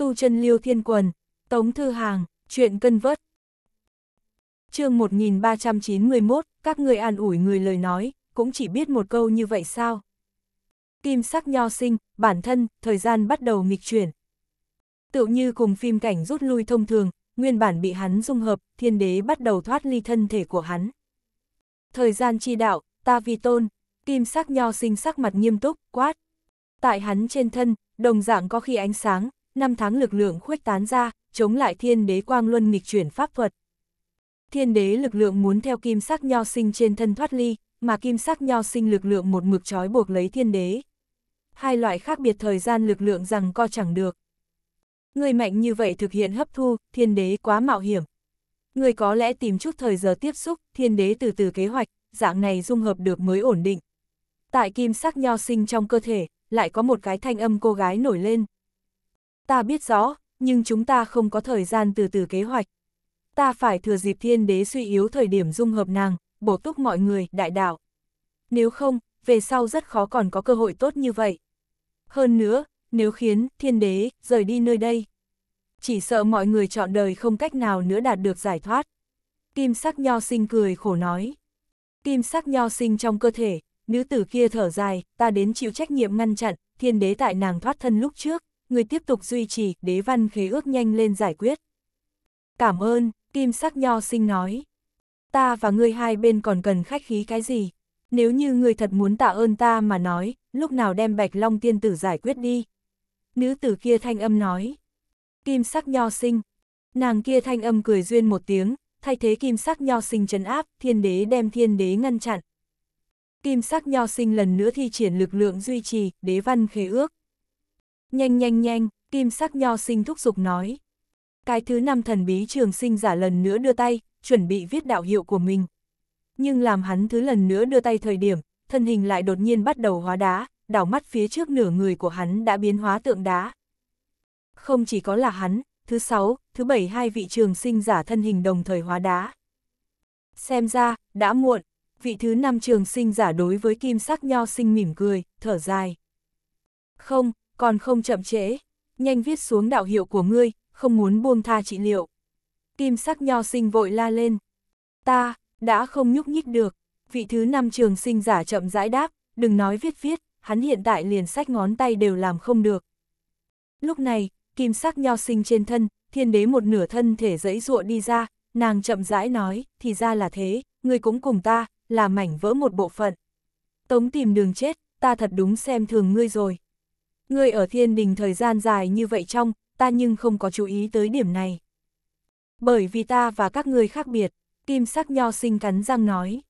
tu chân liêu thiên quần, tống thư hàng, chuyện cân vớt. chương 1391, các người an ủi người lời nói, cũng chỉ biết một câu như vậy sao. Kim sắc nho sinh, bản thân, thời gian bắt đầu nghịch chuyển. tự như cùng phim cảnh rút lui thông thường, nguyên bản bị hắn dung hợp, thiên đế bắt đầu thoát ly thân thể của hắn. Thời gian chi đạo, ta vi tôn, kim sắc nho sinh sắc mặt nghiêm túc, quát. Tại hắn trên thân, đồng dạng có khi ánh sáng, năm tháng lực lượng khuếch tán ra, chống lại thiên đế quang luân nghịch chuyển pháp thuật. Thiên đế lực lượng muốn theo kim sắc nho sinh trên thân thoát ly, mà kim sắc nho sinh lực lượng một mực trói buộc lấy thiên đế. Hai loại khác biệt thời gian lực lượng rằng co chẳng được. Người mạnh như vậy thực hiện hấp thu, thiên đế quá mạo hiểm. Người có lẽ tìm chút thời giờ tiếp xúc, thiên đế từ từ kế hoạch, dạng này dung hợp được mới ổn định. Tại kim sắc nho sinh trong cơ thể, lại có một cái thanh âm cô gái nổi lên. Ta biết rõ, nhưng chúng ta không có thời gian từ từ kế hoạch. Ta phải thừa dịp thiên đế suy yếu thời điểm dung hợp nàng, bổ túc mọi người, đại đạo. Nếu không, về sau rất khó còn có cơ hội tốt như vậy. Hơn nữa, nếu khiến thiên đế rời đi nơi đây, chỉ sợ mọi người chọn đời không cách nào nữa đạt được giải thoát. Kim sắc nho sinh cười khổ nói. Kim sắc nho sinh trong cơ thể, nữ tử kia thở dài, ta đến chịu trách nhiệm ngăn chặn, thiên đế tại nàng thoát thân lúc trước người tiếp tục duy trì đế văn khế ước nhanh lên giải quyết. Cảm ơn, Kim Sắc Nho sinh nói. Ta và ngươi hai bên còn cần khách khí cái gì? Nếu như ngươi thật muốn tạ ơn ta mà nói, lúc nào đem Bạch Long tiên tử giải quyết đi. Nữ tử kia thanh âm nói. Kim Sắc Nho sinh. Nàng kia thanh âm cười duyên một tiếng, thay thế Kim Sắc Nho sinh trấn áp, thiên đế đem thiên đế ngăn chặn. Kim Sắc Nho sinh lần nữa thi triển lực lượng duy trì, đế văn khế ước. Nhanh nhanh nhanh, kim sắc nho sinh thúc giục nói. Cái thứ năm thần bí trường sinh giả lần nữa đưa tay, chuẩn bị viết đạo hiệu của mình. Nhưng làm hắn thứ lần nữa đưa tay thời điểm, thân hình lại đột nhiên bắt đầu hóa đá, đảo mắt phía trước nửa người của hắn đã biến hóa tượng đá. Không chỉ có là hắn, thứ sáu, thứ bảy hai vị trường sinh giả thân hình đồng thời hóa đá. Xem ra, đã muộn, vị thứ năm trường sinh giả đối với kim sắc nho sinh mỉm cười, thở dài. Không, còn không chậm trễ, nhanh viết xuống đạo hiệu của ngươi, không muốn buông tha trị liệu. Kim sắc nho sinh vội la lên. Ta, đã không nhúc nhích được, vị thứ năm trường sinh giả chậm rãi đáp, đừng nói viết viết, hắn hiện tại liền sách ngón tay đều làm không được. Lúc này, kim sắc nho sinh trên thân, thiên đế một nửa thân thể dẫy ruộ đi ra, nàng chậm rãi nói, thì ra là thế, ngươi cũng cùng ta, là mảnh vỡ một bộ phận. Tống tìm đường chết, ta thật đúng xem thường ngươi rồi ngươi ở thiên đình thời gian dài như vậy trong, ta nhưng không có chú ý tới điểm này. Bởi vì ta và các ngươi khác biệt, kim sắc nho sinh cắn răng nói.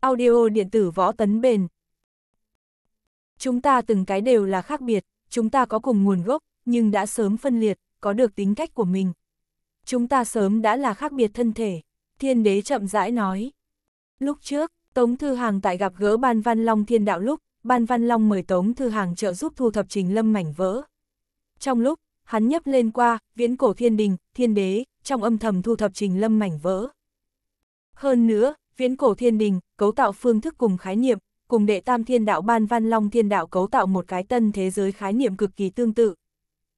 Audio điện tử võ tấn bền. Chúng ta từng cái đều là khác biệt, chúng ta có cùng nguồn gốc, nhưng đã sớm phân liệt, có được tính cách của mình. Chúng ta sớm đã là khác biệt thân thể, thiên đế chậm rãi nói. Lúc trước, Tống Thư Hàng tại gặp gỡ Ban Văn Long Thiên Đạo lúc, Ban Văn Long mời Tống Thư Hàng trợ giúp thu thập Trình Lâm mảnh vỡ. Trong lúc, hắn nhấp lên qua, viễn cổ thiên đình, thiên đế, trong âm thầm thu thập Trình Lâm mảnh vỡ. Hơn nữa, viễn cổ thiên đình, cấu tạo phương thức cùng khái niệm, cùng đệ tam thiên đạo Ban Văn Long thiên đạo cấu tạo một cái tân thế giới khái niệm cực kỳ tương tự.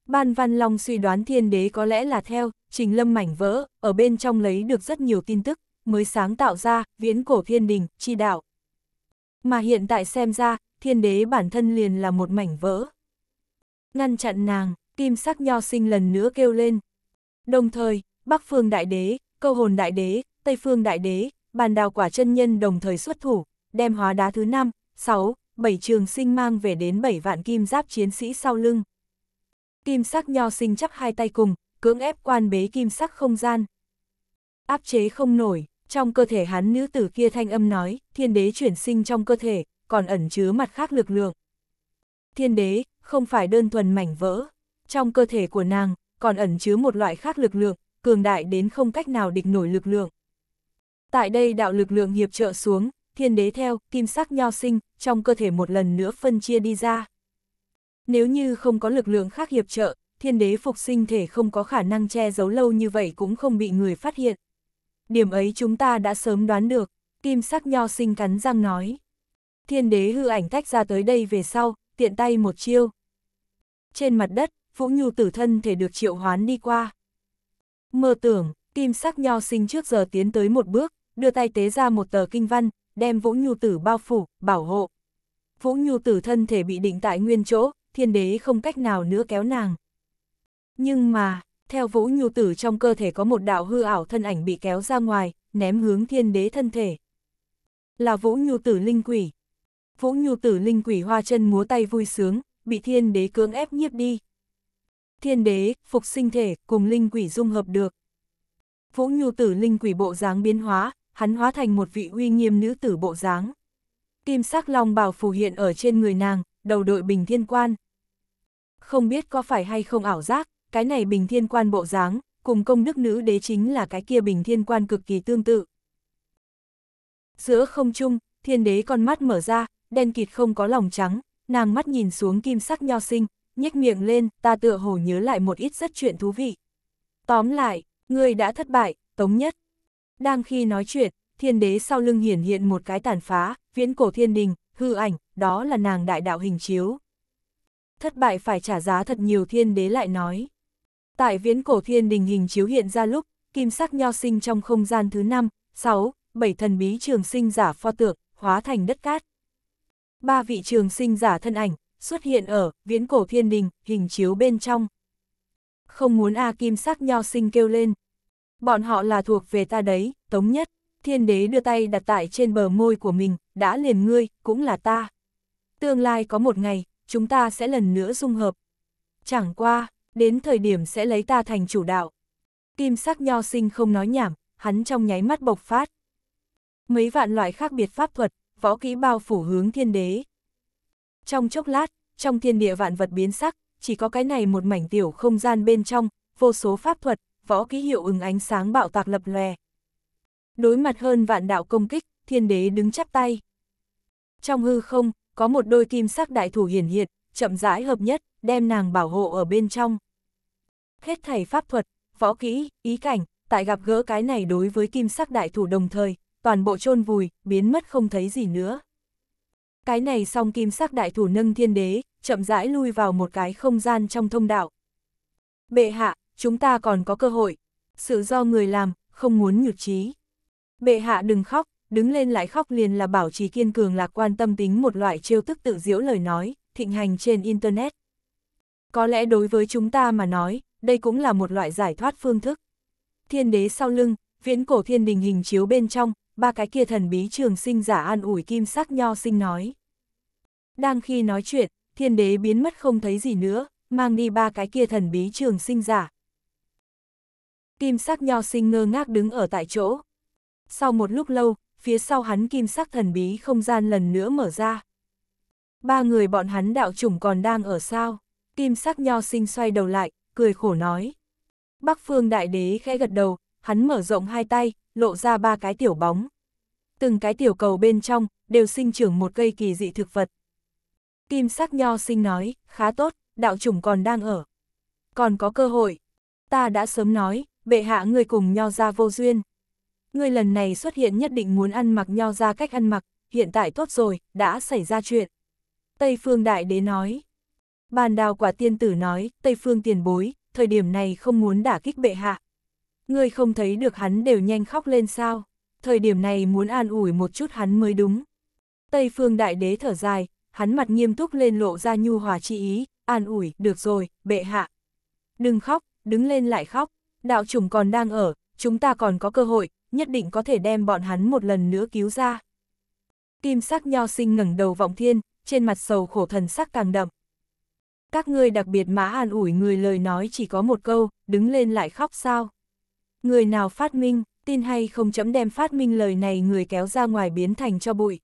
Ban Văn Long suy đoán thiên đế có lẽ là theo, Trình Lâm mảnh vỡ, ở bên trong lấy được rất nhiều tin tức, mới sáng tạo ra, viễn cổ thiên đình, chi đạo. Mà hiện tại xem ra, thiên đế bản thân liền là một mảnh vỡ. Ngăn chặn nàng, kim sắc nho sinh lần nữa kêu lên. Đồng thời, Bắc Phương Đại Đế, Câu Hồn Đại Đế, Tây Phương Đại Đế, Bàn Đào Quả Chân Nhân đồng thời xuất thủ, đem hóa đá thứ 5, 6, 7 trường sinh mang về đến 7 vạn kim giáp chiến sĩ sau lưng. Kim sắc nho sinh chắp hai tay cùng, cưỡng ép quan bế kim sắc không gian. Áp chế không nổi, trong cơ thể hắn nữ tử kia thanh âm nói, thiên đế chuyển sinh trong cơ thể, còn ẩn chứa mặt khác lực lượng. Thiên đế, không phải đơn thuần mảnh vỡ. Trong cơ thể của nàng, còn ẩn chứa một loại khác lực lượng, cường đại đến không cách nào địch nổi lực lượng. Tại đây đạo lực lượng hiệp trợ xuống, thiên đế theo, kim sắc nho sinh, trong cơ thể một lần nữa phân chia đi ra. Nếu như không có lực lượng khác hiệp trợ, thiên đế phục sinh thể không có khả năng che giấu lâu như vậy cũng không bị người phát hiện. Điểm ấy chúng ta đã sớm đoán được, kim sắc nho sinh cắn răng nói. Thiên đế hư ảnh tách ra tới đây về sau, tiện tay một chiêu. Trên mặt đất, Vũ Nhu tử thân thể được triệu hoán đi qua. Mơ tưởng, kim sắc nho sinh trước giờ tiến tới một bước, đưa tay tế ra một tờ kinh văn, đem Vũ Nhu tử bao phủ, bảo hộ. Vũ Nhu tử thân thể bị định tại nguyên chỗ, thiên đế không cách nào nữa kéo nàng. Nhưng mà, theo Vũ Nhu tử trong cơ thể có một đạo hư ảo thân ảnh bị kéo ra ngoài, ném hướng thiên đế thân thể. Là Vũ Nhu tử linh quỷ, Vũ Nhu tử linh quỷ hoa chân múa tay vui sướng, bị thiên đế cưỡng ép nhiếp đi. Thiên đế, phục sinh thể, cùng linh quỷ dung hợp được. Vũ Nhu tử linh quỷ bộ dáng biến hóa, hắn hóa thành một vị uy nghiêm nữ tử bộ dáng. Kim sắc long bào phù hiện ở trên người nàng, đầu đội bình thiên quan. Không biết có phải hay không ảo giác, cái này bình thiên quan bộ dáng, cùng công đức nữ đế chính là cái kia bình thiên quan cực kỳ tương tự. Giữa không trung, thiên đế con mắt mở ra, đen kịt không có lòng trắng, nàng mắt nhìn xuống kim sắc nho sinh, nhếch miệng lên, ta tựa hồ nhớ lại một ít rất chuyện thú vị. Tóm lại, ngươi đã thất bại, tống nhất. Đang khi nói chuyện, thiên đế sau lưng hiển hiện một cái tàn phá, viễn cổ thiên đình, hư ảnh, đó là nàng đại đạo hình chiếu. Thất bại phải trả giá thật nhiều thiên đế lại nói. Tại viễn cổ thiên đình hình chiếu hiện ra lúc, kim sắc nho sinh trong không gian thứ 5, 6, 7 thần bí trường sinh giả pho tượng, hóa thành đất cát ba vị trường sinh giả thân ảnh xuất hiện ở viễn cổ thiên đình, hình chiếu bên trong. Không muốn A Kim sắc nho sinh kêu lên. Bọn họ là thuộc về ta đấy, tống nhất, thiên đế đưa tay đặt tại trên bờ môi của mình, đã liền ngươi, cũng là ta. Tương lai có một ngày, chúng ta sẽ lần nữa dung hợp. Chẳng qua, đến thời điểm sẽ lấy ta thành chủ đạo. Kim sắc nho sinh không nói nhảm, hắn trong nháy mắt bộc phát. Mấy vạn loại khác biệt pháp thuật võ kỹ bao phủ hướng thiên đế. Trong chốc lát, trong thiên địa vạn vật biến sắc, chỉ có cái này một mảnh tiểu không gian bên trong, vô số pháp thuật, võ kỹ hiệu ứng ánh sáng bạo tạc lập lòe. Đối mặt hơn vạn đạo công kích, thiên đế đứng chắp tay. Trong hư không, có một đôi kim sắc đại thủ hiển hiện, chậm rãi hợp nhất, đem nàng bảo hộ ở bên trong. Hết thảy pháp thuật, võ kỹ, ý cảnh, tại gặp gỡ cái này đối với kim sắc đại thủ đồng thời, toàn bộ chôn vùi, biến mất không thấy gì nữa. Cái này song kim sắc đại thủ nâng thiên đế, chậm rãi lui vào một cái không gian trong thông đạo. Bệ hạ, chúng ta còn có cơ hội. Sự do người làm, không muốn nhụt chí. Bệ hạ đừng khóc, đứng lên lại khóc liền là bảo trì kiên cường lạc quan tâm tính một loại trêu tức tự diễu lời nói, thịnh hành trên Internet. Có lẽ đối với chúng ta mà nói, đây cũng là một loại giải thoát phương thức. Thiên đế sau lưng, viễn cổ thiên đình hình chiếu bên trong, ba cái kia thần bí trường sinh giả an ủi kim sắc nho sinh nói. Đang khi nói chuyện, thiên đế biến mất không thấy gì nữa, mang đi ba cái kia thần bí trường sinh giả. Kim sắc nho sinh ngơ ngác đứng ở tại chỗ. Sau một lúc lâu, phía sau hắn kim sắc thần bí không gian lần nữa mở ra. Ba người bọn hắn đạo chủng còn đang ở sao? Kim sắc nho sinh xoay đầu lại, cười khổ nói. Bắc phương đại đế khẽ gật đầu, hắn mở rộng hai tay, lộ ra ba cái tiểu bóng. Từng cái tiểu cầu bên trong, đều sinh trưởng một cây kỳ dị thực vật. Kim sắc nho sinh nói, khá tốt, đạo chủng còn đang ở. Còn có cơ hội. Ta đã sớm nói, bệ hạ người cùng nho ra vô duyên. Người lần này xuất hiện nhất định muốn ăn mặc nho ra cách ăn mặc, hiện tại tốt rồi, đã xảy ra chuyện. Tây phương đại đế nói. Bàn đào quả tiên tử nói, Tây phương tiền bối, thời điểm này không muốn đả kích bệ hạ, Ngươi không thấy được hắn đều nhanh khóc lên sao, thời điểm này muốn an ủi một chút hắn mới đúng. Tây phương đại đế thở dài, hắn mặt nghiêm túc lên lộ ra nhu hòa chi ý, an ủi, được rồi, bệ hạ. Đừng khóc, đứng lên lại khóc, đạo chủng còn đang ở, chúng ta còn có cơ hội, nhất định có thể đem bọn hắn một lần nữa cứu ra. Kim sắc nho sinh ngẩng đầu vọng thiên, trên mặt sầu khổ thần sắc càng đậm. Các ngươi đặc biệt mã an ủi người lời nói chỉ có một câu, đứng lên lại khóc sao. Người nào phát minh, tin hay không chấm đem phát minh lời này người kéo ra ngoài biến thành cho bụi.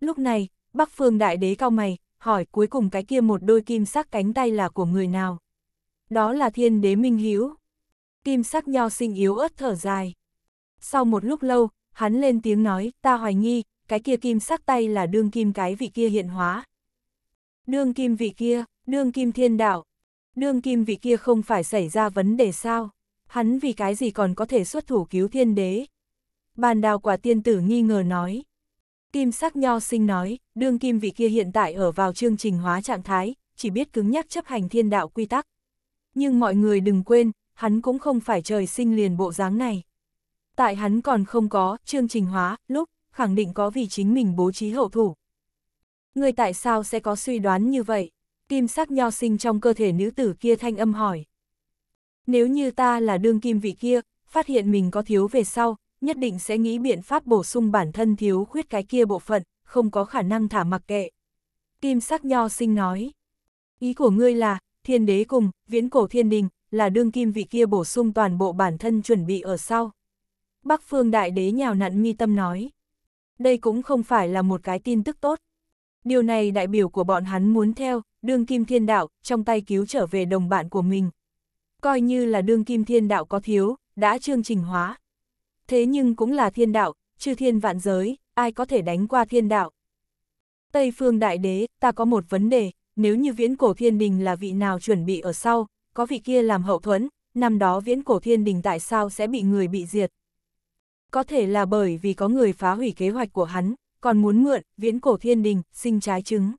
Lúc này, Bắc Phương Đại Đế cao mày, hỏi cuối cùng cái kia một đôi kim sắc cánh tay là của người nào. Đó là Thiên Đế Minh Hiếu. Kim sắc nho sinh yếu ớt thở dài. Sau một lúc lâu, hắn lên tiếng nói, ta hoài nghi, cái kia kim sắc tay là đương kim cái vị kia hiện hóa. Đương kim vị kia, đương kim thiên đạo, đương kim vị kia không phải xảy ra vấn đề sao? hắn vì cái gì còn có thể xuất thủ cứu thiên đế. Bàn đào quả tiên tử nghi ngờ nói. Kim sắc nho sinh nói, đương kim vị kia hiện tại ở vào chương trình hóa trạng thái, chỉ biết cứng nhắc chấp hành thiên đạo quy tắc. Nhưng mọi người đừng quên, hắn cũng không phải trời sinh liền bộ dáng này. Tại hắn còn không có chương trình hóa, lúc khẳng định có vì chính mình bố trí hậu thủ. Người tại sao sẽ có suy đoán như vậy? Kim sắc nho sinh trong cơ thể nữ tử kia thanh âm hỏi. Nếu như ta là đương kim vị kia, phát hiện mình có thiếu về sau, nhất định sẽ nghĩ biện pháp bổ sung bản thân thiếu khuyết cái kia bộ phận, không có khả năng thả mặc kệ. Kim sắc nho sinh nói, ý của ngươi là, thiên đế cùng, viễn cổ thiên đình, là đương kim vị kia bổ sung toàn bộ bản thân chuẩn bị ở sau. Bắc phương đại đế nhào nặn mi tâm nói, đây cũng không phải là một cái tin tức tốt. Điều này đại biểu của bọn hắn muốn theo, đương kim thiên đạo, trong tay cứu trở về đồng bạn của mình, coi như là đương kim thiên đạo có thiếu, đã chương trình hóa. Thế nhưng cũng là thiên đạo, chư thiên vạn giới, ai có thể đánh qua thiên đạo. Tây phương đại đế, ta có một vấn đề, nếu như viễn cổ thiên đình là vị nào chuẩn bị ở sau, có vị kia làm hậu thuẫn, năm đó viễn cổ thiên đình tại sao sẽ bị người bị diệt? Có thể là bởi vì có người phá hủy kế hoạch của hắn, còn muốn mượn, viễn cổ thiên đình, sinh trái trứng.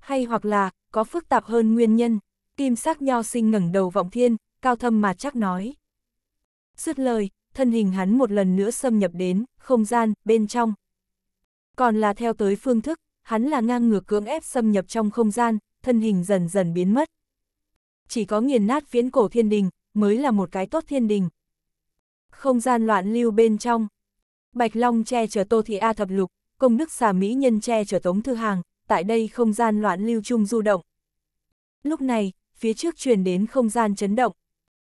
Hay hoặc là, có phức tạp hơn nguyên nhân, Kim sắc nho sinh ngẩng đầu vọng thiên, cao thâm mà chắc nói. Dứt lời, thân hình hắn một lần nữa xâm nhập đến, không gian, bên trong. Còn là theo tới phương thức, hắn là ngang ngược cưỡng ép xâm nhập trong không gian, thân hình dần dần biến mất. Chỉ có nghiền nát viễn cổ thiên đình, mới là một cái tốt thiên đình. Không gian loạn lưu bên trong. Bạch Long che chở Tô Thị A thập lục, công đức xà mỹ nhân che chở Tống Thư Hàng, tại đây không gian loạn lưu chung du động. Lúc này, phía trước truyền đến không gian chấn động.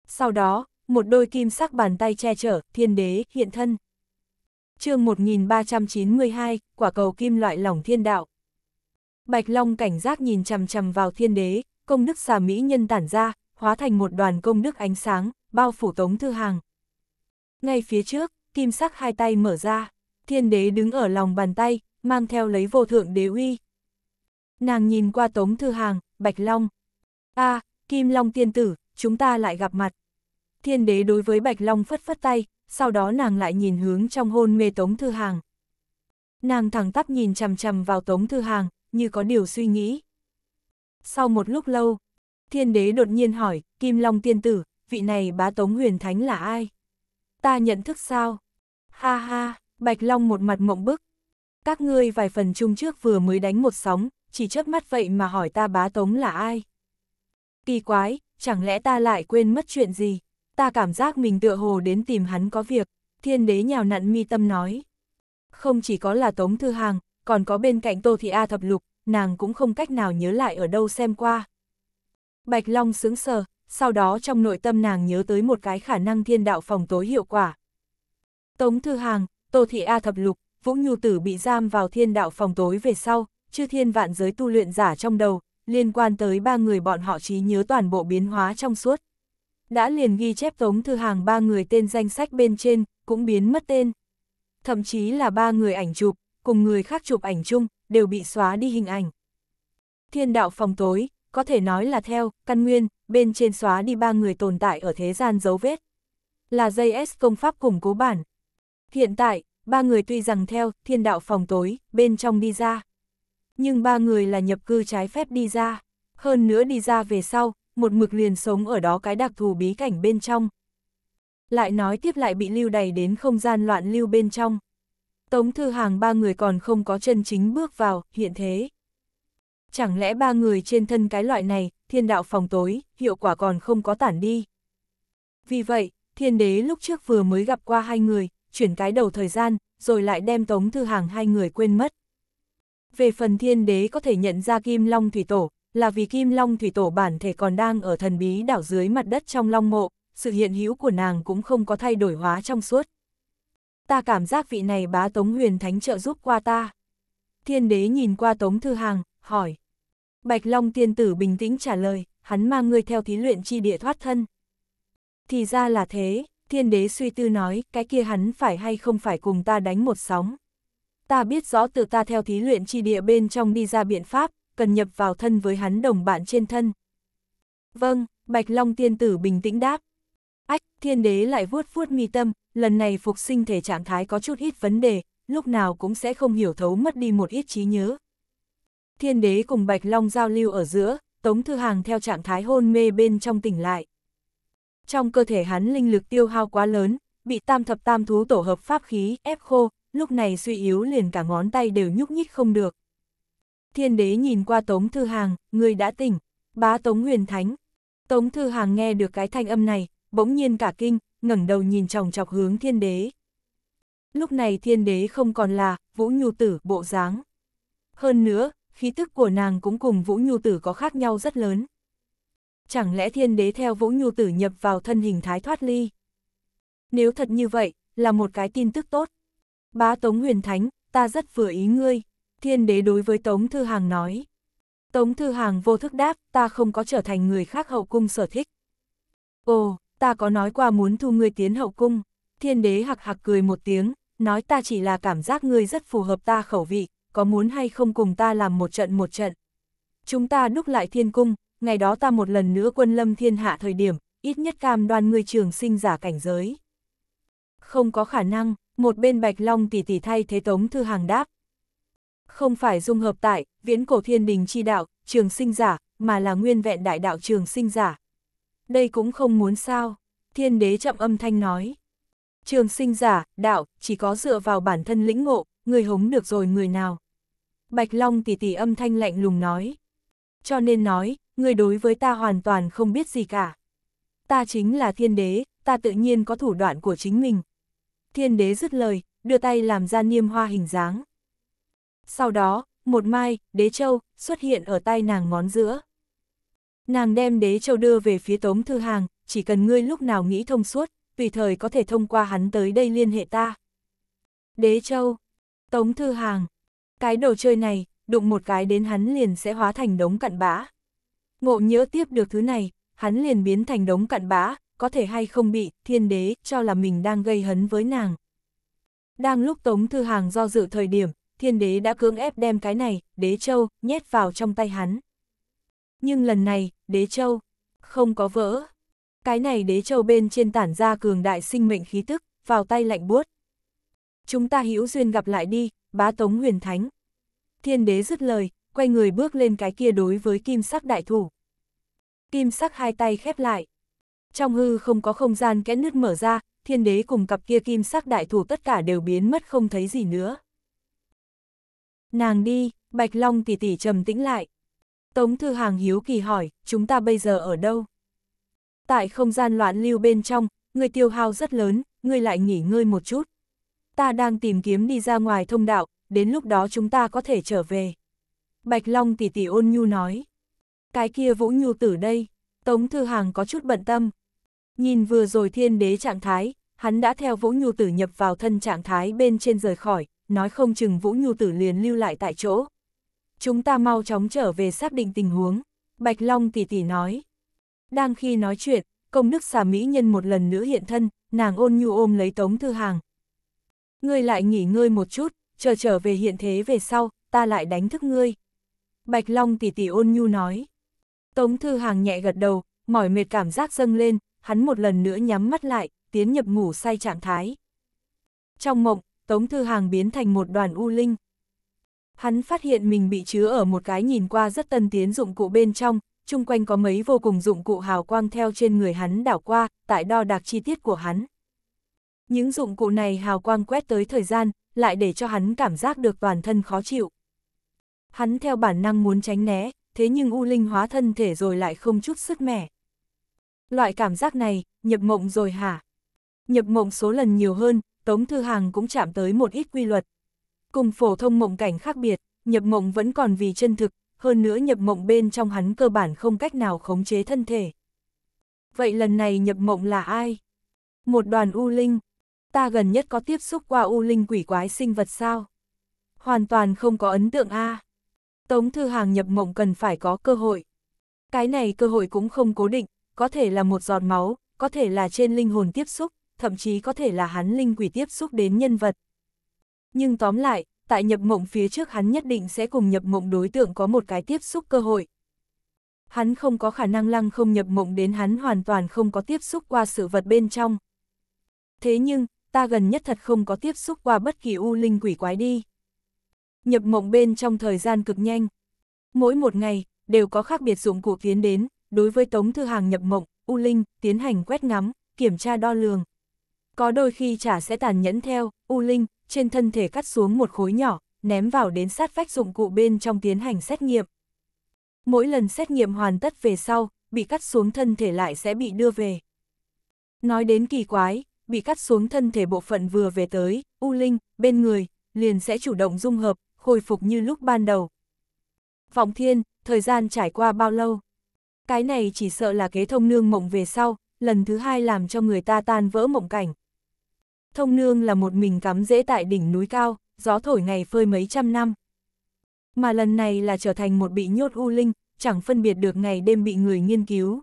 Sau đó, một đôi kim sắc bàn tay che chở, thiên đế, hiện thân. chương 1392, quả cầu kim loại lỏng thiên đạo. Bạch Long cảnh giác nhìn chằm chằm vào thiên đế, công đức xà mỹ nhân tản ra, hóa thành một đoàn công đức ánh sáng, bao phủ tống thư hàng. Ngay phía trước, kim sắc hai tay mở ra, thiên đế đứng ở lòng bàn tay, mang theo lấy vô thượng đế uy. Nàng nhìn qua tống thư hàng, Bạch Long, a à, Kim Long tiên tử, chúng ta lại gặp mặt. Thiên đế đối với Bạch Long phất phất tay, sau đó nàng lại nhìn hướng trong hôn mê Tống Thư Hàng. Nàng thẳng tắp nhìn chằm chằm vào Tống Thư Hàng, như có điều suy nghĩ. Sau một lúc lâu, thiên đế đột nhiên hỏi, Kim Long tiên tử, vị này bá Tống Huyền Thánh là ai? Ta nhận thức sao? Ha ha, Bạch Long một mặt mộng bức. Các ngươi vài phần chung trước vừa mới đánh một sóng, chỉ chớp mắt vậy mà hỏi ta bá Tống là ai? kỳ quái, chẳng lẽ ta lại quên mất chuyện gì? Ta cảm giác mình tựa hồ đến tìm hắn có việc, thiên đế nhào nặn mi tâm nói. Không chỉ có là Tống Thư Hàng, còn có bên cạnh Tô Thị A Thập Lục, nàng cũng không cách nào nhớ lại ở đâu xem qua. Bạch Long sướng sờ, sau đó trong nội tâm nàng nhớ tới một cái khả năng thiên đạo phòng tối hiệu quả. Tống Thư Hàng, Tô Thị A Thập Lục, Vũ Nhu Tử bị giam vào thiên đạo phòng tối về sau, chư thiên vạn giới tu luyện giả trong đầu, liên quan tới ba người bọn họ trí nhớ toàn bộ biến hóa trong suốt. Đã liền ghi chép tống thư hàng ba người tên danh sách bên trên, cũng biến mất tên. Thậm chí là ba người ảnh chụp, cùng người khác chụp ảnh chung, đều bị xóa đi hình ảnh. Thiên đạo phòng tối, có thể nói là theo, căn nguyên, bên trên xóa đi ba người tồn tại ở thế gian dấu vết. Là JS công pháp củng cố bản. Hiện tại, ba người tuy rằng theo, thiên đạo phòng tối, bên trong đi ra nhưng ba người là nhập cư trái phép đi ra. Hơn nữa đi ra về sau, một mực liền sống ở đó cái đặc thù bí cảnh bên trong. Lại nói tiếp lại bị lưu đầy đến không gian loạn lưu bên trong. Tống Thư Hàng ba người còn không có chân chính bước vào, hiện thế. Chẳng lẽ ba người trên thân cái loại này, thiên đạo phòng tối, hiệu quả còn không có tản đi. Vì vậy, thiên đế lúc trước vừa mới gặp qua hai người, chuyển cái đầu thời gian, rồi lại đem Tống Thư Hàng hai người quên mất. Về phần thiên đế có thể nhận ra kim long thủy tổ, là vì kim long thủy tổ bản thể còn đang ở thần bí đảo dưới mặt đất trong long mộ, sự hiện hữu của nàng cũng không có thay đổi hóa trong suốt. Ta cảm giác vị này bá Tống Huyền Thánh trợ giúp qua ta. Thiên đế nhìn qua Tống Thư Hàng, hỏi. Bạch Long tiên tử bình tĩnh trả lời, hắn mang ngươi theo thí luyện chi địa thoát thân. Thì ra là thế, thiên đế suy tư nói, cái kia hắn phải hay không phải cùng ta đánh một sóng ta biết rõ từ ta theo thí luyện chi địa bên trong đi ra biện pháp, cần nhập vào thân với hắn đồng bạn trên thân. Vâng, Bạch Long tiên tử bình tĩnh đáp. Ách, thiên đế lại vuốt vuốt mi tâm, lần này phục sinh thể trạng thái có chút ít vấn đề, lúc nào cũng sẽ không hiểu thấu mất đi một ít trí nhớ. Thiên đế cùng Bạch Long giao lưu ở giữa, Tống Thư Hàng theo trạng thái hôn mê bên trong tỉnh lại. Trong cơ thể hắn linh lực tiêu hao quá lớn, bị tam thập tam thú tổ hợp pháp khí ép khô, lúc này suy yếu liền cả ngón tay đều nhúc nhích không được. Thiên đế nhìn qua Tống Thư Hàng, người đã tỉnh, bá Tống Huyền Thánh. Tống Thư Hàng nghe được cái thanh âm này, bỗng nhiên cả kinh, ngẩng đầu nhìn chồng chọc hướng thiên đế. Lúc này thiên đế không còn là, vũ nhu tử, bộ dáng. Hơn nữa, khí tức của nàng cũng cùng vũ nhu tử có khác nhau rất lớn. Chẳng lẽ thiên đế theo vũ nhu tử nhập vào thân hình thái thoát ly? Nếu thật như vậy, là một cái tin tức tốt. Bá Tống huyền thánh, ta rất vừa ý ngươi, thiên đế đối với Tống Thư Hàng nói. Tống Thư Hàng vô thức đáp, ta không có trở thành người khác hậu cung sở thích. Ồ, ta có nói qua muốn thu ngươi tiến hậu cung, thiên đế hạc hạc cười một tiếng, nói ta chỉ là cảm giác ngươi rất phù hợp ta khẩu vị, có muốn hay không cùng ta làm một trận một trận. Chúng ta đúc lại thiên cung, ngày đó ta một lần nữa quân lâm thiên hạ thời điểm, ít nhất cam đoan ngươi trường sinh giả cảnh giới. Không có khả năng, một bên Bạch Long tỷ tỷ thay thế Tống Thư Hàng đáp. Không phải dung hợp tại, viễn cổ thiên đình chi đạo, trường sinh giả, mà là nguyên vẹn đại đạo trường sinh giả. Đây cũng không muốn sao, thiên đế chậm âm thanh nói. Trường sinh giả, đạo, chỉ có dựa vào bản thân lĩnh ngộ, người hống được rồi người nào. Bạch Long tỷ tỷ âm thanh lạnh lùng nói. Cho nên nói, người đối với ta hoàn toàn không biết gì cả. Ta chính là thiên đế, ta tự nhiên có thủ đoạn của chính mình, Thiên đế dứt lời, đưa tay làm ra niêm hoa hình dáng. Sau đó, một mai, đế châu, xuất hiện ở tay nàng ngón giữa. Nàng đem đế châu đưa về phía tống thư hàng, chỉ cần ngươi lúc nào nghĩ thông suốt, tùy thời có thể thông qua hắn tới đây liên hệ ta. Đế châu, tống thư hàng, cái đồ chơi này, đụng một cái đến hắn liền sẽ hóa thành đống cặn bã. Ngộ nhớ tiếp được thứ này, hắn liền biến thành đống cặn bã, có thể hay không bị thiên đế cho là mình đang gây hấn với nàng. Đang lúc Tống Thư Hàng do dự thời điểm, thiên đế đã cưỡng ép đem cái này, đế châu, nhét vào trong tay hắn. Nhưng lần này, đế châu, không có vỡ. Cái này đế châu bên trên tản ra cường đại sinh mệnh khí tức, vào tay lạnh buốt. Chúng ta hữu duyên gặp lại đi, bá tống huyền thánh. Thiên đế dứt lời, quay người bước lên cái kia đối với kim sắc đại thủ. Kim sắc hai tay khép lại, trong hư không có không gian kẽ nứt mở ra, thiên đế cùng cặp kia kim sắc đại thủ tất cả đều biến mất không thấy gì nữa. Nàng đi, Bạch Long tỷ tỷ trầm tĩnh lại. Tống Thư Hàng hiếu kỳ hỏi, chúng ta bây giờ ở đâu? Tại không gian loạn lưu bên trong, người tiêu hao rất lớn, người lại nghỉ ngơi một chút. Ta đang tìm kiếm đi ra ngoài thông đạo, đến lúc đó chúng ta có thể trở về. Bạch Long tỷ tỷ ôn nhu nói. Cái kia Vũ Nhu tử đây, Tống Thư Hàng có chút bận tâm. Nhìn vừa rồi thiên đế trạng thái, hắn đã theo Vũ Nhu Tử nhập vào thân trạng thái bên trên rời khỏi, nói không chừng Vũ Nhu Tử liền lưu lại tại chỗ. Chúng ta mau chóng trở về xác định tình huống, Bạch Long tỷ tỷ nói. Đang khi nói chuyện, công đức xà mỹ nhân một lần nữa hiện thân, nàng ôn nhu ôm lấy Tống Thư Hàng. Ngươi lại nghỉ ngơi một chút, chờ trở về hiện thế về sau, ta lại đánh thức ngươi. Bạch Long tỷ tỷ ôn nhu nói. Tống Thư Hàng nhẹ gật đầu, mỏi mệt cảm giác dâng lên, hắn một lần nữa nhắm mắt lại, tiến nhập ngủ say trạng thái. Trong mộng, Tống Thư Hàng biến thành một đoàn u linh. Hắn phát hiện mình bị chứa ở một cái nhìn qua rất tân tiến dụng cụ bên trong, chung quanh có mấy vô cùng dụng cụ hào quang theo trên người hắn đảo qua, tại đo đạc chi tiết của hắn. Những dụng cụ này hào quang quét tới thời gian, lại để cho hắn cảm giác được toàn thân khó chịu. Hắn theo bản năng muốn tránh né, thế nhưng U Linh hóa thân thể rồi lại không chút sức mẻ. Loại cảm giác này, nhập mộng rồi hả? Nhập mộng số lần nhiều hơn, Tống Thư Hàng cũng chạm tới một ít quy luật. Cùng phổ thông mộng cảnh khác biệt, nhập mộng vẫn còn vì chân thực, hơn nữa nhập mộng bên trong hắn cơ bản không cách nào khống chế thân thể. Vậy lần này nhập mộng là ai? Một đoàn U Linh. Ta gần nhất có tiếp xúc qua U Linh quỷ quái sinh vật sao? Hoàn toàn không có ấn tượng A. Tống Thư Hàng nhập mộng cần phải có cơ hội. Cái này cơ hội cũng không cố định, có thể là một giọt máu, có thể là trên linh hồn tiếp xúc, thậm chí có thể là hắn linh quỷ tiếp xúc đến nhân vật. Nhưng tóm lại, tại nhập mộng phía trước hắn nhất định sẽ cùng nhập mộng đối tượng có một cái tiếp xúc cơ hội. Hắn không có khả năng lăng không nhập mộng đến hắn hoàn toàn không có tiếp xúc qua sự vật bên trong. Thế nhưng, ta gần nhất thật không có tiếp xúc qua bất kỳ u linh quỷ quái đi. Nhập mộng bên trong thời gian cực nhanh. Mỗi một ngày, đều có khác biệt dụng cụ tiến đến, đối với Tống Thư Hàng nhập mộng, U Linh tiến hành quét ngắm, kiểm tra đo lường. Có đôi khi chả sẽ tàn nhẫn theo, U Linh trên thân thể cắt xuống một khối nhỏ, ném vào đến sát vách dụng cụ bên trong tiến hành xét nghiệm. Mỗi lần xét nghiệm hoàn tất về sau, bị cắt xuống thân thể lại sẽ bị đưa về. Nói đến kỳ quái, bị cắt xuống thân thể bộ phận vừa về tới, U Linh, bên người, liền sẽ chủ động dung hợp, khôi phục như lúc ban đầu. Vọng Thiên, thời gian trải qua bao lâu? cái này chỉ sợ là kế thông nương mộng về sau, lần thứ hai làm cho người ta tan vỡ mộng cảnh. Thông nương là một mình cắm dễ tại đỉnh núi cao, gió thổi ngày phơi mấy trăm năm. Mà lần này là trở thành một bị nhốt u linh, chẳng phân biệt được ngày đêm bị người nghiên cứu.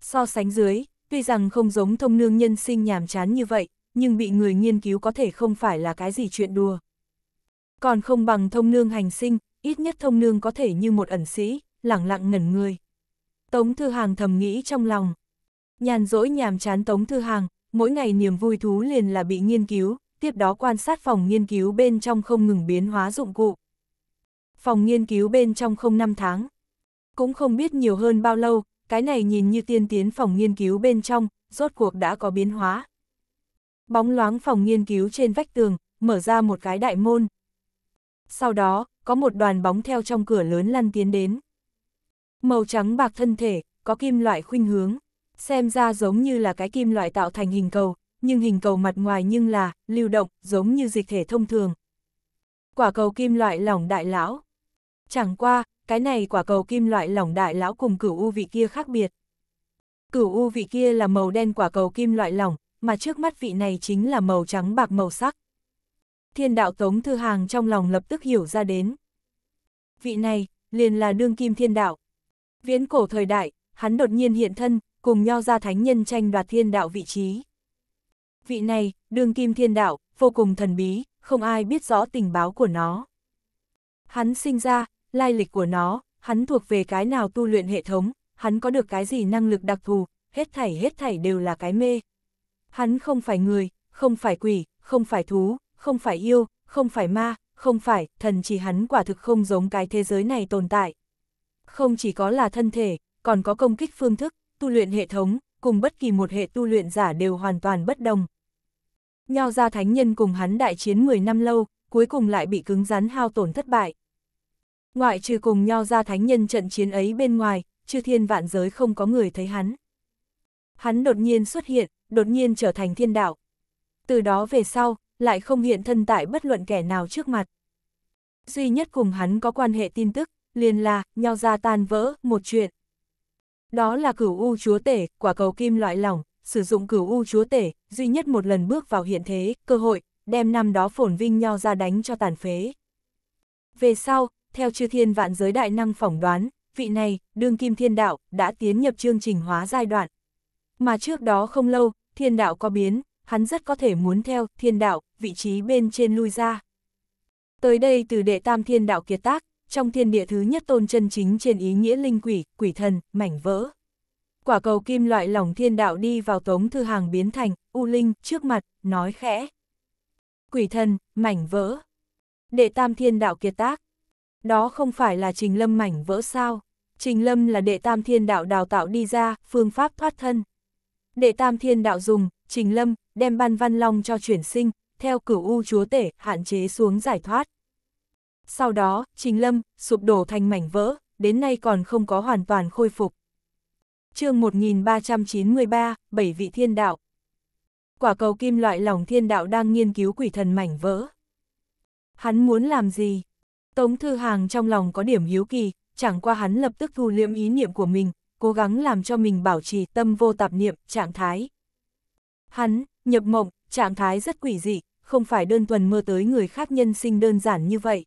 So sánh dưới, tuy rằng không giống thông nương nhân sinh nhàm chán như vậy, nhưng bị người nghiên cứu có thể không phải là cái gì chuyện đùa. Còn không bằng thông nương hành sinh, ít nhất thông nương có thể như một ẩn sĩ, lẳng lặng ngẩn người. Tống Thư Hàng thầm nghĩ trong lòng. Nhàn rỗi nhàm chán Tống Thư Hàng, mỗi ngày niềm vui thú liền là bị nghiên cứu, tiếp đó quan sát phòng nghiên cứu bên trong không ngừng biến hóa dụng cụ. Phòng nghiên cứu bên trong không năm tháng. Cũng không biết nhiều hơn bao lâu, cái này nhìn như tiên tiến phòng nghiên cứu bên trong, rốt cuộc đã có biến hóa. Bóng loáng phòng nghiên cứu trên vách tường, mở ra một cái đại môn. Sau đó, có một đoàn bóng theo trong cửa lớn lăn tiến đến. Màu trắng bạc thân thể, có kim loại khuynh hướng, xem ra giống như là cái kim loại tạo thành hình cầu, nhưng hình cầu mặt ngoài nhưng là, lưu động, giống như dịch thể thông thường. Quả cầu kim loại lỏng đại lão. Chẳng qua, cái này quả cầu kim loại lỏng đại lão cùng cửu u vị kia khác biệt. Cửu u vị kia là màu đen quả cầu kim loại lỏng, mà trước mắt vị này chính là màu trắng bạc màu sắc. Thiên đạo Tống Thư Hàng trong lòng lập tức hiểu ra đến. Vị này, liền là đương kim thiên đạo, Viễn cổ thời đại, hắn đột nhiên hiện thân, cùng nho ra thánh nhân tranh đoạt thiên đạo vị trí. Vị này, đường kim thiên đạo, vô cùng thần bí, không ai biết rõ tình báo của nó. Hắn sinh ra, lai lịch của nó, hắn thuộc về cái nào tu luyện hệ thống, hắn có được cái gì năng lực đặc thù, hết thảy hết thảy đều là cái mê. Hắn không phải người, không phải quỷ, không phải thú, không phải yêu, không phải ma, không phải thần chỉ hắn quả thực không giống cái thế giới này tồn tại không chỉ có là thân thể, còn có công kích phương thức, tu luyện hệ thống, cùng bất kỳ một hệ tu luyện giả đều hoàn toàn bất đồng. Nho gia thánh nhân cùng hắn đại chiến 10 năm lâu, cuối cùng lại bị cứng rắn hao tổn thất bại. Ngoại trừ cùng nho gia thánh nhân trận chiến ấy bên ngoài, chư thiên vạn giới không có người thấy hắn. Hắn đột nhiên xuất hiện, đột nhiên trở thành thiên đạo. Từ đó về sau, lại không hiện thân tại bất luận kẻ nào trước mặt. Duy nhất cùng hắn có quan hệ tin tức, liền là, nhau ra tan vỡ, một chuyện. Đó là cửu u chúa tể, quả cầu kim loại lỏng, sử dụng cửu u chúa tể, duy nhất một lần bước vào hiện thế, cơ hội, đem năm đó phổn vinh nho ra đánh cho tàn phế. Về sau, theo chư thiên vạn giới đại năng phỏng đoán, vị này, đương kim thiên đạo, đã tiến nhập chương trình hóa giai đoạn. Mà trước đó không lâu, thiên đạo có biến, hắn rất có thể muốn theo thiên đạo, vị trí bên trên lui ra. Tới đây từ đệ tam thiên đạo kiệt tác, trong thiên địa thứ nhất tôn chân chính trên ý nghĩa linh quỷ, quỷ thần, mảnh vỡ. Quả cầu kim loại lỏng thiên đạo đi vào tống thư hàng biến thành, u linh, trước mặt, nói khẽ. Quỷ thần, mảnh vỡ. Đệ tam thiên đạo kiệt tác. Đó không phải là trình lâm mảnh vỡ sao. Trình lâm là đệ tam thiên đạo đào tạo đi ra, phương pháp thoát thân. Đệ tam thiên đạo dùng, trình lâm, đem ban văn long cho chuyển sinh, theo cửu u chúa tể, hạn chế xuống giải thoát. Sau đó, Trình Lâm, sụp đổ thành mảnh vỡ, đến nay còn không có hoàn toàn khôi phục. chương 1393, Bảy vị thiên đạo. Quả cầu kim loại lòng thiên đạo đang nghiên cứu quỷ thần mảnh vỡ. Hắn muốn làm gì? Tống Thư Hàng trong lòng có điểm hiếu kỳ, chẳng qua hắn lập tức thu liễm ý niệm của mình, cố gắng làm cho mình bảo trì tâm vô tạp niệm, trạng thái. Hắn, nhập mộng, trạng thái rất quỷ dị, không phải đơn thuần mơ tới người khác nhân sinh đơn giản như vậy.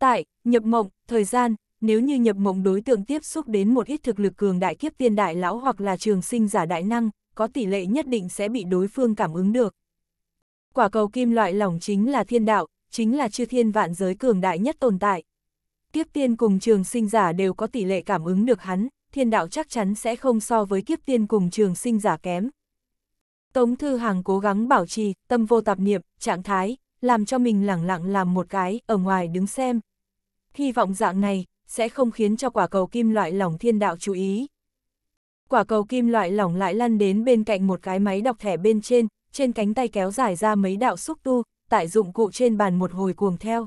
Tại, nhập mộng, thời gian, nếu như nhập mộng đối tượng tiếp xúc đến một ít thực lực cường đại kiếp tiên đại lão hoặc là trường sinh giả đại năng, có tỷ lệ nhất định sẽ bị đối phương cảm ứng được. Quả cầu kim loại lỏng chính là thiên đạo, chính là chư thiên vạn giới cường đại nhất tồn tại. Kiếp tiên cùng trường sinh giả đều có tỷ lệ cảm ứng được hắn, thiên đạo chắc chắn sẽ không so với kiếp tiên cùng trường sinh giả kém. Tống Thư Hàng cố gắng bảo trì, tâm vô tạp niệm, trạng thái, làm cho mình lẳng lặng làm một cái, ở ngoài đứng xem, Hy vọng dạng này, sẽ không khiến cho quả cầu kim loại lỏng thiên đạo chú ý. Quả cầu kim loại lỏng lại lăn đến bên cạnh một cái máy đọc thẻ bên trên, trên cánh tay kéo dài ra mấy đạo xúc tu, tại dụng cụ trên bàn một hồi cuồng theo.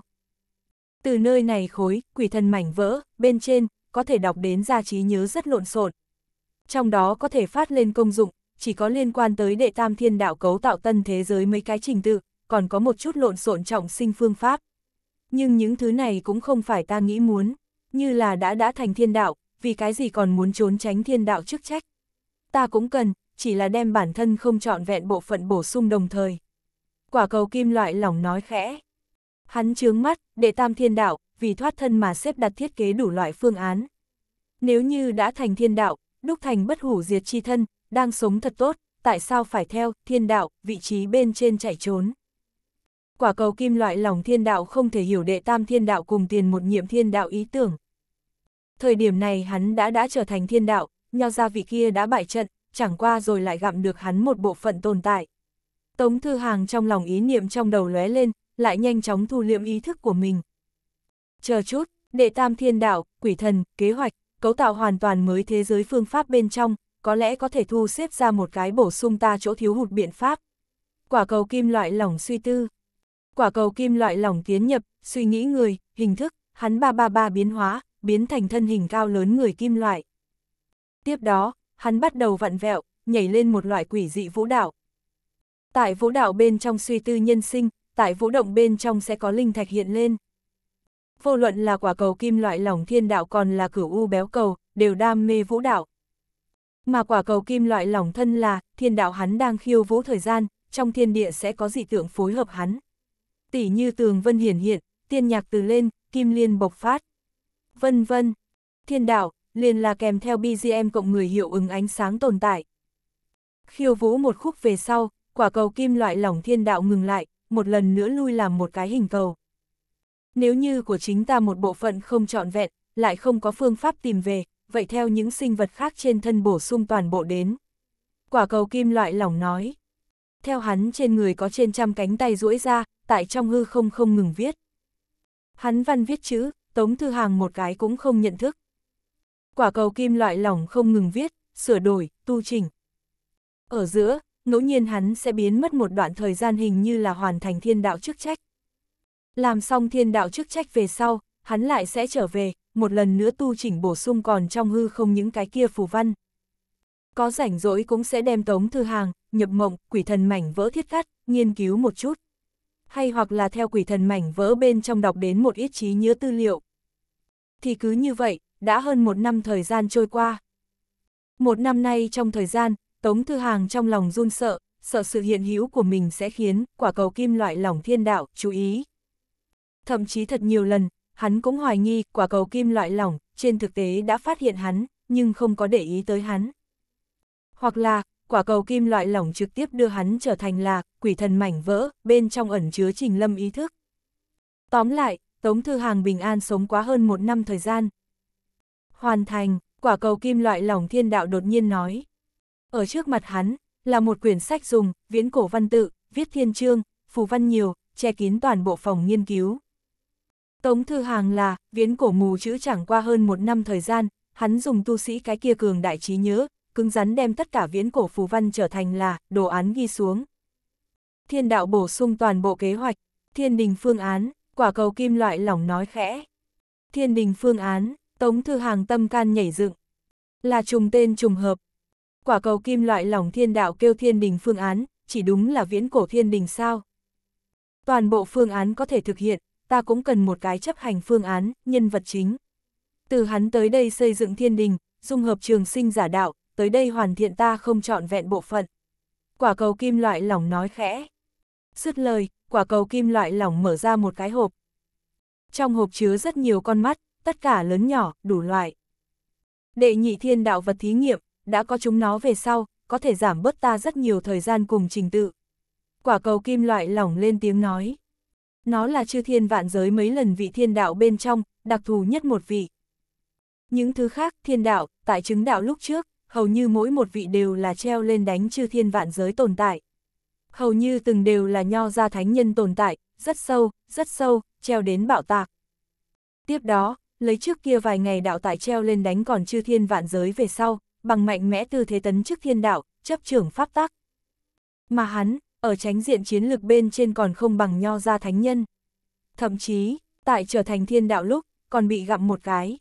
Từ nơi này khối, quỷ thần mảnh vỡ, bên trên, có thể đọc đến ra trí nhớ rất lộn xộn. Trong đó có thể phát lên công dụng, chỉ có liên quan tới đệ tam thiên đạo cấu tạo tân thế giới mấy cái trình tự, còn có một chút lộn xộn trọng sinh phương pháp nhưng những thứ này cũng không phải ta nghĩ muốn, như là đã đã thành thiên đạo, vì cái gì còn muốn trốn tránh thiên đạo chức trách. Ta cũng cần, chỉ là đem bản thân không chọn vẹn bộ phận bổ sung đồng thời. Quả cầu kim loại lỏng nói khẽ. Hắn chướng mắt, để tam thiên đạo, vì thoát thân mà xếp đặt thiết kế đủ loại phương án. Nếu như đã thành thiên đạo, đúc thành bất hủ diệt chi thân, đang sống thật tốt, tại sao phải theo thiên đạo, vị trí bên trên chạy trốn quả cầu kim loại lòng thiên đạo không thể hiểu đệ tam thiên đạo cùng tiền một nhiệm thiên đạo ý tưởng. Thời điểm này hắn đã đã trở thành thiên đạo, nho ra vị kia đã bại trận, chẳng qua rồi lại gặm được hắn một bộ phận tồn tại. Tống Thư Hàng trong lòng ý niệm trong đầu lóe lên, lại nhanh chóng thu liệm ý thức của mình. Chờ chút, đệ tam thiên đạo, quỷ thần, kế hoạch, cấu tạo hoàn toàn mới thế giới phương pháp bên trong, có lẽ có thể thu xếp ra một cái bổ sung ta chỗ thiếu hụt biện pháp. Quả cầu kim loại lỏng suy tư, Quả cầu kim loại lỏng tiến nhập, suy nghĩ người, hình thức, hắn ba ba ba biến hóa, biến thành thân hình cao lớn người kim loại. Tiếp đó, hắn bắt đầu vặn vẹo, nhảy lên một loại quỷ dị vũ đạo. Tại vũ đạo bên trong suy tư nhân sinh, tại vũ động bên trong sẽ có linh thạch hiện lên. Vô luận là quả cầu kim loại lỏng thiên đạo còn là cửu u béo cầu, đều đam mê vũ đạo. Mà quả cầu kim loại lỏng thân là, thiên đạo hắn đang khiêu vũ thời gian, trong thiên địa sẽ có dị tượng phối hợp hắn tỉ như tường vân hiển hiện, tiên nhạc từ lên, kim liên bộc phát. Vân vân, thiên đạo, liền là kèm theo BGM cộng người hiệu ứng ánh sáng tồn tại. Khiêu vũ một khúc về sau, quả cầu kim loại lỏng thiên đạo ngừng lại, một lần nữa lui làm một cái hình cầu. Nếu như của chính ta một bộ phận không trọn vẹn, lại không có phương pháp tìm về, vậy theo những sinh vật khác trên thân bổ sung toàn bộ đến. Quả cầu kim loại lỏng nói theo hắn trên người có trên trăm cánh tay duỗi ra, tại trong hư không không ngừng viết. Hắn văn viết chữ, Tống Thư Hàng một cái cũng không nhận thức. Quả cầu kim loại lỏng không ngừng viết, sửa đổi, tu chỉnh. Ở giữa, ngẫu nhiên hắn sẽ biến mất một đoạn thời gian hình như là hoàn thành thiên đạo chức trách. Làm xong thiên đạo chức trách về sau, hắn lại sẽ trở về, một lần nữa tu chỉnh bổ sung còn trong hư không những cái kia phù văn. Có rảnh rỗi cũng sẽ đem tống thư hàng, nhập mộng, quỷ thần mảnh vỡ thiết cắt, nghiên cứu một chút. Hay hoặc là theo quỷ thần mảnh vỡ bên trong đọc đến một ít trí nhớ tư liệu. Thì cứ như vậy, đã hơn một năm thời gian trôi qua. Một năm nay trong thời gian, Tống Thư Hàng trong lòng run sợ, sợ sự hiện hữu của mình sẽ khiến quả cầu kim loại lỏng thiên đạo chú ý. Thậm chí thật nhiều lần, hắn cũng hoài nghi quả cầu kim loại lỏng, trên thực tế đã phát hiện hắn, nhưng không có để ý tới hắn hoặc là quả cầu kim loại lỏng trực tiếp đưa hắn trở thành là quỷ thần mảnh vỡ, bên trong ẩn chứa trình lâm ý thức. Tóm lại, Tống Thư Hàng bình an sống quá hơn một năm thời gian. Hoàn thành, quả cầu kim loại lỏng thiên đạo đột nhiên nói. Ở trước mặt hắn, là một quyển sách dùng, viễn cổ văn tự, viết thiên chương, phù văn nhiều, che kín toàn bộ phòng nghiên cứu. Tống Thư Hàng là, viễn cổ mù chữ chẳng qua hơn một năm thời gian, hắn dùng tu sĩ cái kia cường đại trí nhớ, cứng rắn đem tất cả viễn cổ phù văn trở thành là đồ án ghi xuống. Thiên đạo bổ sung toàn bộ kế hoạch, thiên đình phương án, quả cầu kim loại lỏng nói khẽ. Thiên đình phương án, tống thư hàng tâm can nhảy dựng. Là trùng tên trùng hợp. Quả cầu kim loại lỏng thiên đạo kêu thiên đình phương án, chỉ đúng là viễn cổ thiên đình sao. Toàn bộ phương án có thể thực hiện, ta cũng cần một cái chấp hành phương án, nhân vật chính. Từ hắn tới đây xây dựng thiên đình, dung hợp trường sinh giả đạo, tới đây hoàn thiện ta không chọn vẹn bộ phận. Quả cầu kim loại lỏng nói khẽ. Dứt lời, quả cầu kim loại lỏng mở ra một cái hộp. Trong hộp chứa rất nhiều con mắt, tất cả lớn nhỏ, đủ loại. Đệ nhị thiên đạo vật thí nghiệm, đã có chúng nó về sau, có thể giảm bớt ta rất nhiều thời gian cùng trình tự. Quả cầu kim loại lỏng lên tiếng nói. Nó là chư thiên vạn giới mấy lần vị thiên đạo bên trong, đặc thù nhất một vị. Những thứ khác, thiên đạo, tại chứng đạo lúc trước, hầu như mỗi một vị đều là treo lên đánh chư thiên vạn giới tồn tại. Hầu như từng đều là nho gia thánh nhân tồn tại, rất sâu, rất sâu, treo đến bạo tạc. Tiếp đó, lấy trước kia vài ngày đạo tại treo lên đánh còn chư thiên vạn giới về sau, bằng mạnh mẽ tư thế tấn trước thiên đạo, chấp trưởng pháp tắc. Mà hắn, ở tránh diện chiến lược bên trên còn không bằng nho gia thánh nhân. Thậm chí, tại trở thành thiên đạo lúc, còn bị gặm một cái.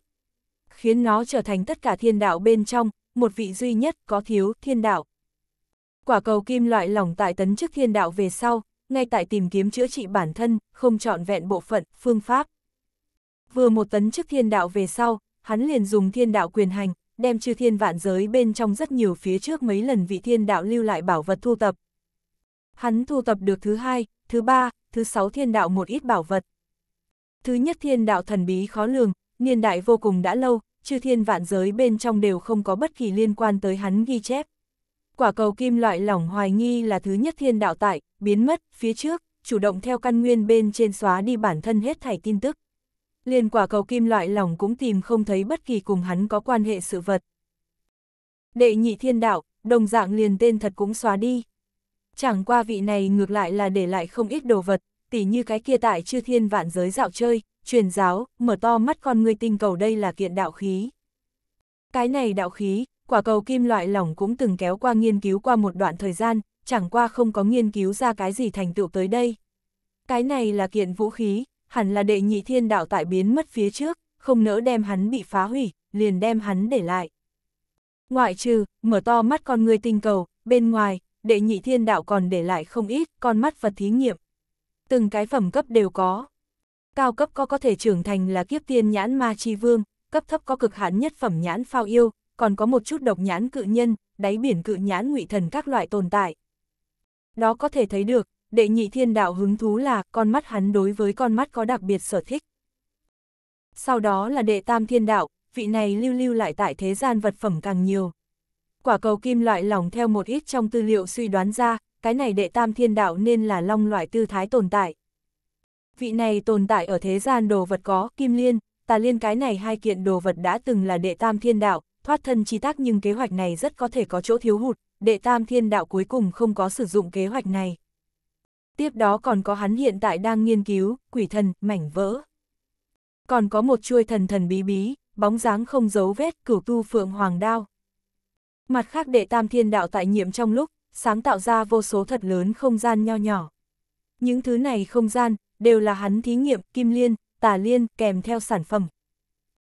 Khiến nó trở thành tất cả thiên đạo bên trong, một vị duy nhất có thiếu thiên đạo. Quả cầu kim loại lỏng tại tấn chức thiên đạo về sau, ngay tại tìm kiếm chữa trị bản thân, không chọn vẹn bộ phận, phương pháp. Vừa một tấn chức thiên đạo về sau, hắn liền dùng thiên đạo quyền hành, đem chư thiên vạn giới bên trong rất nhiều phía trước mấy lần vị thiên đạo lưu lại bảo vật thu tập. Hắn thu tập được thứ hai, thứ ba, thứ sáu thiên đạo một ít bảo vật. Thứ nhất thiên đạo thần bí khó lường, niên đại vô cùng đã lâu, chư thiên vạn giới bên trong đều không có bất kỳ liên quan tới hắn ghi chép. Quả cầu kim loại lỏng hoài nghi là thứ nhất thiên đạo tại, biến mất, phía trước, chủ động theo căn nguyên bên trên xóa đi bản thân hết thảy tin tức. Liên quả cầu kim loại lỏng cũng tìm không thấy bất kỳ cùng hắn có quan hệ sự vật. Đệ nhị thiên đạo, đồng dạng liền tên thật cũng xóa đi. Chẳng qua vị này ngược lại là để lại không ít đồ vật, tỉ như cái kia tại chư thiên vạn giới dạo chơi, truyền giáo, mở to mắt con người tinh cầu đây là kiện đạo khí. Cái này đạo khí, quả cầu kim loại lỏng cũng từng kéo qua nghiên cứu qua một đoạn thời gian, chẳng qua không có nghiên cứu ra cái gì thành tựu tới đây. Cái này là kiện vũ khí, hẳn là đệ nhị thiên đạo tại biến mất phía trước, không nỡ đem hắn bị phá hủy, liền đem hắn để lại. Ngoại trừ, mở to mắt con người tinh cầu, bên ngoài, đệ nhị thiên đạo còn để lại không ít con mắt vật thí nghiệm. Từng cái phẩm cấp đều có. Cao cấp có có thể trưởng thành là kiếp tiên nhãn ma chi vương, cấp thấp có cực hạn nhất phẩm nhãn phao yêu, còn có một chút độc nhãn cự nhân, đáy biển cự nhãn ngụy thần các loại tồn tại. Đó có thể thấy được, đệ nhị thiên đạo hứng thú là con mắt hắn đối với con mắt có đặc biệt sở thích. Sau đó là đệ tam thiên đạo, vị này lưu lưu lại tại thế gian vật phẩm càng nhiều. Quả cầu kim loại lỏng theo một ít trong tư liệu suy đoán ra, cái này đệ tam thiên đạo nên là long loại tư thái tồn tại. Vị này tồn tại ở thế gian đồ vật có, kim liên, tà liên cái này hai kiện đồ vật đã từng là đệ tam thiên đạo, thoát thân chi tác nhưng kế hoạch này rất có thể có chỗ thiếu hụt, đệ tam thiên đạo cuối cùng không có sử dụng kế hoạch này. Tiếp đó còn có hắn hiện tại đang nghiên cứu, quỷ thần, mảnh vỡ. Còn có một chuôi thần thần bí bí, bóng dáng không giấu vết, cửu tu phượng hoàng đao. Mặt khác đệ tam thiên đạo tại nhiệm trong lúc, sáng tạo ra vô số thật lớn không gian nho nhỏ. Những thứ này không gian, đều là hắn thí nghiệm, kim liên, tà liên, kèm theo sản phẩm.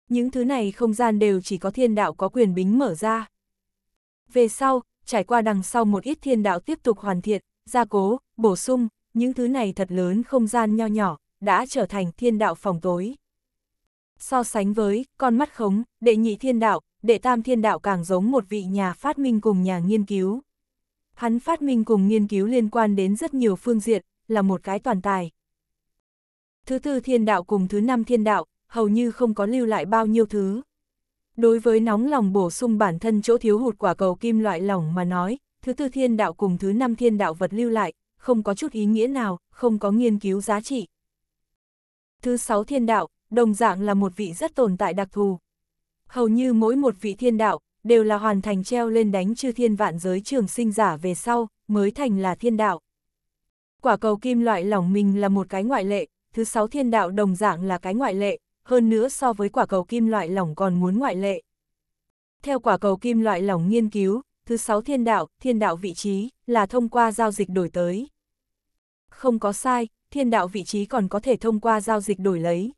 Những thứ này không gian đều chỉ có thiên đạo có quyền bính mở ra. Về sau, trải qua đằng sau một ít thiên đạo tiếp tục hoàn thiện, gia cố, bổ sung, những thứ này thật lớn không gian nho nhỏ, đã trở thành thiên đạo phòng tối. So sánh với, con mắt khống, đệ nhị thiên đạo, đệ tam thiên đạo càng giống một vị nhà phát minh cùng nhà nghiên cứu. Hắn phát minh cùng nghiên cứu liên quan đến rất nhiều phương diện, là một cái toàn tài, Thứ tư thiên đạo cùng thứ năm thiên đạo, hầu như không có lưu lại bao nhiêu thứ. Đối với nóng lòng bổ sung bản thân chỗ thiếu hụt quả cầu kim loại lỏng mà nói, thứ tư thiên đạo cùng thứ năm thiên đạo vật lưu lại, không có chút ý nghĩa nào, không có nghiên cứu giá trị. Thứ sáu thiên đạo, đồng dạng là một vị rất tồn tại đặc thù. Hầu như mỗi một vị thiên đạo, đều là hoàn thành treo lên đánh chư thiên vạn giới trường sinh giả về sau, mới thành là thiên đạo. Quả cầu kim loại lỏng mình là một cái ngoại lệ, thứ sáu thiên đạo đồng dạng là cái ngoại lệ, hơn nữa so với quả cầu kim loại lỏng còn muốn ngoại lệ. Theo quả cầu kim loại lỏng nghiên cứu, thứ sáu thiên đạo, thiên đạo vị trí, là thông qua giao dịch đổi tới. Không có sai, thiên đạo vị trí còn có thể thông qua giao dịch đổi lấy.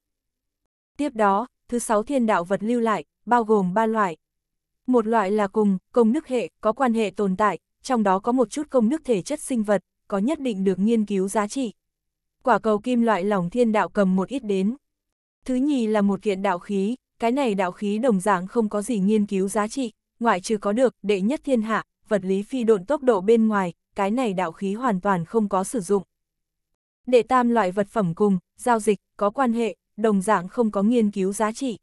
Tiếp đó, thứ sáu thiên đạo vật lưu lại, bao gồm ba loại. Một loại là cùng, công nước hệ, có quan hệ tồn tại, trong đó có một chút công nước thể chất sinh vật, có nhất định được nghiên cứu giá trị, quả cầu kim loại lỏng thiên đạo cầm một ít đến. Thứ nhì là một kiện đạo khí, cái này đạo khí đồng dạng không có gì nghiên cứu giá trị, ngoại trừ có được đệ nhất thiên hạ, vật lý phi độn tốc độ bên ngoài, cái này đạo khí hoàn toàn không có sử dụng. Đệ tam loại vật phẩm cùng, giao dịch, có quan hệ, đồng dạng không có nghiên cứu giá trị.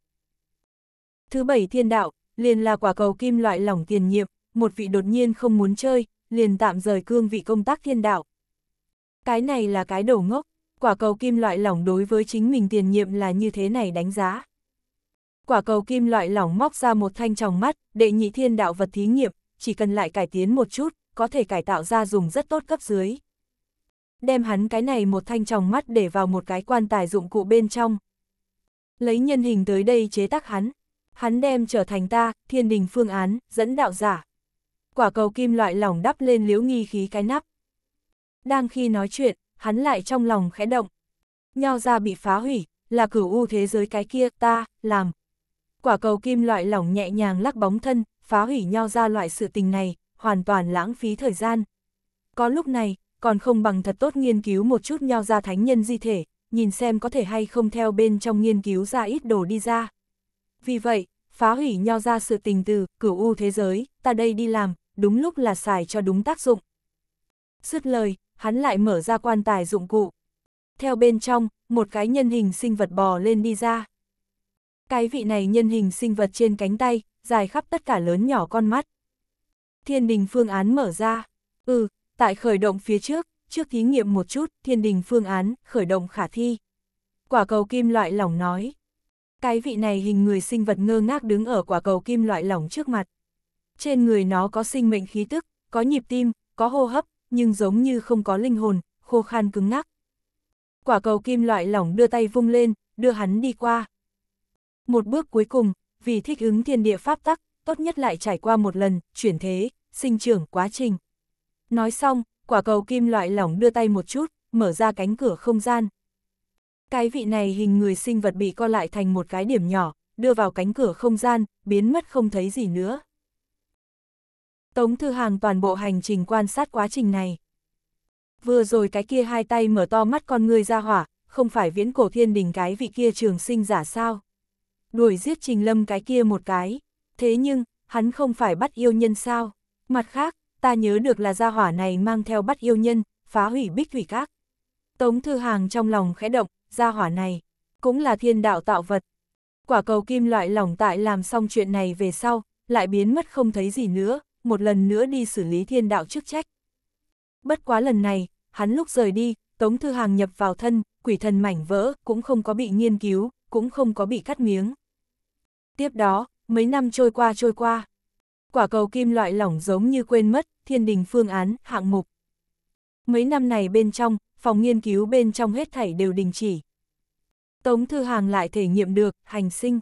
Thứ bảy thiên đạo, liền là quả cầu kim loại lỏng tiền nhiệm, một vị đột nhiên không muốn chơi, liền tạm rời cương vị công tác thiên đạo. Cái này là cái đầu ngốc, quả cầu kim loại lỏng đối với chính mình tiền nhiệm là như thế này đánh giá. Quả cầu kim loại lỏng móc ra một thanh tròng mắt, đệ nhị thiên đạo vật thí nghiệm, chỉ cần lại cải tiến một chút, có thể cải tạo ra dùng rất tốt cấp dưới. Đem hắn cái này một thanh tròng mắt để vào một cái quan tài dụng cụ bên trong. Lấy nhân hình tới đây chế tác hắn. Hắn đem trở thành ta, thiên đình phương án, dẫn đạo giả. Quả cầu kim loại lỏng đắp lên liễu nghi khí cái nắp. Đang khi nói chuyện, hắn lại trong lòng khẽ động. Nho ra bị phá hủy, là cửu u thế giới cái kia, ta, làm. Quả cầu kim loại lỏng nhẹ nhàng lắc bóng thân, phá hủy nho ra loại sự tình này, hoàn toàn lãng phí thời gian. Có lúc này, còn không bằng thật tốt nghiên cứu một chút nho ra thánh nhân di thể, nhìn xem có thể hay không theo bên trong nghiên cứu ra ít đồ đi ra. Vì vậy, phá hủy nho ra sự tình từ, cửu u thế giới, ta đây đi làm, đúng lúc là xài cho đúng tác dụng dứt lời, hắn lại mở ra quan tài dụng cụ. Theo bên trong, một cái nhân hình sinh vật bò lên đi ra. Cái vị này nhân hình sinh vật trên cánh tay, dài khắp tất cả lớn nhỏ con mắt. Thiên đình phương án mở ra. Ừ, tại khởi động phía trước, trước thí nghiệm một chút, thiên đình phương án, khởi động khả thi. Quả cầu kim loại lỏng nói. Cái vị này hình người sinh vật ngơ ngác đứng ở quả cầu kim loại lỏng trước mặt. Trên người nó có sinh mệnh khí tức, có nhịp tim, có hô hấp, nhưng giống như không có linh hồn, khô khan cứng ngắc. Quả cầu kim loại lỏng đưa tay vung lên, đưa hắn đi qua. Một bước cuối cùng, vì thích ứng thiên địa pháp tắc, tốt nhất lại trải qua một lần, chuyển thế, sinh trưởng quá trình. Nói xong, quả cầu kim loại lỏng đưa tay một chút, mở ra cánh cửa không gian. Cái vị này hình người sinh vật bị co lại thành một cái điểm nhỏ, đưa vào cánh cửa không gian, biến mất không thấy gì nữa. Tống Thư Hàng toàn bộ hành trình quan sát quá trình này. Vừa rồi cái kia hai tay mở to mắt con người ra hỏa, không phải viễn cổ thiên đình cái vị kia trường sinh giả sao. Đuổi giết Trình Lâm cái kia một cái. Thế nhưng, hắn không phải bắt yêu nhân sao. Mặt khác, ta nhớ được là gia hỏa này mang theo bắt yêu nhân, phá hủy bích thủy các. Tống Thư Hàng trong lòng khẽ động, gia hỏa này, cũng là thiên đạo tạo vật. Quả cầu kim loại lỏng tại làm xong chuyện này về sau, lại biến mất không thấy gì nữa một lần nữa đi xử lý thiên đạo chức trách. Bất quá lần này, hắn lúc rời đi, Tống Thư Hàng nhập vào thân, quỷ thần mảnh vỡ, cũng không có bị nghiên cứu, cũng không có bị cắt miếng. Tiếp đó, mấy năm trôi qua trôi qua. Quả cầu kim loại lỏng giống như quên mất, thiên đình phương án, hạng mục. Mấy năm này bên trong, phòng nghiên cứu bên trong hết thảy đều đình chỉ. Tống Thư Hàng lại thể nghiệm được, hành sinh.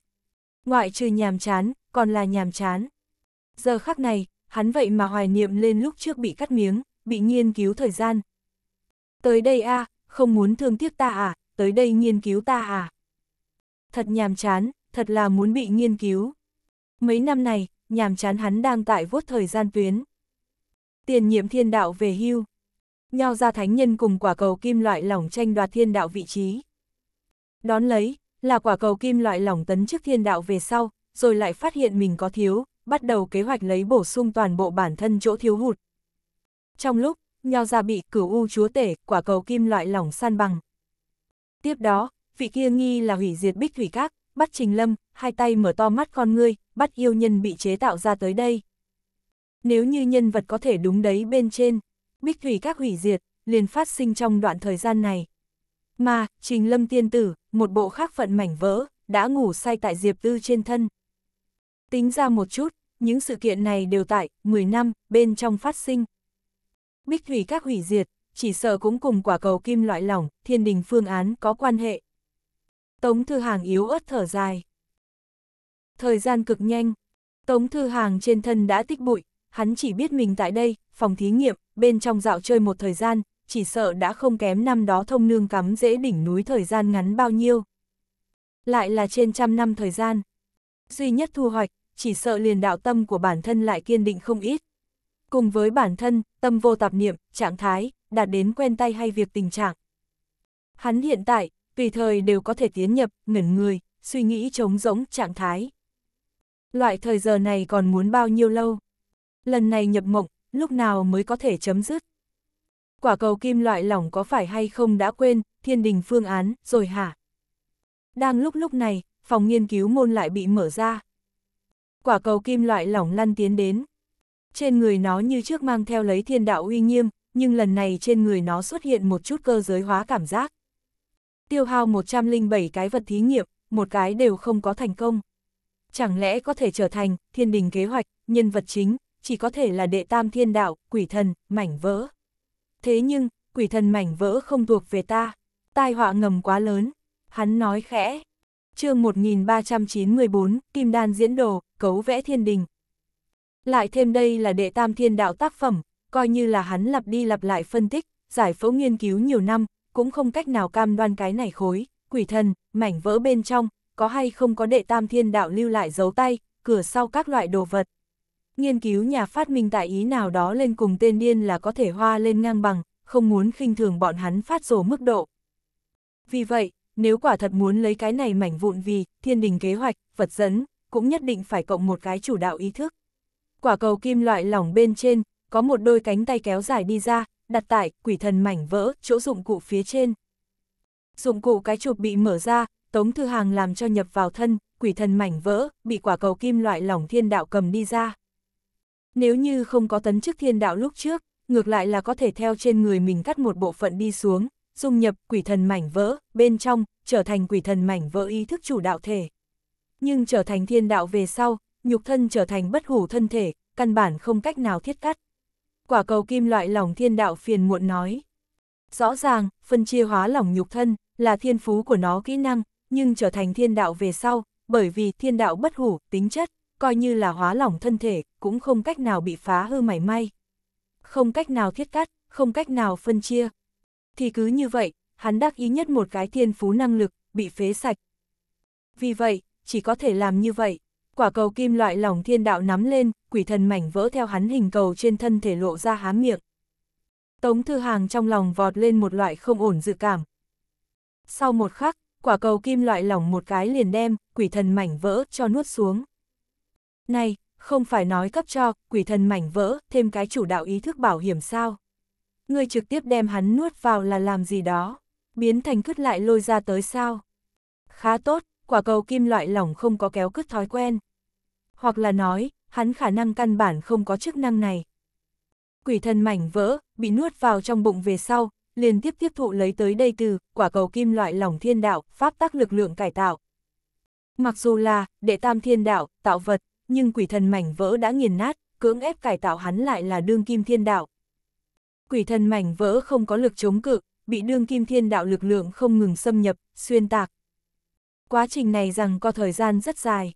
Ngoại trừ nhàm chán, còn là nhàm chán. Giờ khắc này, hắn vậy mà hoài niệm lên lúc trước bị cắt miếng, bị nghiên cứu thời gian. Tới đây a à, không muốn thương tiếc ta à, tới đây nghiên cứu ta à. Thật nhàm chán, thật là muốn bị nghiên cứu. Mấy năm này, nhàm chán hắn đang tại vuốt thời gian tuyến. Tiền nhiệm thiên đạo về hưu. Nhao ra thánh nhân cùng quả cầu kim loại lỏng tranh đoạt thiên đạo vị trí. Đón lấy, là quả cầu kim loại lỏng tấn trước thiên đạo về sau, rồi lại phát hiện mình có thiếu, bắt đầu kế hoạch lấy bổ sung toàn bộ bản thân chỗ thiếu hụt. Trong lúc, nho ra bị cửu u chúa tể, quả cầu kim loại lỏng san bằng. Tiếp đó, vị kia nghi là hủy diệt bích thủy các, bắt trình lâm, hai tay mở to mắt con ngươi, bắt yêu nhân bị chế tạo ra tới đây. Nếu như nhân vật có thể đúng đấy bên trên, bích thủy các hủy diệt, liền phát sinh trong đoạn thời gian này. Mà, trình lâm tiên tử, một bộ khác phận mảnh vỡ, đã ngủ say tại Diệp Tư trên thân. Tính ra một chút, những sự kiện này đều tại 10 năm bên trong phát sinh. Bích thủy các hủy diệt, chỉ sợ cũng cùng quả cầu kim loại lỏng, thiên đình phương án có quan hệ. Tống Thư Hàng yếu ớt thở dài. Thời gian cực nhanh, Tống Thư Hàng trên thân đã tích bụi, hắn chỉ biết mình tại đây, phòng thí nghiệm, bên trong dạo chơi một thời gian, chỉ sợ đã không kém năm đó thông nương cắm dễ đỉnh núi thời gian ngắn bao nhiêu. Lại là trên trăm năm thời gian. Duy nhất thu hoạch, chỉ sợ liền đạo tâm của bản thân lại kiên định không ít. Cùng với bản thân, tâm vô tạp niệm, trạng thái, đạt đến quen tay hay việc tình trạng. Hắn hiện tại, tùy thời đều có thể tiến nhập, ngẩn người, suy nghĩ trống rỗng, trạng thái. Loại thời giờ này còn muốn bao nhiêu lâu? Lần này nhập mộng, lúc nào mới có thể chấm dứt? Quả cầu kim loại lỏng có phải hay không đã quên, thiên đình phương án, rồi hả? Đang lúc lúc này, phòng nghiên cứu môn lại bị mở ra, quả cầu kim loại lỏng lăn tiến đến. Trên người nó như trước mang theo lấy thiên đạo uy nghiêm, nhưng lần này trên người nó xuất hiện một chút cơ giới hóa cảm giác. Tiêu hao 107 cái vật thí nghiệm, một cái đều không có thành công. Chẳng lẽ có thể trở thành thiên đình kế hoạch, nhân vật chính, chỉ có thể là đệ tam thiên đạo, quỷ thần, mảnh vỡ. Thế nhưng, quỷ thần mảnh vỡ không thuộc về ta, tai họa ngầm quá lớn. Hắn nói khẽ, chương 1394, Kim Đan diễn đồ, cấu vẽ thiên đình. Lại thêm đây là đệ tam thiên đạo tác phẩm, coi như là hắn lặp đi lặp lại phân tích, giải phẫu nghiên cứu nhiều năm, cũng không cách nào cam đoan cái này khối, quỷ thần, mảnh vỡ bên trong, có hay không có đệ tam thiên đạo lưu lại dấu tay, cửa sau các loại đồ vật. Nghiên cứu nhà phát minh tại ý nào đó lên cùng tên điên là có thể hoa lên ngang bằng, không muốn khinh thường bọn hắn phát rồ mức độ. Vì vậy, nếu quả thật muốn lấy cái này mảnh vụn vì thiên đình kế hoạch, vật dẫn, cũng nhất định phải cộng một cái chủ đạo ý thức. Quả cầu kim loại lỏng bên trên, có một đôi cánh tay kéo dài đi ra, đặt tại quỷ thần mảnh vỡ, chỗ dụng cụ phía trên. Dụng cụ cái chụp bị mở ra, Tống Thư Hàng làm cho nhập vào thân, quỷ thần mảnh vỡ, bị quả cầu kim loại lỏng thiên đạo cầm đi ra. Nếu như không có tấn chức thiên đạo lúc trước, ngược lại là có thể theo trên người mình cắt một bộ phận đi xuống, dung nhập quỷ thần mảnh vỡ, bên trong, trở thành quỷ thần mảnh vỡ ý thức chủ đạo thể. Nhưng trở thành thiên đạo về sau, nhục thân trở thành bất hủ thân thể, căn bản không cách nào thiết cắt. Quả cầu kim loại lòng thiên đạo phiền muộn nói. Rõ ràng, phân chia hóa lòng nhục thân là thiên phú của nó kỹ năng, nhưng trở thành thiên đạo về sau, bởi vì thiên đạo bất hủ, tính chất, coi như là hóa lòng thân thể, cũng không cách nào bị phá hư mảy may. Không cách nào thiết cắt, không cách nào phân chia thì cứ như vậy, hắn đắc ý nhất một cái thiên phú năng lực, bị phế sạch. Vì vậy, chỉ có thể làm như vậy. Quả cầu kim loại lòng thiên đạo nắm lên, quỷ thần mảnh vỡ theo hắn hình cầu trên thân thể lộ ra há miệng. Tống Thư Hàng trong lòng vọt lên một loại không ổn dự cảm. Sau một khắc, quả cầu kim loại lỏng một cái liền đem, quỷ thần mảnh vỡ cho nuốt xuống. Này, không phải nói cấp cho, quỷ thần mảnh vỡ, thêm cái chủ đạo ý thức bảo hiểm sao? ngươi trực tiếp đem hắn nuốt vào là làm gì đó, biến thành cứt lại lôi ra tới sao. Khá tốt, quả cầu kim loại lỏng không có kéo cứt thói quen. Hoặc là nói, hắn khả năng căn bản không có chức năng này. Quỷ thần mảnh vỡ, bị nuốt vào trong bụng về sau, liên tiếp tiếp thụ lấy tới đây từ quả cầu kim loại lỏng thiên đạo, pháp tác lực lượng cải tạo. Mặc dù là đệ tam thiên đạo, tạo vật, nhưng quỷ thần mảnh vỡ đã nghiền nát, cưỡng ép cải tạo hắn lại là đương kim thiên đạo, quỷ thần mảnh vỡ không có lực chống cự, bị đương kim thiên đạo lực lượng không ngừng xâm nhập, xuyên tạc. Quá trình này rằng có thời gian rất dài.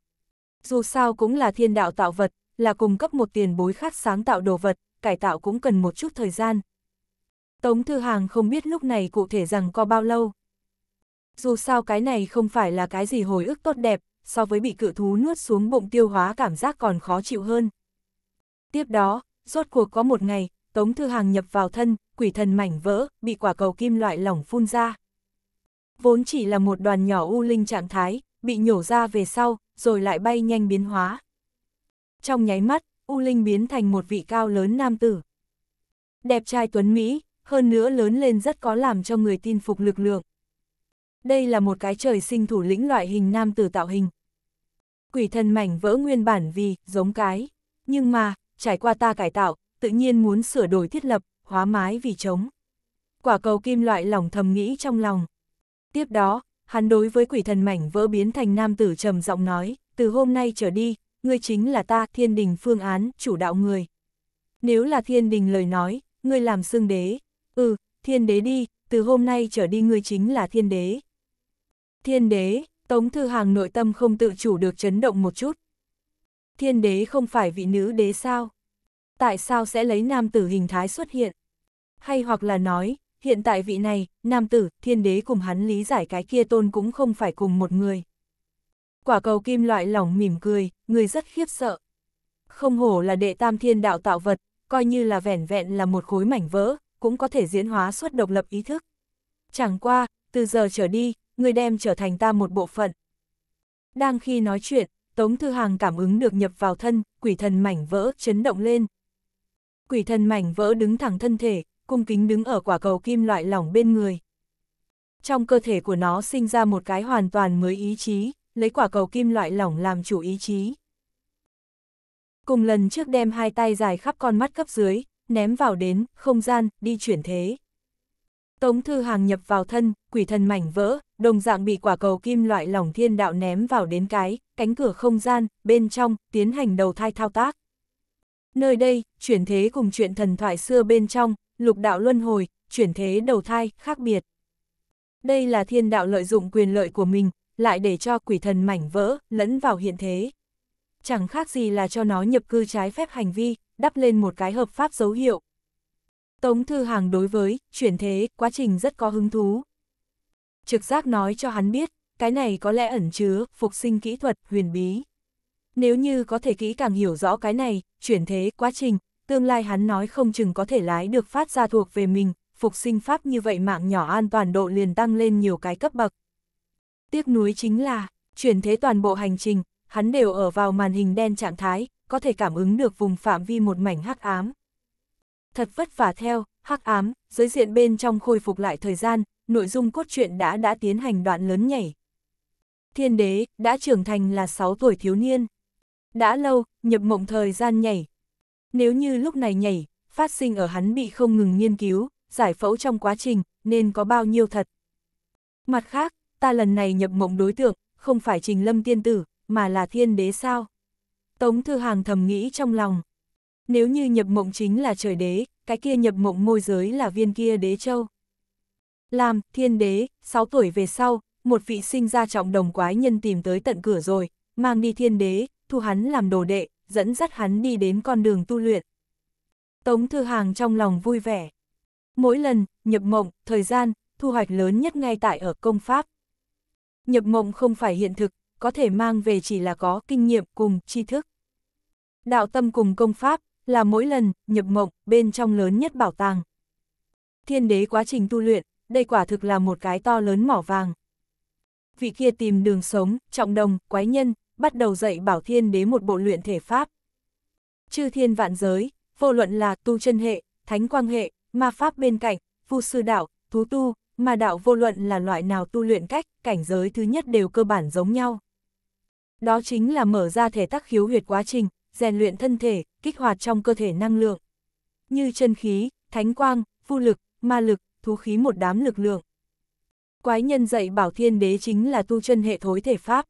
Dù sao cũng là thiên đạo tạo vật, là cung cấp một tiền bối khác sáng tạo đồ vật, cải tạo cũng cần một chút thời gian. Tống Thư Hàng không biết lúc này cụ thể rằng có bao lâu. Dù sao cái này không phải là cái gì hồi ức tốt đẹp, so với bị cự thú nuốt xuống bụng tiêu hóa cảm giác còn khó chịu hơn. Tiếp đó, rốt cuộc có một ngày, Tống Thư Hàng nhập vào thân, quỷ thần mảnh vỡ, bị quả cầu kim loại lỏng phun ra. Vốn chỉ là một đoàn nhỏ u linh trạng thái, bị nhổ ra về sau, rồi lại bay nhanh biến hóa. Trong nháy mắt, u linh biến thành một vị cao lớn nam tử. Đẹp trai tuấn Mỹ, hơn nữa lớn lên rất có làm cho người tin phục lực lượng. Đây là một cái trời sinh thủ lĩnh loại hình nam tử tạo hình. Quỷ thần mảnh vỡ nguyên bản vì, giống cái. Nhưng mà, trải qua ta cải tạo, tự nhiên muốn sửa đổi thiết lập, hóa mái vì chống. Quả cầu kim loại lỏng thầm nghĩ trong lòng. Tiếp đó, hắn đối với quỷ thần mảnh vỡ biến thành nam tử trầm giọng nói, từ hôm nay trở đi, ngươi chính là ta thiên đình phương án, chủ đạo người. Nếu là thiên đình lời nói, ngươi làm xương đế, ừ, thiên đế đi, từ hôm nay trở đi ngươi chính là thiên đế. Thiên đế, Tống Thư Hàng nội tâm không tự chủ được chấn động một chút. Thiên đế không phải vị nữ đế sao? tại sao sẽ lấy nam tử hình thái xuất hiện. Hay hoặc là nói, hiện tại vị này, nam tử, thiên đế cùng hắn lý giải cái kia tôn cũng không phải cùng một người. Quả cầu kim loại lỏng mỉm cười, người rất khiếp sợ. Không hổ là đệ tam thiên đạo tạo vật, coi như là vẻn vẹn là một khối mảnh vỡ, cũng có thể diễn hóa xuất độc lập ý thức. Chẳng qua, từ giờ trở đi, người đem trở thành ta một bộ phận. Đang khi nói chuyện, Tống Thư Hàng cảm ứng được nhập vào thân, quỷ thần mảnh vỡ chấn động lên, Quỷ thần mảnh vỡ đứng thẳng thân thể, cung kính đứng ở quả cầu kim loại lỏng bên người. Trong cơ thể của nó sinh ra một cái hoàn toàn mới ý chí, lấy quả cầu kim loại lỏng làm chủ ý chí. Cùng lần trước đem hai tay dài khắp con mắt cấp dưới, ném vào đến, không gian, đi chuyển thế. Tống Thư Hàng nhập vào thân, quỷ thần mảnh vỡ, đồng dạng bị quả cầu kim loại lỏng thiên đạo ném vào đến cái, cánh cửa không gian, bên trong, tiến hành đầu thai thao tác. Nơi đây, chuyển thế cùng chuyện thần thoại xưa bên trong, lục đạo luân hồi, chuyển thế đầu thai, khác biệt. Đây là thiên đạo lợi dụng quyền lợi của mình, lại để cho quỷ thần mảnh vỡ, lẫn vào hiện thế. Chẳng khác gì là cho nó nhập cư trái phép hành vi, đắp lên một cái hợp pháp dấu hiệu. Tống Thư Hàng đối với, chuyển thế, quá trình rất có hứng thú. Trực giác nói cho hắn biết, cái này có lẽ ẩn chứa, phục sinh kỹ thuật, huyền bí. Nếu như có thể kỹ càng hiểu rõ cái này, chuyển thế, quá trình, tương lai hắn nói không chừng có thể lái được phát ra thuộc về mình, phục sinh pháp như vậy mạng nhỏ an toàn độ liền tăng lên nhiều cái cấp bậc. Tiếc nuối chính là, chuyển thế toàn bộ hành trình, hắn đều ở vào màn hình đen trạng thái, có thể cảm ứng được vùng phạm vi một mảnh hắc ám. Thật vất vả theo, hắc ám, giới diện bên trong khôi phục lại thời gian, nội dung cốt truyện đã đã tiến hành đoạn lớn nhảy. Thiên đế, đã trưởng thành là 6 tuổi thiếu niên. Đã lâu, nhập mộng thời gian nhảy. Nếu như lúc này nhảy, phát sinh ở hắn bị không ngừng nghiên cứu, giải phẫu trong quá trình, nên có bao nhiêu thật. Mặt khác, ta lần này nhập mộng đối tượng, không phải trình lâm tiên tử, mà là thiên đế sao. Tống Thư Hàng thầm nghĩ trong lòng. Nếu như nhập mộng chính là trời đế, cái kia nhập mộng môi giới là viên kia đế châu. Làm, thiên đế, 6 tuổi về sau, một vị sinh ra trọng đồng quái nhân tìm tới tận cửa rồi, mang đi thiên đế, thu hắn làm đồ đệ, dẫn dắt hắn đi đến con đường tu luyện. Tống Thư Hàng trong lòng vui vẻ. Mỗi lần, nhập mộng, thời gian, thu hoạch lớn nhất ngay tại ở công pháp. Nhập mộng không phải hiện thực, có thể mang về chỉ là có kinh nghiệm cùng tri thức. Đạo tâm cùng công pháp, là mỗi lần, nhập mộng, bên trong lớn nhất bảo tàng. Thiên đế quá trình tu luyện, đây quả thực là một cái to lớn mỏ vàng. Vị kia tìm đường sống, trọng đồng, quái nhân, bắt đầu dạy bảo thiên đế một bộ luyện thể pháp. Chư thiên vạn giới, vô luận là tu chân hệ, thánh quang hệ, ma pháp bên cạnh, phu sư đạo, thú tu, mà đạo vô luận là loại nào tu luyện cách, cảnh giới thứ nhất đều cơ bản giống nhau. Đó chính là mở ra thể tắc khiếu huyệt quá trình, rèn luyện thân thể, kích hoạt trong cơ thể năng lượng. Như chân khí, thánh quang, phu lực, ma lực, thú khí một đám lực lượng. Quái nhân dạy bảo thiên đế chính là tu chân hệ thối thể pháp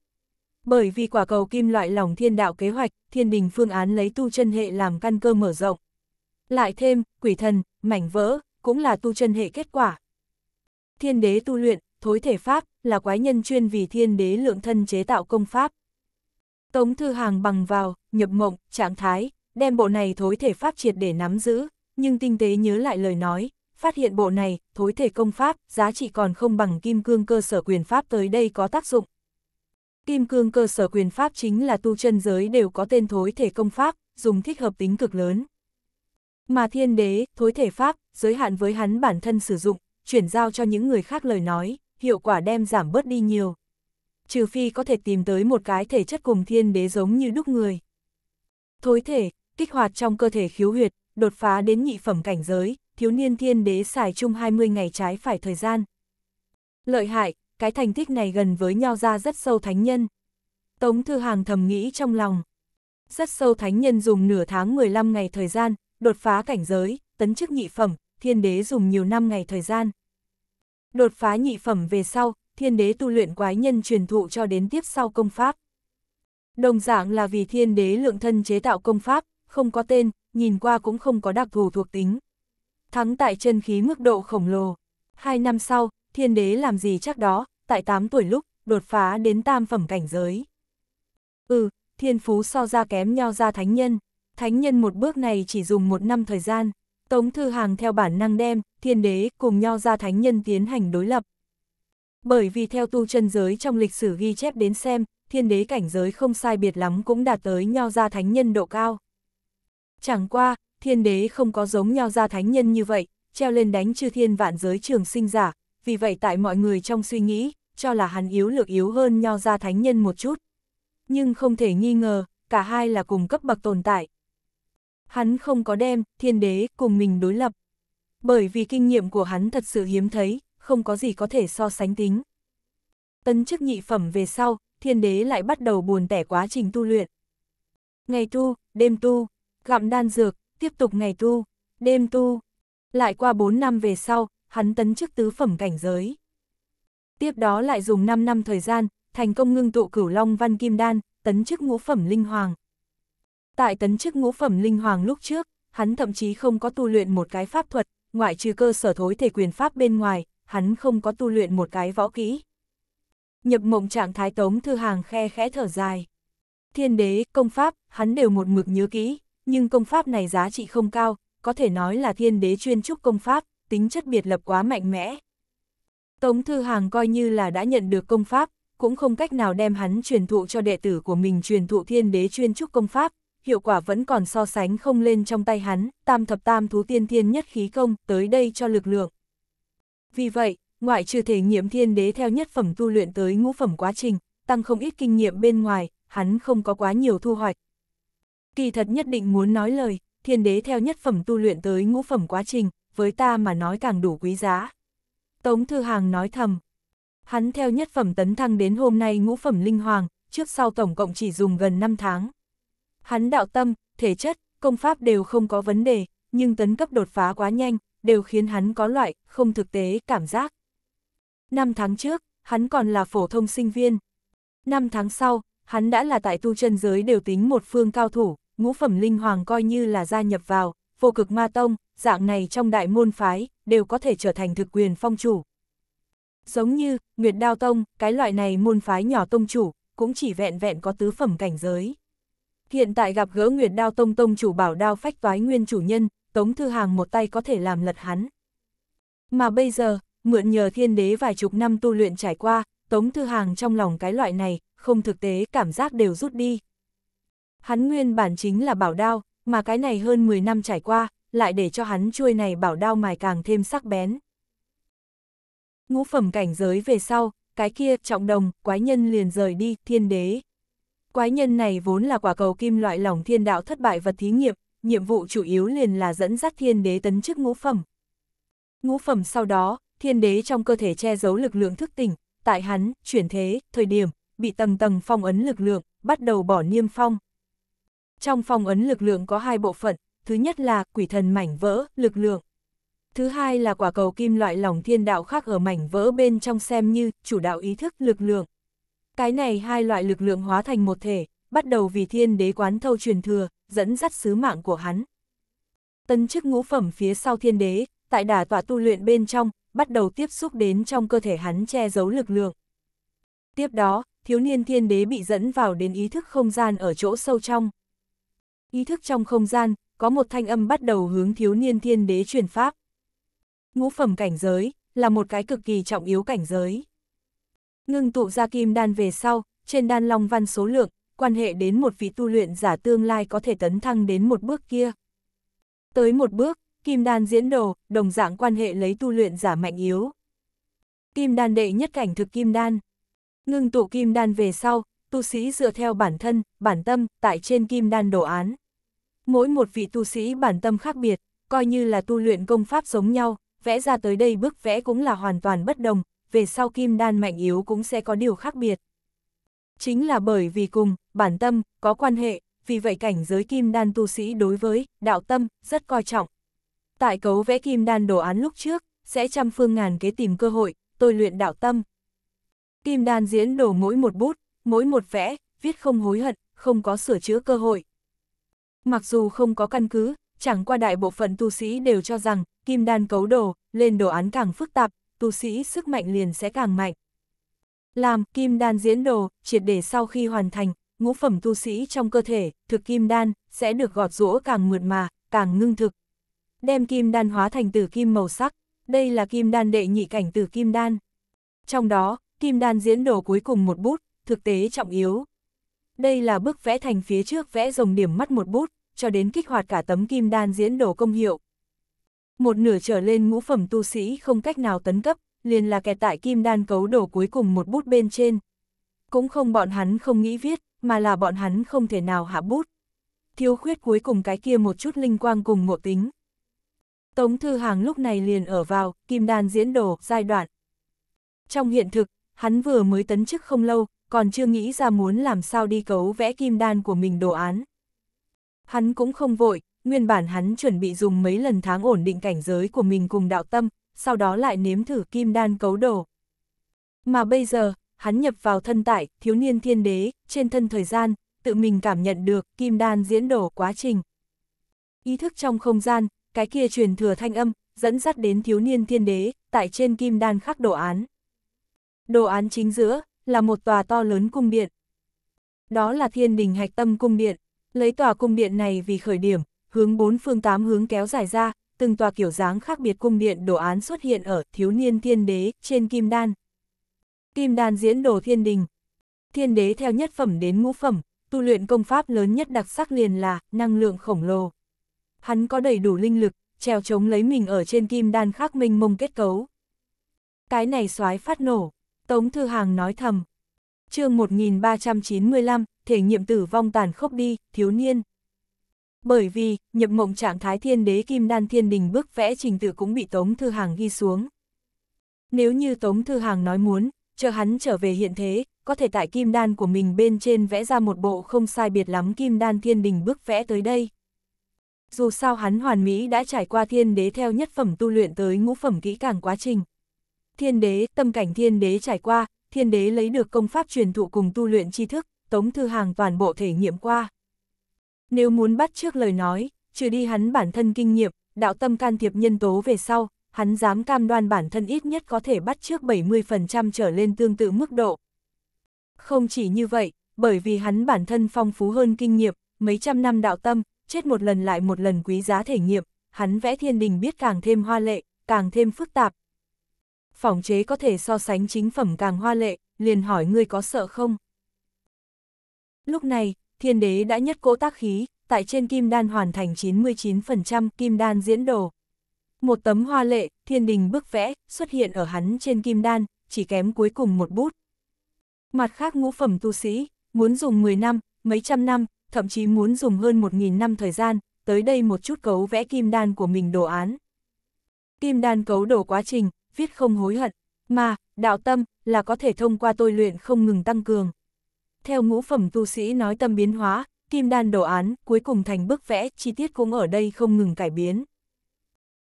bởi vì quả cầu kim loại lòng thiên đạo kế hoạch, thiên đình phương án lấy tu chân hệ làm căn cơ mở rộng. Lại thêm, quỷ thần, mảnh vỡ, cũng là tu chân hệ kết quả. Thiên đế tu luyện, thối thể pháp, là quái nhân chuyên vì thiên đế lượng thân chế tạo công pháp. Tống Thư Hàng bằng vào, nhập mộng, trạng thái, đem bộ này thối thể pháp triệt để nắm giữ, nhưng tinh tế nhớ lại lời nói, phát hiện bộ này, thối thể công pháp, giá trị còn không bằng kim cương cơ sở quyền pháp tới đây có tác dụng. Kim cương cơ sở quyền pháp chính là tu chân giới đều có tên thối thể công pháp, dùng thích hợp tính cực lớn. Mà thiên đế, thối thể pháp, giới hạn với hắn bản thân sử dụng, chuyển giao cho những người khác lời nói, hiệu quả đem giảm bớt đi nhiều. Trừ phi có thể tìm tới một cái thể chất cùng thiên đế giống như đúc người. Thối thể, kích hoạt trong cơ thể khiếu huyệt, đột phá đến nhị phẩm cảnh giới, thiếu niên thiên đế xài chung 20 ngày trái phải thời gian. Lợi hại, cái thành tích này gần với nho ra rất sâu thánh nhân. Tống Thư Hàng thầm nghĩ trong lòng. Rất sâu thánh nhân dùng nửa tháng 15 ngày thời gian, đột phá cảnh giới, tấn chức nhị phẩm, thiên đế dùng nhiều năm ngày thời gian. Đột phá nhị phẩm về sau, thiên đế tu luyện quái nhân truyền thụ cho đến tiếp sau công pháp. Đồng dạng là vì thiên đế lượng thân chế tạo công pháp, không có tên, nhìn qua cũng không có đặc thù thuộc tính. Thắng tại chân khí mức độ khổng lồ. Hai năm sau, thiên đế làm gì chắc đó, tại 8 tuổi lúc, đột phá đến tam phẩm cảnh giới. Ừ, thiên phú so ra kém nhau ra thánh nhân, thánh nhân một bước này chỉ dùng một năm thời gian, Tống Thư Hàng theo bản năng đem, thiên đế cùng nho ra thánh nhân tiến hành đối lập. Bởi vì theo tu chân giới trong lịch sử ghi chép đến xem, thiên đế cảnh giới không sai biệt lắm cũng đạt tới nho ra thánh nhân độ cao. Chẳng qua, thiên đế không có giống nho ra thánh nhân như vậy, treo lên đánh chư thiên vạn giới trường sinh giả, vì vậy tại mọi người trong suy nghĩ, cho là hắn yếu lược yếu hơn nho ra thánh nhân một chút. Nhưng không thể nghi ngờ, cả hai là cùng cấp bậc tồn tại. Hắn không có đem, thiên đế, cùng mình đối lập. Bởi vì kinh nghiệm của hắn thật sự hiếm thấy, không có gì có thể so sánh tính. Tấn chức nhị phẩm về sau, thiên đế lại bắt đầu buồn tẻ quá trình tu luyện. Ngày tu, đêm tu, gặm đan dược, tiếp tục ngày tu, đêm tu. Lại qua 4 năm về sau, hắn tấn chức tứ phẩm cảnh giới. Tiếp đó lại dùng 5 năm thời gian, thành công ngưng tụ cửu long văn kim đan, tấn chức ngũ phẩm linh hoàng. Tại tấn chức ngũ phẩm linh hoàng lúc trước, hắn thậm chí không có tu luyện một cái pháp thuật, ngoại trừ cơ sở thối thể quyền pháp bên ngoài, hắn không có tu luyện một cái võ kỹ. Nhập mộng trạng thái tống thư hàng khe khẽ thở dài. Thiên đế, công pháp, hắn đều một mực nhớ kỹ, nhưng công pháp này giá trị không cao, có thể nói là thiên đế chuyên trúc công pháp tính chất biệt lập quá mạnh mẽ. Tống Thư Hàng coi như là đã nhận được công pháp, cũng không cách nào đem hắn truyền thụ cho đệ tử của mình truyền thụ thiên đế chuyên trúc công pháp, hiệu quả vẫn còn so sánh không lên trong tay hắn, tam thập tam thú tiên thiên nhất khí công tới đây cho lực lượng. Vì vậy, ngoại trừ thể nghiệm thiên đế theo nhất phẩm tu luyện tới ngũ phẩm quá trình, tăng không ít kinh nghiệm bên ngoài, hắn không có quá nhiều thu hoạch. Kỳ thật nhất định muốn nói lời, thiên đế theo nhất phẩm tu luyện tới ngũ phẩm quá trình, với ta mà nói càng đủ quý giá. Tống Thư Hàng nói thầm. Hắn theo nhất phẩm tấn thăng đến hôm nay ngũ phẩm linh hoàng, trước sau tổng cộng chỉ dùng gần 5 tháng. Hắn đạo tâm, thể chất, công pháp đều không có vấn đề, nhưng tấn cấp đột phá quá nhanh, đều khiến hắn có loại, không thực tế, cảm giác. Năm tháng trước, hắn còn là phổ thông sinh viên. Năm tháng sau, hắn đã là tại tu chân giới đều tính một phương cao thủ, ngũ phẩm linh hoàng coi như là gia nhập vào, vô cực ma tông, dạng này trong đại môn phái, đều có thể trở thành thực quyền phong chủ. Giống như, Nguyệt Đao Tông, cái loại này môn phái nhỏ tông chủ, cũng chỉ vẹn vẹn có tứ phẩm cảnh giới. Hiện tại gặp gỡ Nguyệt Đao Tông tông chủ bảo đao phách toái nguyên chủ nhân, Tống Thư Hàng một tay có thể làm lật hắn. Mà bây giờ, mượn nhờ thiên đế vài chục năm tu luyện trải qua, Tống Thư Hàng trong lòng cái loại này, không thực tế, cảm giác đều rút đi. Hắn nguyên bản chính là bảo đao, mà cái này hơn 10 năm trải qua, lại để cho hắn chuôi này bảo đao mài càng thêm sắc bén. Ngũ phẩm cảnh giới về sau, cái kia trọng đồng, quái nhân liền rời đi, thiên đế. Quái nhân này vốn là quả cầu kim loại lỏng thiên đạo thất bại vật thí nghiệm, nhiệm vụ chủ yếu liền là dẫn dắt thiên đế tấn chức ngũ phẩm. Ngũ phẩm sau đó, thiên đế trong cơ thể che giấu lực lượng thức tỉnh, tại hắn, chuyển thế, thời điểm, bị tầng tầng phong ấn lực lượng, bắt đầu bỏ niêm phong. Trong phong ấn lực lượng có hai bộ phận, thứ nhất là quỷ thần mảnh vỡ, lực lượng. Thứ hai là quả cầu kim loại lòng thiên đạo khác ở mảnh vỡ bên trong xem như chủ đạo ý thức, lực lượng. Cái này hai loại lực lượng hóa thành một thể, bắt đầu vì thiên đế quán thâu truyền thừa, dẫn dắt sứ mạng của hắn. Tân chức ngũ phẩm phía sau thiên đế, tại đà tọa tu luyện bên trong, bắt đầu tiếp xúc đến trong cơ thể hắn che giấu lực lượng. Tiếp đó, thiếu niên thiên đế bị dẫn vào đến ý thức không gian ở chỗ sâu trong, ý thức trong không gian, có một thanh âm bắt đầu hướng thiếu niên thiên đế truyền pháp. Ngũ phẩm cảnh giới, là một cái cực kỳ trọng yếu cảnh giới. Ngưng tụ ra kim đan về sau, trên đan long văn số lượng, quan hệ đến một vị tu luyện giả tương lai có thể tấn thăng đến một bước kia. Tới một bước, kim đan diễn đồ, đồng dạng quan hệ lấy tu luyện giả mạnh yếu. Kim đan đệ nhất cảnh thực kim đan. Ngưng tụ kim đan về sau, tu sĩ dựa theo bản thân, bản tâm, tại trên kim đan đồ án. Mỗi một vị tu sĩ bản tâm khác biệt, coi như là tu luyện công pháp giống nhau, vẽ ra tới đây bức vẽ cũng là hoàn toàn bất đồng, về sau kim đan mạnh yếu cũng sẽ có điều khác biệt. Chính là bởi vì cùng, bản tâm, có quan hệ, vì vậy cảnh giới kim đan tu sĩ đối với, đạo tâm, rất coi trọng. Tại cấu vẽ kim đan đồ án lúc trước, sẽ trăm phương ngàn kế tìm cơ hội, tôi luyện đạo tâm. Kim đan diễn đồ mỗi một bút, mỗi một vẽ, viết không hối hận, không có sửa chữa cơ hội. Mặc dù không có căn cứ, chẳng qua đại bộ phận tu sĩ đều cho rằng, kim đan cấu đồ, lên đồ án càng phức tạp, tu sĩ sức mạnh liền sẽ càng mạnh. Làm kim đan diễn đồ, triệt để sau khi hoàn thành, ngũ phẩm tu sĩ trong cơ thể, thực kim đan, sẽ được gọt rũa càng mượt mà, càng ngưng thực. Đem kim đan hóa thành tử kim màu sắc, đây là kim đan đệ nhị cảnh tử kim đan. Trong đó, kim đan diễn đồ cuối cùng một bút, thực tế trọng yếu. Đây là bước vẽ thành phía trước vẽ rồng điểm mắt một bút, cho đến kích hoạt cả tấm kim đan diễn đồ công hiệu. Một nửa trở lên ngũ phẩm tu sĩ không cách nào tấn cấp, liền là kẹt tại kim đan cấu đồ cuối cùng một bút bên trên. Cũng không bọn hắn không nghĩ viết, mà là bọn hắn không thể nào hạ bút. Thiếu khuyết cuối cùng cái kia một chút linh quang cùng ngộ tính. Tống Thư Hàng lúc này liền ở vào, kim đan diễn đồ giai đoạn. Trong hiện thực, hắn vừa mới tấn chức không lâu, còn chưa nghĩ ra muốn làm sao đi cấu vẽ kim đan của mình đồ án. Hắn cũng không vội, nguyên bản hắn chuẩn bị dùng mấy lần tháng ổn định cảnh giới của mình cùng đạo tâm, sau đó lại nếm thử kim đan cấu đồ. Mà bây giờ, hắn nhập vào thân tại, thiếu niên thiên đế, trên thân thời gian, tự mình cảm nhận được kim đan diễn đổ quá trình. Ý thức trong không gian, cái kia truyền thừa thanh âm, dẫn dắt đến thiếu niên thiên đế, tại trên kim đan khắc đồ án. Đồ án chính giữa, là một tòa to lớn cung điện. Đó là thiên đình hạch tâm cung điện. Lấy tòa cung điện này vì khởi điểm, hướng bốn phương tám hướng kéo dài ra, từng tòa kiểu dáng khác biệt cung điện đồ án xuất hiện ở thiếu niên thiên đế trên kim đan. Kim đan diễn đồ thiên đình. Thiên đế theo nhất phẩm đến ngũ phẩm, tu luyện công pháp lớn nhất đặc sắc liền là năng lượng khổng lồ. Hắn có đầy đủ linh lực, treo chống lấy mình ở trên kim đan khắc minh mông kết cấu. Cái này xoái phát nổ, Tống Thư Hàng nói thầm. chương 1395, thể nghiệm tử vong tàn khốc đi, thiếu niên. Bởi vì, nhập mộng trạng thái thiên đế kim đan thiên đình bức vẽ trình tự cũng bị Tống Thư Hàng ghi xuống. Nếu như Tống Thư Hàng nói muốn, chờ hắn trở về hiện thế, có thể tại kim đan của mình bên trên vẽ ra một bộ không sai biệt lắm kim đan thiên đình bức vẽ tới đây. Dù sao hắn hoàn mỹ đã trải qua thiên đế theo nhất phẩm tu luyện tới ngũ phẩm kỹ càng quá trình. Thiên đế, tâm cảnh thiên đế trải qua, thiên đế lấy được công pháp truyền thụ cùng tu luyện tri thức, Tống Thư Hàng toàn bộ thể nghiệm qua. Nếu muốn bắt trước lời nói, trừ đi hắn bản thân kinh nghiệm, đạo tâm can thiệp nhân tố về sau, hắn dám cam đoan bản thân ít nhất có thể bắt trước 70% trở lên tương tự mức độ. Không chỉ như vậy, bởi vì hắn bản thân phong phú hơn kinh nghiệm, mấy trăm năm đạo tâm, chết một lần lại một lần quý giá thể nghiệm, hắn vẽ thiên đình biết càng thêm hoa lệ, càng thêm phức tạp. Phỏng chế có thể so sánh chính phẩm càng hoa lệ, liền hỏi ngươi có sợ không? Lúc này, thiên đế đã nhất cỗ tác khí, tại trên kim đan hoàn thành 99% kim đan diễn đồ. Một tấm hoa lệ, thiên đình bức vẽ, xuất hiện ở hắn trên kim đan, chỉ kém cuối cùng một bút. Mặt khác ngũ phẩm tu sĩ, muốn dùng 10 năm, mấy trăm năm, thậm chí muốn dùng hơn 1.000 năm thời gian, tới đây một chút cấu vẽ kim đan của mình đồ án. Kim đan cấu đổ quá trình, viết không hối hận, mà, đạo tâm, là có thể thông qua tôi luyện không ngừng tăng cường. Theo ngũ phẩm tu sĩ nói tâm biến hóa, kim đan đồ án cuối cùng thành bức vẽ, chi tiết cũng ở đây không ngừng cải biến.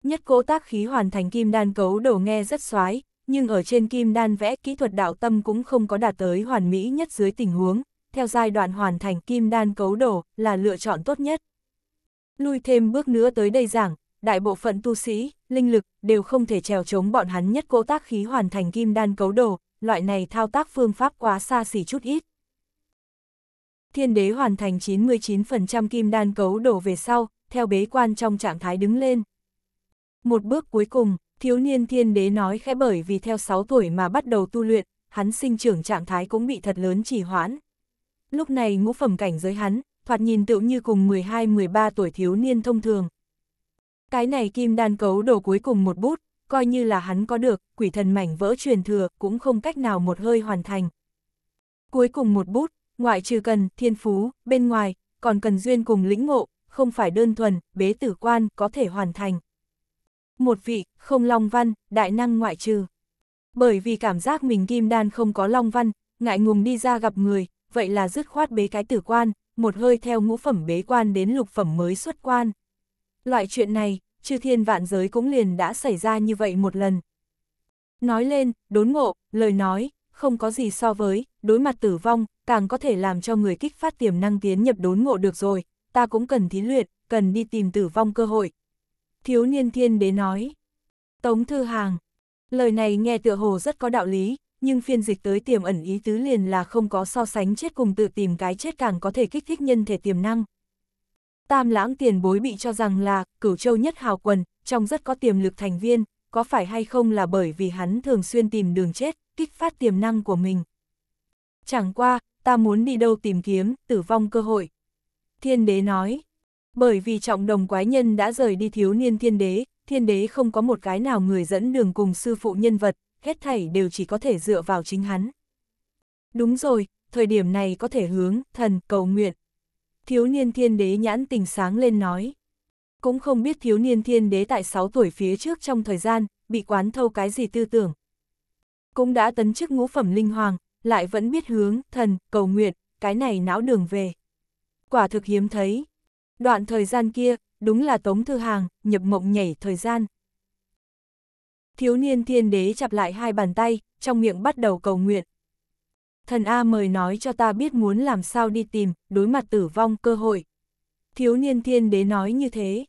Nhất cố tác khí hoàn thành kim đan cấu đồ nghe rất xoái, nhưng ở trên kim đan vẽ kỹ thuật đạo tâm cũng không có đạt tới hoàn mỹ nhất dưới tình huống, theo giai đoạn hoàn thành kim đan cấu đồ là lựa chọn tốt nhất. Lui thêm bước nữa tới đây giảng, đại bộ phận tu sĩ, linh lực đều không thể trèo chống bọn hắn nhất cố tác khí hoàn thành kim đan cấu đồ, loại này thao tác phương pháp quá xa xỉ chút ít. Thiên đế hoàn thành 99% kim đan cấu đổ về sau, theo bế quan trong trạng thái đứng lên. Một bước cuối cùng, thiếu niên thiên đế nói khẽ bởi vì theo 6 tuổi mà bắt đầu tu luyện, hắn sinh trưởng trạng thái cũng bị thật lớn trì hoãn. Lúc này ngũ phẩm cảnh giới hắn, thoạt nhìn tựu như cùng 12-13 tuổi thiếu niên thông thường. Cái này kim đan cấu đổ cuối cùng một bút, coi như là hắn có được, quỷ thần mảnh vỡ truyền thừa cũng không cách nào một hơi hoàn thành. Cuối cùng một bút, ngoại trừ cần thiên phú, bên ngoài, còn cần duyên cùng lĩnh ngộ, không phải đơn thuần, bế tử quan có thể hoàn thành. Một vị, không long văn, đại năng ngoại trừ. Bởi vì cảm giác mình kim đan không có long văn, ngại ngùng đi ra gặp người, vậy là dứt khoát bế cái tử quan, một hơi theo ngũ phẩm bế quan đến lục phẩm mới xuất quan. Loại chuyện này, chư thiên vạn giới cũng liền đã xảy ra như vậy một lần. Nói lên, đốn ngộ, lời nói, không có gì so với, đối mặt tử vong, càng có thể làm cho người kích phát tiềm năng tiến nhập đốn ngộ được rồi, ta cũng cần thí luyện, cần đi tìm tử vong cơ hội. Thiếu niên thiên đế nói. Tống Thư Hàng. Lời này nghe tựa hồ rất có đạo lý, nhưng phiên dịch tới tiềm ẩn ý tứ liền là không có so sánh chết cùng tự tìm cái chết càng có thể kích thích nhân thể tiềm năng. Tam lãng tiền bối bị cho rằng là cửu châu nhất hào quần, trong rất có tiềm lực thành viên, có phải hay không là bởi vì hắn thường xuyên tìm đường chết, kích phát tiềm năng của mình. Chẳng qua, ta muốn đi đâu tìm kiếm, tử vong cơ hội. Thiên đế nói, bởi vì trọng đồng quái nhân đã rời đi thiếu niên thiên đế, thiên đế không có một cái nào người dẫn đường cùng sư phụ nhân vật, hết thảy đều chỉ có thể dựa vào chính hắn. Đúng rồi, thời điểm này có thể hướng, thần, cầu nguyện. Thiếu niên thiên đế nhãn tình sáng lên nói. Cũng không biết thiếu niên thiên đế tại 6 tuổi phía trước trong thời gian, bị quán thâu cái gì tư tưởng cũng đã tấn chức ngũ phẩm linh hoàng, lại vẫn biết hướng, thần, cầu nguyện, cái này não đường về. Quả thực hiếm thấy. Đoạn thời gian kia, đúng là tống thư hàng, nhập mộng nhảy thời gian. Thiếu niên thiên đế chặp lại hai bàn tay, trong miệng bắt đầu cầu nguyện. Thần A mời nói cho ta biết muốn làm sao đi tìm, đối mặt tử vong cơ hội. Thiếu niên thiên đế nói như thế.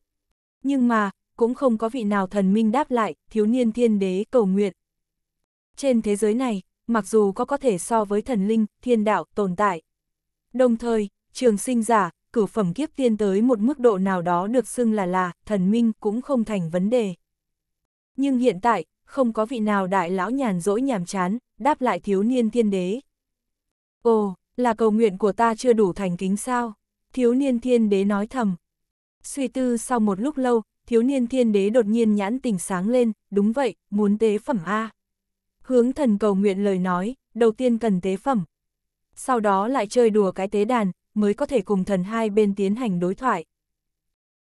Nhưng mà, cũng không có vị nào thần minh đáp lại, thiếu niên thiên đế cầu nguyện, trên thế giới này, mặc dù có có thể so với thần linh, thiên đạo tồn tại. Đồng thời, trường sinh giả, cửu phẩm kiếp tiên tới một mức độ nào đó được xưng là là, thần minh cũng không thành vấn đề. Nhưng hiện tại, không có vị nào đại lão nhàn rỗi nhàm chán, đáp lại thiếu niên thiên đế. Ồ, là cầu nguyện của ta chưa đủ thành kính sao? Thiếu niên thiên đế nói thầm. Suy tư sau một lúc lâu, thiếu niên thiên đế đột nhiên nhãn tỉnh sáng lên, đúng vậy, muốn tế phẩm A. Hướng thần cầu nguyện lời nói, đầu tiên cần tế phẩm. Sau đó lại chơi đùa cái tế đàn, mới có thể cùng thần hai bên tiến hành đối thoại.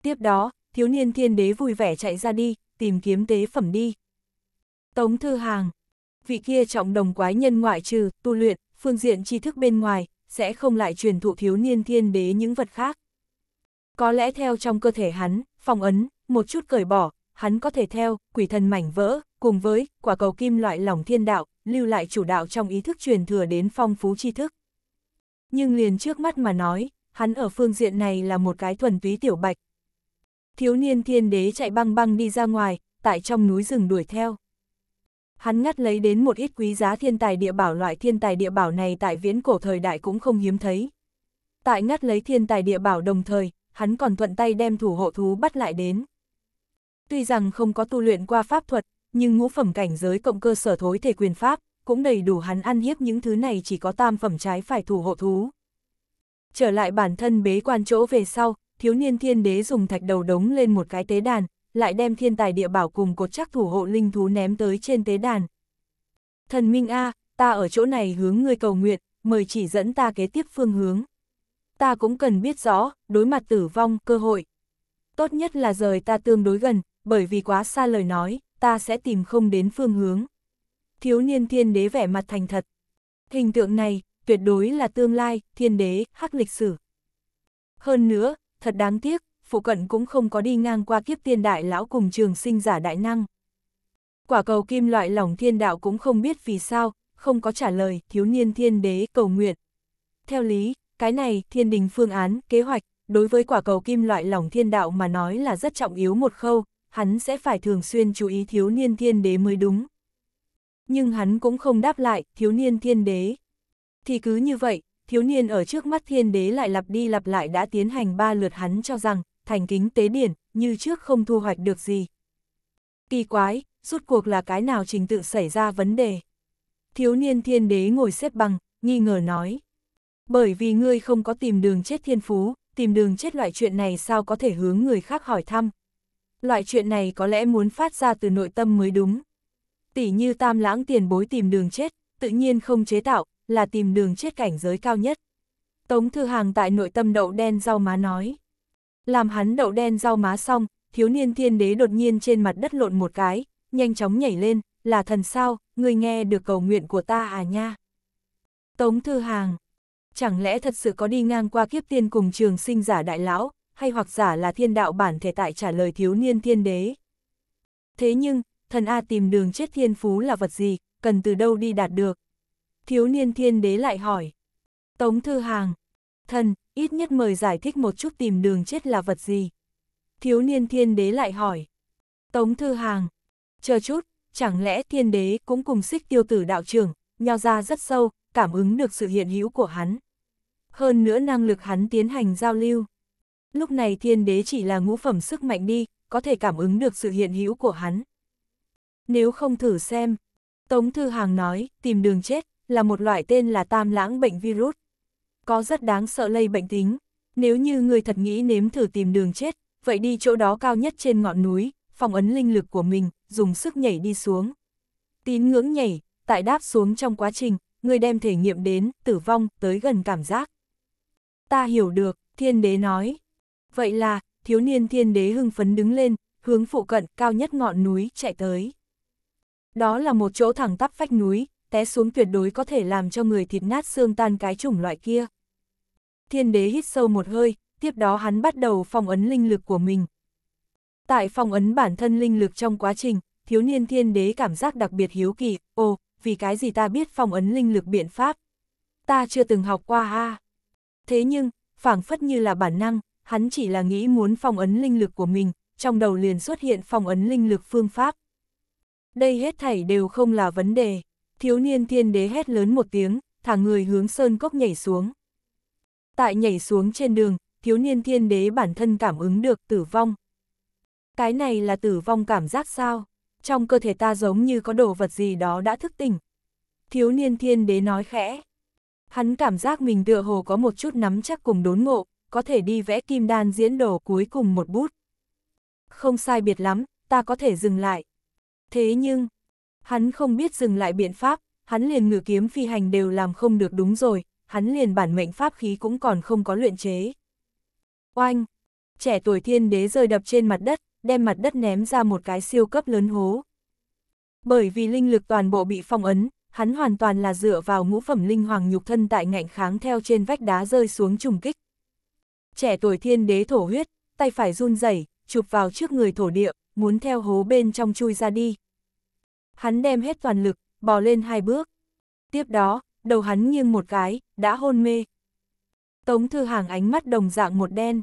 Tiếp đó, thiếu niên thiên đế vui vẻ chạy ra đi, tìm kiếm tế phẩm đi. Tống Thư Hàng Vị kia trọng đồng quái nhân ngoại trừ, tu luyện, phương diện tri thức bên ngoài, sẽ không lại truyền thụ thiếu niên thiên đế những vật khác. Có lẽ theo trong cơ thể hắn, phong ấn, một chút cởi bỏ, hắn có thể theo, quỷ thần mảnh vỡ, cùng với quả cầu kim loại lòng thiên đạo, lưu lại chủ đạo trong ý thức truyền thừa đến phong phú tri thức. Nhưng liền trước mắt mà nói, hắn ở phương diện này là một cái thuần túy tiểu bạch. Thiếu niên thiên đế chạy băng băng đi ra ngoài, tại trong núi rừng đuổi theo. Hắn ngắt lấy đến một ít quý giá thiên tài địa bảo loại thiên tài địa bảo này tại viễn cổ thời đại cũng không hiếm thấy. Tại ngắt lấy thiên tài địa bảo đồng thời, hắn còn thuận tay đem thủ hộ thú bắt lại đến. Tuy rằng không có tu luyện qua pháp thuật, nhưng ngũ phẩm cảnh giới cộng cơ sở thối thể quyền pháp, cũng đầy đủ hắn ăn hiếp những thứ này chỉ có tam phẩm trái phải thủ hộ thú. Trở lại bản thân bế quan chỗ về sau, thiếu niên thiên đế dùng thạch đầu đống lên một cái tế đàn, lại đem thiên tài địa bảo cùng cột chắc thủ hộ linh thú ném tới trên tế đàn. Thần Minh A, ta ở chỗ này hướng ngươi cầu nguyện, mời chỉ dẫn ta kế tiếp phương hướng. Ta cũng cần biết rõ, đối mặt tử vong, cơ hội. Tốt nhất là rời ta tương đối gần, bởi vì quá xa lời nói, ta sẽ tìm không đến phương hướng. Thiếu niên thiên đế vẻ mặt thành thật. Hình tượng này, tuyệt đối là tương lai, thiên đế, hắc lịch sử. Hơn nữa, thật đáng tiếc, phụ cận cũng không có đi ngang qua kiếp tiên đại lão cùng trường sinh giả đại năng. Quả cầu kim loại lỏng thiên đạo cũng không biết vì sao, không có trả lời, thiếu niên thiên đế cầu nguyện. Theo lý, cái này, thiên đình phương án, kế hoạch, đối với quả cầu kim loại lỏng thiên đạo mà nói là rất trọng yếu một khâu, hắn sẽ phải thường xuyên chú ý thiếu niên thiên đế mới đúng. Nhưng hắn cũng không đáp lại thiếu niên thiên đế. Thì cứ như vậy, thiếu niên ở trước mắt thiên đế lại lặp đi lặp lại đã tiến hành ba lượt hắn cho rằng, thành kính tế điển, như trước không thu hoạch được gì. Kỳ quái, rút cuộc là cái nào trình tự xảy ra vấn đề. Thiếu niên thiên đế ngồi xếp bằng, nghi ngờ nói. Bởi vì ngươi không có tìm đường chết thiên phú, tìm đường chết loại chuyện này sao có thể hướng người khác hỏi thăm. Loại chuyện này có lẽ muốn phát ra từ nội tâm mới đúng. Tỷ như tam lãng tiền bối tìm đường chết, tự nhiên không chế tạo, là tìm đường chết cảnh giới cao nhất. Tống Thư Hàng tại nội tâm đậu đen rau má nói. Làm hắn đậu đen rau má xong, thiếu niên thiên đế đột nhiên trên mặt đất lộn một cái, nhanh chóng nhảy lên, là thần sao, người nghe được cầu nguyện của ta à nha. Tống Thư Hàng, chẳng lẽ thật sự có đi ngang qua kiếp tiên cùng trường sinh giả đại lão, hay hoặc giả là thiên đạo bản thể tại trả lời thiếu niên thiên đế. Thế nhưng, thần A tìm đường chết thiên phú là vật gì, cần từ đâu đi đạt được? Thiếu niên thiên đế lại hỏi. Tống Thư Hàng, thần, ít nhất mời giải thích một chút tìm đường chết là vật gì? Thiếu niên thiên đế lại hỏi. Tống Thư Hàng, chờ chút, chẳng lẽ thiên đế cũng cùng xích tiêu tử đạo trưởng, nho ra rất sâu, cảm ứng được sự hiện hữu của hắn. Hơn nữa năng lực hắn tiến hành giao lưu. Lúc này thiên đế chỉ là ngũ phẩm sức mạnh đi, có thể cảm ứng được sự hiện hữu của hắn. Nếu không thử xem, Tống Thư Hàng nói, tìm đường chết, là một loại tên là tam lãng bệnh virus. Có rất đáng sợ lây bệnh tính, nếu như người thật nghĩ nếm thử tìm đường chết, vậy đi chỗ đó cao nhất trên ngọn núi, phòng ấn linh lực của mình, dùng sức nhảy đi xuống. Tín ngưỡng nhảy, tại đáp xuống trong quá trình, người đem thể nghiệm đến, tử vong, tới gần cảm giác. Ta hiểu được, thiên đế nói, Vậy là, thiếu niên thiên đế hưng phấn đứng lên, hướng phụ cận cao nhất ngọn núi chạy tới. Đó là một chỗ thẳng tắp vách núi, té xuống tuyệt đối có thể làm cho người thịt nát xương tan cái chủng loại kia. Thiên đế hít sâu một hơi, tiếp đó hắn bắt đầu phong ấn linh lực của mình. Tại phong ấn bản thân linh lực trong quá trình, thiếu niên thiên đế cảm giác đặc biệt hiếu kỳ, ồ, vì cái gì ta biết phong ấn linh lực biện pháp? Ta chưa từng học qua ha. Thế nhưng, phảng phất như là bản năng, hắn chỉ là nghĩ muốn phong ấn linh lực của mình, trong đầu liền xuất hiện phong ấn linh lực phương pháp. Đây hết thảy đều không là vấn đề, thiếu niên thiên đế hét lớn một tiếng, thả người hướng sơn cốc nhảy xuống. Tại nhảy xuống trên đường, thiếu niên thiên đế bản thân cảm ứng được tử vong. Cái này là tử vong cảm giác sao? Trong cơ thể ta giống như có đồ vật gì đó đã thức tỉnh. Thiếu niên thiên đế nói khẽ. Hắn cảm giác mình tựa hồ có một chút nắm chắc cùng đốn ngộ, có thể đi vẽ kim đan diễn đồ cuối cùng một bút. Không sai biệt lắm, ta có thể dừng lại. Thế nhưng, hắn không biết dừng lại biện pháp, hắn liền ngự kiếm phi hành đều làm không được đúng rồi, hắn liền bản mệnh pháp khí cũng còn không có luyện chế. Oanh! Trẻ tuổi thiên đế rơi đập trên mặt đất, đem mặt đất ném ra một cái siêu cấp lớn hố. Bởi vì linh lực toàn bộ bị phong ấn, hắn hoàn toàn là dựa vào ngũ phẩm linh hoàng nhục thân tại ngạnh kháng theo trên vách đá rơi xuống trùng kích trẻ tuổi thiên đế thổ huyết, tay phải run rẩy chụp vào trước người thổ địa, muốn theo hố bên trong chui ra đi. Hắn đem hết toàn lực, bò lên hai bước. Tiếp đó, đầu hắn nghiêng một cái, đã hôn mê. Tống thư hàng ánh mắt đồng dạng một đen.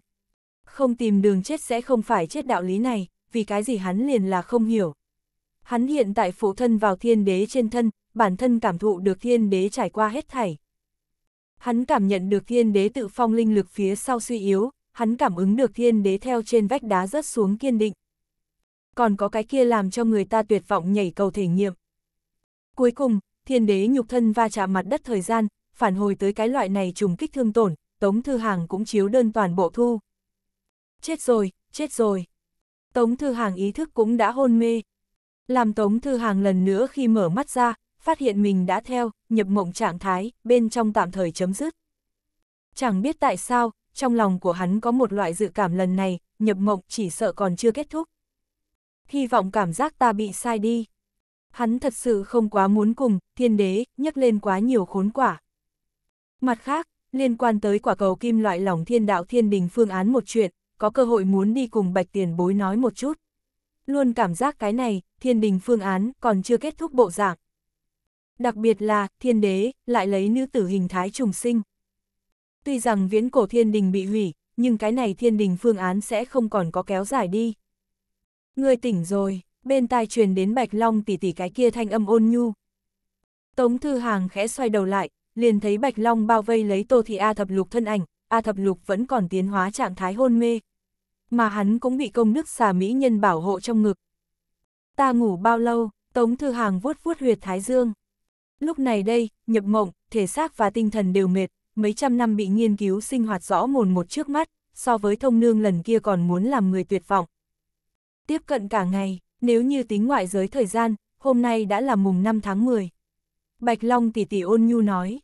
Không tìm đường chết sẽ không phải chết đạo lý này, vì cái gì hắn liền là không hiểu. Hắn hiện tại phụ thân vào thiên đế trên thân, bản thân cảm thụ được thiên đế trải qua hết thảy hắn cảm nhận được thiên đế tự phong linh lực phía sau suy yếu, hắn cảm ứng được thiên đế theo trên vách đá rớt xuống kiên định. Còn có cái kia làm cho người ta tuyệt vọng nhảy cầu thể nghiệm. Cuối cùng, thiên đế nhục thân va chạm mặt đất thời gian, phản hồi tới cái loại này trùng kích thương tổn, Tống Thư Hàng cũng chiếu đơn toàn bộ thu. Chết rồi, chết rồi. Tống Thư Hàng ý thức cũng đã hôn mê. Làm Tống Thư Hàng lần nữa khi mở mắt ra, phát hiện mình đã theo, nhập mộng trạng thái, bên trong tạm thời chấm dứt. Chẳng biết tại sao, trong lòng của hắn có một loại dự cảm lần này, nhập mộng chỉ sợ còn chưa kết thúc. Hy vọng cảm giác ta bị sai đi. Hắn thật sự không quá muốn cùng, thiên đế, nhấc lên quá nhiều khốn quả. Mặt khác, liên quan tới quả cầu kim loại lòng thiên đạo thiên đình phương án một chuyện, có cơ hội muốn đi cùng bạch tiền bối nói một chút. Luôn cảm giác cái này, thiên đình phương án còn chưa kết thúc bộ dạng. Đặc biệt là, thiên đế, lại lấy nữ tử hình thái trùng sinh. Tuy rằng viễn cổ thiên đình bị hủy, nhưng cái này thiên đình phương án sẽ không còn có kéo dài đi. Người tỉnh rồi, bên tai truyền đến Bạch Long tỉ tỉ cái kia thanh âm ôn nhu. Tống Thư Hàng khẽ xoay đầu lại, liền thấy Bạch Long bao vây lấy Tô Thị A Thập Lục thân ảnh, A Thập Lục vẫn còn tiến hóa trạng thái hôn mê. Mà hắn cũng bị công đức xà mỹ nhân bảo hộ trong ngực. Ta ngủ bao lâu, Tống Thư Hàng vuốt vuốt huyệt Thái Dương. Lúc này đây, nhập mộng, thể xác và tinh thần đều mệt, mấy trăm năm bị nghiên cứu sinh hoạt rõ mồn một trước mắt, so với thông nương lần kia còn muốn làm người tuyệt vọng. Tiếp cận cả ngày, nếu như tính ngoại giới thời gian, hôm nay đã là mùng 5 tháng 10. Bạch Long tỷ tỷ ôn nhu nói.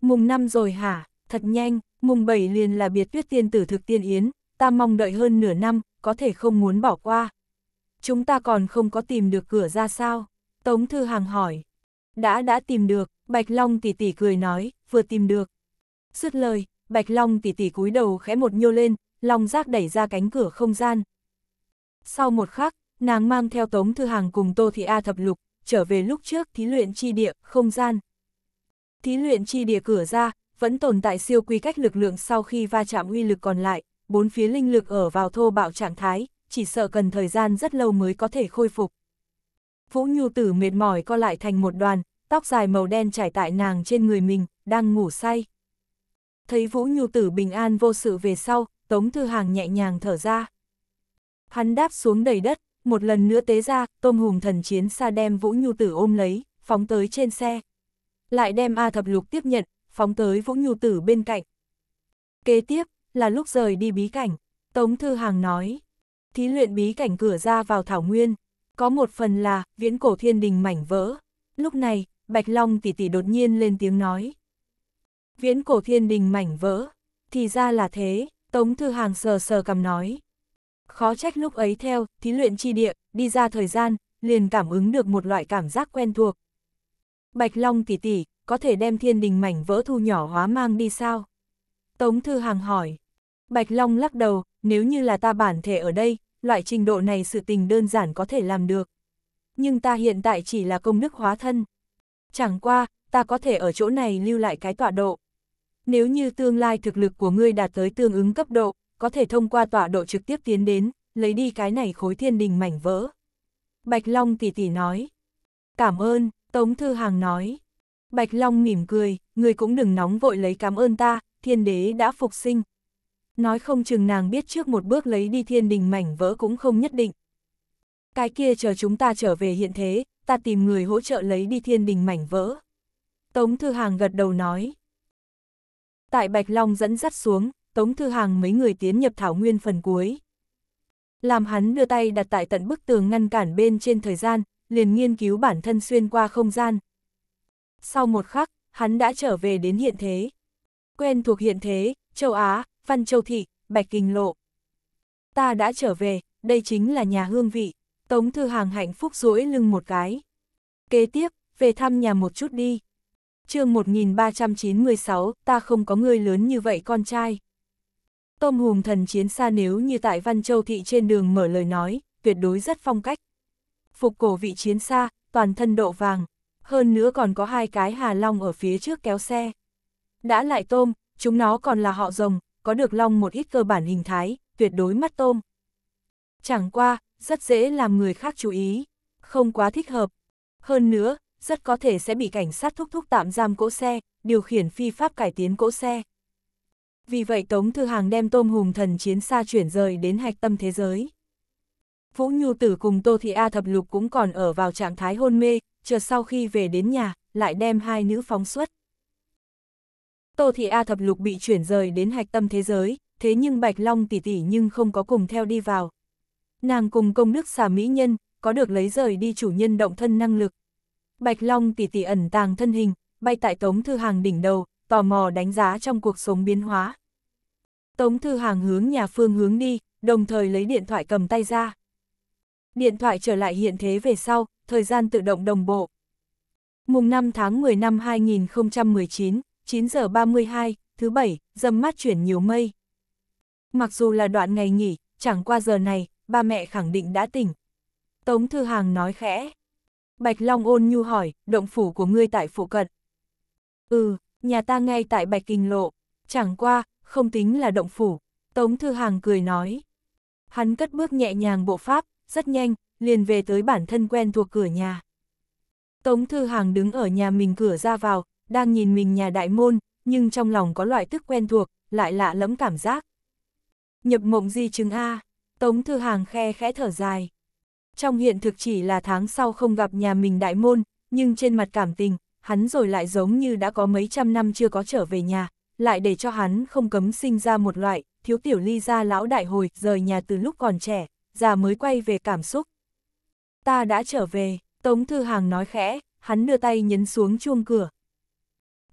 Mùng 5 rồi hả, thật nhanh, mùng 7 liền là biệt tuyết tiên tử thực tiên yến, ta mong đợi hơn nửa năm, có thể không muốn bỏ qua. Chúng ta còn không có tìm được cửa ra sao? Tống Thư Hàng hỏi đã đã tìm được, Bạch Long tỷ tỷ cười nói, vừa tìm được. Dứt lời, Bạch Long tỷ tỷ cúi đầu khẽ một nhô lên, Long Giác đẩy ra cánh cửa không gian. Sau một khắc, nàng mang theo Tống Thư Hàng cùng Tô Thị A thập lục, trở về lúc trước thí luyện chi địa, không gian. Thí luyện chi địa cửa ra, vẫn tồn tại siêu quy cách lực lượng sau khi va chạm uy lực còn lại, bốn phía linh lực ở vào thô bạo trạng thái, chỉ sợ cần thời gian rất lâu mới có thể khôi phục. Vũ Nhu Tử mệt mỏi co lại thành một đoàn, tóc dài màu đen trải tại nàng trên người mình, đang ngủ say. Thấy Vũ Nhu Tử bình an vô sự về sau, Tống Thư Hàng nhẹ nhàng thở ra. Hắn đáp xuống đầy đất, một lần nữa tế ra, tôm hùm thần chiến xa đem Vũ Nhu Tử ôm lấy, phóng tới trên xe. Lại đem A Thập Lục tiếp nhận, phóng tới Vũ Nhu Tử bên cạnh. Kế tiếp, là lúc rời đi bí cảnh, Tống Thư Hàng nói. Thí luyện bí cảnh cửa ra vào Thảo Nguyên, có một phần là viễn cổ thiên đình mảnh vỡ. Lúc này, Bạch Long tỷ tỷ đột nhiên lên tiếng nói. Viễn cổ thiên đình mảnh vỡ, thì ra là thế, Tống Thư Hàng sờ sờ cầm nói. Khó trách lúc ấy theo, thí luyện chi địa, đi ra thời gian, liền cảm ứng được một loại cảm giác quen thuộc. Bạch Long tỷ tỷ, có thể đem thiên đình mảnh vỡ thu nhỏ hóa mang đi sao? Tống Thư Hàng hỏi. Bạch Long lắc đầu, nếu như là ta bản thể ở đây, loại trình độ này sự tình đơn giản có thể làm được. Nhưng ta hiện tại chỉ là công đức hóa thân. Chẳng qua, ta có thể ở chỗ này lưu lại cái tọa độ. Nếu như tương lai thực lực của ngươi đạt tới tương ứng cấp độ, có thể thông qua tọa độ trực tiếp tiến đến, lấy đi cái này khối thiên đình mảnh vỡ. Bạch Long tỷ tỷ nói. Cảm ơn, Tống Thư Hàng nói. Bạch Long mỉm cười, người cũng đừng nóng vội lấy cảm ơn ta, thiên đế đã phục sinh, nói không chừng nàng biết trước một bước lấy đi thiên đình mảnh vỡ cũng không nhất định. Cái kia chờ chúng ta trở về hiện thế, ta tìm người hỗ trợ lấy đi thiên đình mảnh vỡ. Tống Thư Hàng gật đầu nói. Tại Bạch Long dẫn dắt xuống, Tống Thư Hàng mấy người tiến nhập thảo nguyên phần cuối. Làm hắn đưa tay đặt tại tận bức tường ngăn cản bên trên thời gian, liền nghiên cứu bản thân xuyên qua không gian. Sau một khắc, hắn đã trở về đến hiện thế. Quen thuộc hiện thế, châu Á, Văn Châu Thị, Bạch Kinh Lộ. Ta đã trở về, đây chính là nhà hương vị. Tống Thư Hàng hạnh phúc duỗi lưng một cái. Kế tiếp, về thăm nhà một chút đi. chương 1396, ta không có người lớn như vậy con trai. Tôm hùm thần chiến xa nếu như tại Văn Châu Thị trên đường mở lời nói, tuyệt đối rất phong cách. Phục cổ vị chiến xa, toàn thân độ vàng, hơn nữa còn có hai cái hà long ở phía trước kéo xe. Đã lại tôm, chúng nó còn là họ rồng, có được long một ít cơ bản hình thái, tuyệt đối mắt tôm. Chẳng qua, rất dễ làm người khác chú ý, không quá thích hợp. Hơn nữa, rất có thể sẽ bị cảnh sát thúc thúc tạm giam cỗ xe, điều khiển phi pháp cải tiến cỗ xe. Vì vậy Tống Thư Hàng đem tôm hùm thần chiến xa chuyển rời đến hạch tâm thế giới. Vũ Nhu Tử cùng Tô Thị A Thập Lục cũng còn ở vào trạng thái hôn mê, chờ sau khi về đến nhà, lại đem hai nữ phóng xuất. Tô Thị A thập lục bị chuyển rời đến hạch tâm thế giới, thế nhưng Bạch Long tỷ tỷ nhưng không có cùng theo đi vào. Nàng cùng công đức xà mỹ nhân, có được lấy rời đi chủ nhân động thân năng lực. Bạch Long tỷ tỷ ẩn tàng thân hình, bay tại Tống Thư Hàng đỉnh đầu, tò mò đánh giá trong cuộc sống biến hóa. Tống Thư Hàng hướng nhà phương hướng đi, đồng thời lấy điện thoại cầm tay ra. Điện thoại trở lại hiện thế về sau, thời gian tự động đồng bộ. Mùng 5 tháng 10 năm 2019 9 giờ 32, thứ bảy, dâm mát chuyển nhiều mây. Mặc dù là đoạn ngày nghỉ, chẳng qua giờ này, ba mẹ khẳng định đã tỉnh. Tống Thư Hàng nói khẽ. Bạch Long ôn nhu hỏi, động phủ của ngươi tại phụ cận. Ừ, nhà ta ngay tại Bạch Kinh Lộ, chẳng qua, không tính là động phủ. Tống Thư Hàng cười nói. Hắn cất bước nhẹ nhàng bộ pháp, rất nhanh, liền về tới bản thân quen thuộc cửa nhà. Tống Thư Hàng đứng ở nhà mình cửa ra vào, đang nhìn mình nhà đại môn, nhưng trong lòng có loại tức quen thuộc, lại lạ lẫm cảm giác. Nhập mộng di chứng A, Tống Thư Hàng khe khẽ thở dài. Trong hiện thực chỉ là tháng sau không gặp nhà mình đại môn, nhưng trên mặt cảm tình, hắn rồi lại giống như đã có mấy trăm năm chưa có trở về nhà, lại để cho hắn không cấm sinh ra một loại, thiếu tiểu ly ra lão đại hồi, rời nhà từ lúc còn trẻ, già mới quay về cảm xúc. Ta đã trở về, Tống Thư Hàng nói khẽ, hắn đưa tay nhấn xuống chuông cửa.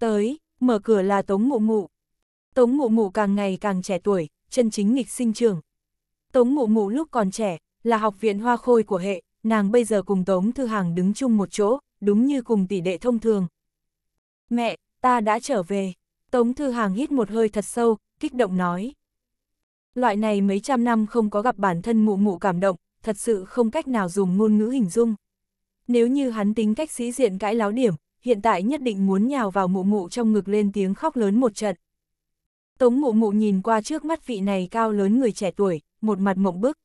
Tới, mở cửa là Tống Mụ Mụ. Tống Mụ Mụ càng ngày càng trẻ tuổi, chân chính nghịch sinh trường. Tống Mụ Mụ lúc còn trẻ, là học viện hoa khôi của hệ, nàng bây giờ cùng Tống Thư Hàng đứng chung một chỗ, đúng như cùng tỷ đệ thông thường. Mẹ, ta đã trở về. Tống Thư Hàng hít một hơi thật sâu, kích động nói. Loại này mấy trăm năm không có gặp bản thân mụ mụ cảm động, thật sự không cách nào dùng ngôn ngữ hình dung. Nếu như hắn tính cách sĩ diện cãi láo điểm, hiện tại nhất định muốn nhào vào mụ mụ trong ngực lên tiếng khóc lớn một trận. Tống mụ mụ nhìn qua trước mắt vị này cao lớn người trẻ tuổi, một mặt mộng bức.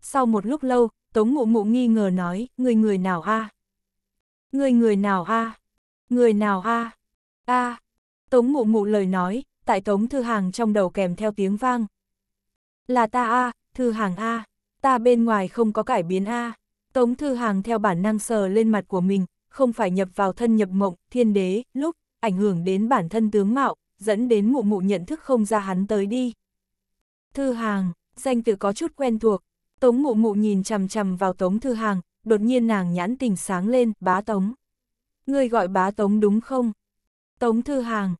Sau một lúc lâu, Tống mụ mụ nghi ngờ nói, người người nào a? Người người nào a? Người nào a? A. Tống mụ mụ lời nói, tại Tống Thư Hàng trong đầu kèm theo tiếng vang. Là ta a, Thư Hàng a, ta bên ngoài không có cải biến a. Tống Thư Hàng theo bản năng sờ lên mặt của mình, không phải nhập vào thân nhập mộng, thiên đế, lúc, ảnh hưởng đến bản thân tướng mạo, dẫn đến mụ mụ nhận thức không ra hắn tới đi. Thư hàng, danh từ có chút quen thuộc, tống mụ mụ nhìn chằm chằm vào tống thư hàng, đột nhiên nàng nhãn tình sáng lên, bá tống. người gọi bá tống đúng không? Tống thư hàng.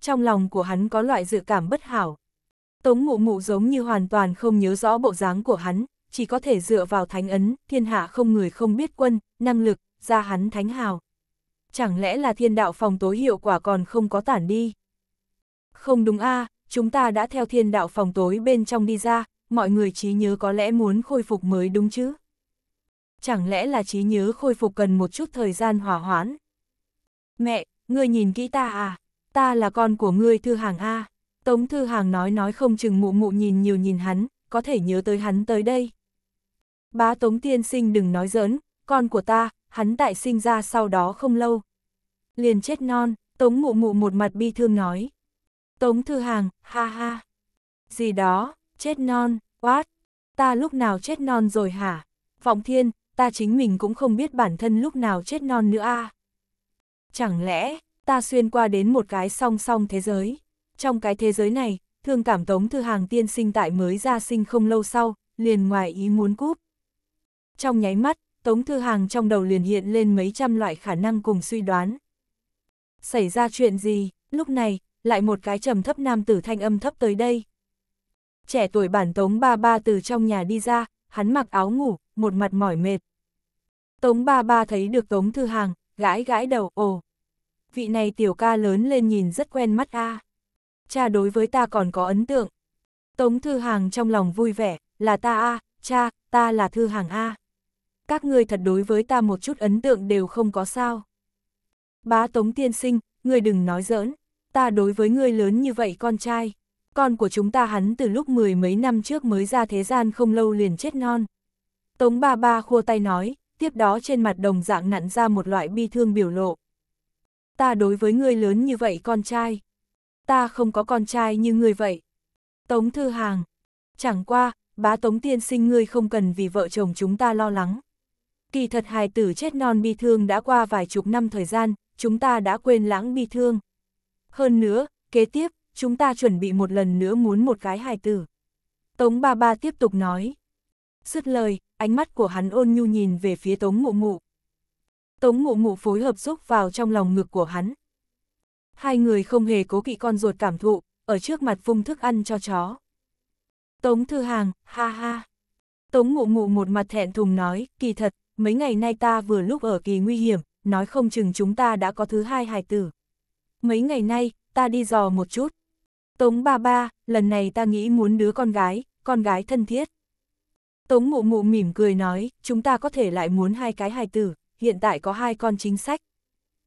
Trong lòng của hắn có loại dự cảm bất hảo. Tống mụ mụ giống như hoàn toàn không nhớ rõ bộ dáng của hắn, chỉ có thể dựa vào thánh ấn, thiên hạ không người không biết quân, năng lực, ra hắn thánh hào. Chẳng lẽ là thiên đạo phòng tối hiệu quả còn không có tản đi? Không đúng a à, chúng ta đã theo thiên đạo phòng tối bên trong đi ra, mọi người trí nhớ có lẽ muốn khôi phục mới đúng chứ? Chẳng lẽ là trí nhớ khôi phục cần một chút thời gian hỏa hoãn? Mẹ, ngươi nhìn kỹ ta à? Ta là con của ngươi thư hàng a à. Tống thư hàng nói nói không chừng mụ mụ nhìn nhiều nhìn hắn, có thể nhớ tới hắn tới đây. Bá Tống Tiên Sinh đừng nói giỡn, con của ta, hắn tại sinh ra sau đó không lâu. Liền chết non, Tống mụ mụ một mặt bi thương nói. Tống thư hàng, ha ha. Gì đó, chết non, quát. Ta lúc nào chết non rồi hả? Vọng thiên, ta chính mình cũng không biết bản thân lúc nào chết non nữa a. À. Chẳng lẽ, ta xuyên qua đến một cái song song thế giới. Trong cái thế giới này, thương cảm Tống Thư Hàng tiên sinh tại mới ra sinh không lâu sau, liền ngoài ý muốn cúp. Trong nháy mắt, Tống Thư Hàng trong đầu liền hiện lên mấy trăm loại khả năng cùng suy đoán. Xảy ra chuyện gì, lúc này, lại một cái trầm thấp nam tử thanh âm thấp tới đây. Trẻ tuổi bản Tống Ba Ba từ trong nhà đi ra, hắn mặc áo ngủ, một mặt mỏi mệt. Tống Ba Ba thấy được Tống Thư Hàng, gãi gãi đầu, ồ. Vị này tiểu ca lớn lên nhìn rất quen mắt a. Cha đối với ta còn có ấn tượng. Tống Thư Hàng trong lòng vui vẻ, là ta a, cha, ta là Thư Hàng a các người thật đối với ta một chút ấn tượng đều không có sao. Bá Tống Tiên Sinh, người đừng nói giỡn, ta đối với người lớn như vậy con trai, con của chúng ta hắn từ lúc mười mấy năm trước mới ra thế gian không lâu liền chết non. Tống ba ba khua tay nói, tiếp đó trên mặt đồng dạng nặn ra một loại bi thương biểu lộ. Ta đối với người lớn như vậy con trai, ta không có con trai như người vậy. Tống Thư Hàng, chẳng qua, bá Tống Tiên Sinh ngươi không cần vì vợ chồng chúng ta lo lắng kỳ thật hài tử chết non bi thương đã qua vài chục năm thời gian, chúng ta đã quên lãng bi thương. Hơn nữa, kế tiếp, chúng ta chuẩn bị một lần nữa muốn một cái hài tử. Tống ba ba tiếp tục nói. sứt lời, ánh mắt của hắn ôn nhu nhìn về phía tống mụ mụ. Tống mụ mụ phối hợp xúc vào trong lòng ngực của hắn. Hai người không hề cố kỵ con ruột cảm thụ, ở trước mặt phung thức ăn cho chó. Tống thư hàng, ha ha. Tống mụ mụ một mặt thẹn thùng nói, kỳ thật, mấy ngày nay ta vừa lúc ở kỳ nguy hiểm, nói không chừng chúng ta đã có thứ hai hài tử. Mấy ngày nay, ta đi dò một chút. Tống ba ba, lần này ta nghĩ muốn đứa con gái, con gái thân thiết. Tống mụ mụ mỉm cười nói, chúng ta có thể lại muốn hai cái hài tử, hiện tại có hai con chính sách.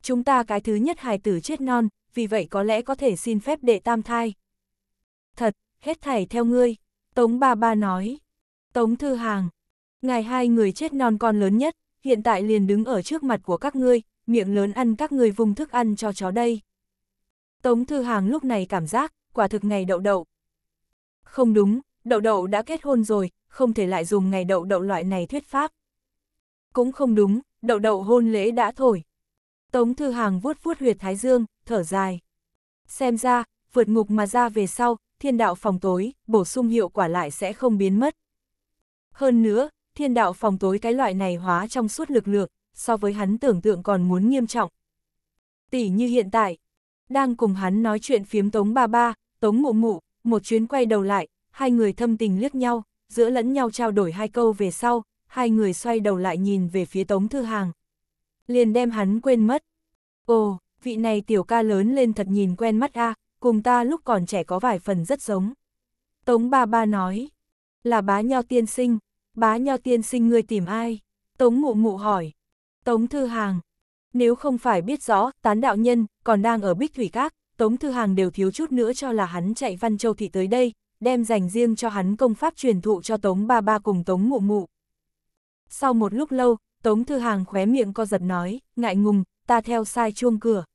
Chúng ta cái thứ nhất hài tử chết non, vì vậy có lẽ có thể xin phép đệ tam thai. Thật, hết thảy theo ngươi, Tống ba ba nói. Tống thư hàng, Ngài hai người chết non con lớn nhất, hiện tại liền đứng ở trước mặt của các ngươi, miệng lớn ăn các ngươi vùng thức ăn cho chó đây. Tống Thư Hàng lúc này cảm giác, quả thực ngày đậu đậu. Không đúng, đậu đậu đã kết hôn rồi, không thể lại dùng ngày đậu đậu loại này thuyết pháp. Cũng không đúng, đậu đậu hôn lễ đã thổi. Tống Thư Hàng vuốt vuốt huyệt thái dương, thở dài. Xem ra, vượt ngục mà ra về sau, thiên đạo phòng tối, bổ sung hiệu quả lại sẽ không biến mất. Hơn nữa, thiên đạo phòng tối cái loại này hóa trong suốt lực lượng, so với hắn tưởng tượng còn muốn nghiêm trọng. Tỷ như hiện tại, đang cùng hắn nói chuyện phiếm tống ba ba, tống mụ mụ, một chuyến quay đầu lại, hai người thâm tình liếc nhau, giữa lẫn nhau trao đổi hai câu về sau, hai người xoay đầu lại nhìn về phía tống thư hàng. Liền đem hắn quên mất. Ồ, vị này tiểu ca lớn lên thật nhìn quen mắt a cùng ta lúc còn trẻ có vài phần rất giống. Tống ba ba nói, là bá nho tiên sinh, bá nho tiên sinh ngươi tìm ai? Tống ngụ ngụ hỏi. Tống Thư Hàng. Nếu không phải biết rõ, tán đạo nhân, còn đang ở Bích Thủy Các, Tống Thư Hàng đều thiếu chút nữa cho là hắn chạy Văn Châu Thị tới đây, đem dành riêng cho hắn công pháp truyền thụ cho Tống Ba Ba cùng Tống ngụ ngụ Sau một lúc lâu, Tống Thư Hàng khóe miệng co giật nói, ngại ngùng, ta theo sai chuông cửa.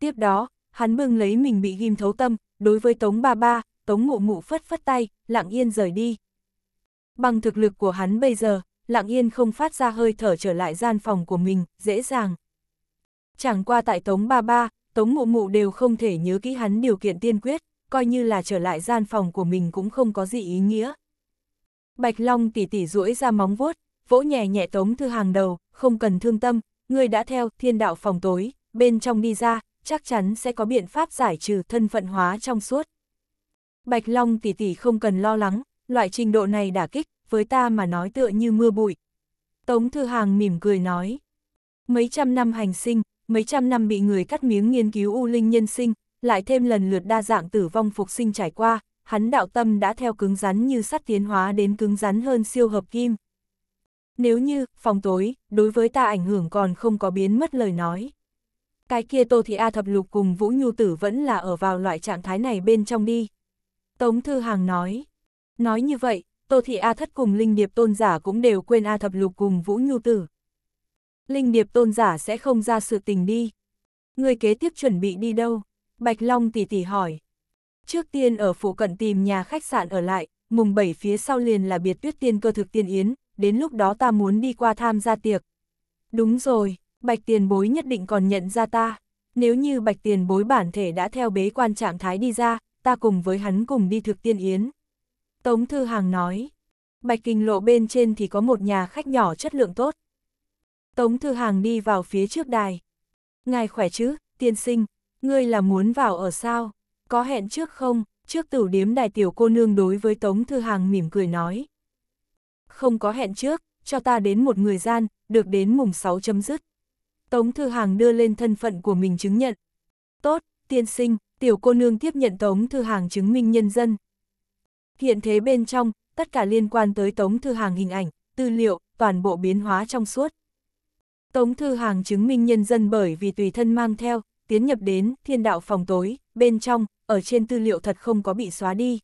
Tiếp đó, hắn bưng lấy mình bị ghim thấu tâm, đối với Tống Ba Ba, Tống ngụ ngụ phất phất tay, lặng yên rời đi. Bằng thực lực của hắn bây giờ, lặng yên không phát ra hơi thở trở lại gian phòng của mình, dễ dàng. Chẳng qua tại Tống Ba Ba, Tống Mụ Mụ đều không thể nhớ kỹ hắn điều kiện tiên quyết, coi như là trở lại gian phòng của mình cũng không có gì ý nghĩa. Bạch Long tỉ tỉ duỗi ra móng vuốt, vỗ nhẹ nhẹ Tống Thư Hàng đầu, không cần thương tâm, người đã theo thiên đạo phòng tối, bên trong đi ra, chắc chắn sẽ có biện pháp giải trừ thân phận hóa trong suốt. Bạch Long tỷ tỷ không cần lo lắng, loại trình độ này đả kích, với ta mà nói tựa như mưa bụi. Tống Thư Hàng mỉm cười nói, mấy trăm năm hành sinh, mấy trăm năm bị người cắt miếng nghiên cứu u linh nhân sinh, lại thêm lần lượt đa dạng tử vong phục sinh trải qua, hắn đạo tâm đã theo cứng rắn như sắt tiến hóa đến cứng rắn hơn siêu hợp kim. Nếu như, phòng tối, đối với ta ảnh hưởng còn không có biến mất lời nói. Cái kia Tô Thị A Thập Lục cùng Vũ Nhu Tử vẫn là ở vào loại trạng thái này bên trong đi. Tống Thư Hàng nói, Nói như vậy, Tô Thị A Thất cùng Linh Điệp Tôn Giả cũng đều quên A Thập Lục cùng Vũ Nhu Tử. Linh Điệp Tôn Giả sẽ không ra sự tình đi. Người kế tiếp chuẩn bị đi đâu? Bạch Long tỷ tỷ hỏi. Trước tiên ở phụ cận tìm nhà khách sạn ở lại, mùng 7 phía sau liền là biệt tuyết tiên cơ thực tiên yến, đến lúc đó ta muốn đi qua tham gia tiệc. Đúng rồi, bạch tiền bối nhất định còn nhận ra ta. Nếu như bạch tiền bối bản thể đã theo bế quan trạng thái đi ra, ta cùng với hắn cùng đi thực tiên yến. Tống Thư Hàng nói. Bạch Kinh Lộ bên trên thì có một nhà khách nhỏ chất lượng tốt. Tống Thư Hàng đi vào phía trước đài. Ngài khỏe chứ, tiên sinh, ngươi là muốn vào ở sao? Có hẹn trước không? Trước tử điếm đài tiểu cô nương đối với Tống Thư Hàng mỉm cười nói. Không có hẹn trước, cho ta đến một người gian, được đến mùng 6 chấm dứt. Tống Thư Hàng đưa lên thân phận của mình chứng nhận. Tốt, tiên sinh, tiểu cô nương tiếp nhận Tống Thư Hàng chứng minh nhân dân, Hiện thế bên trong, tất cả liên quan tới Tống Thư Hàng hình ảnh, tư liệu, toàn bộ biến hóa trong suốt. Tống Thư Hàng chứng minh nhân dân bởi vì tùy thân mang theo, tiến nhập đến thiên đạo phòng tối, bên trong, ở trên tư liệu thật không có bị xóa đi.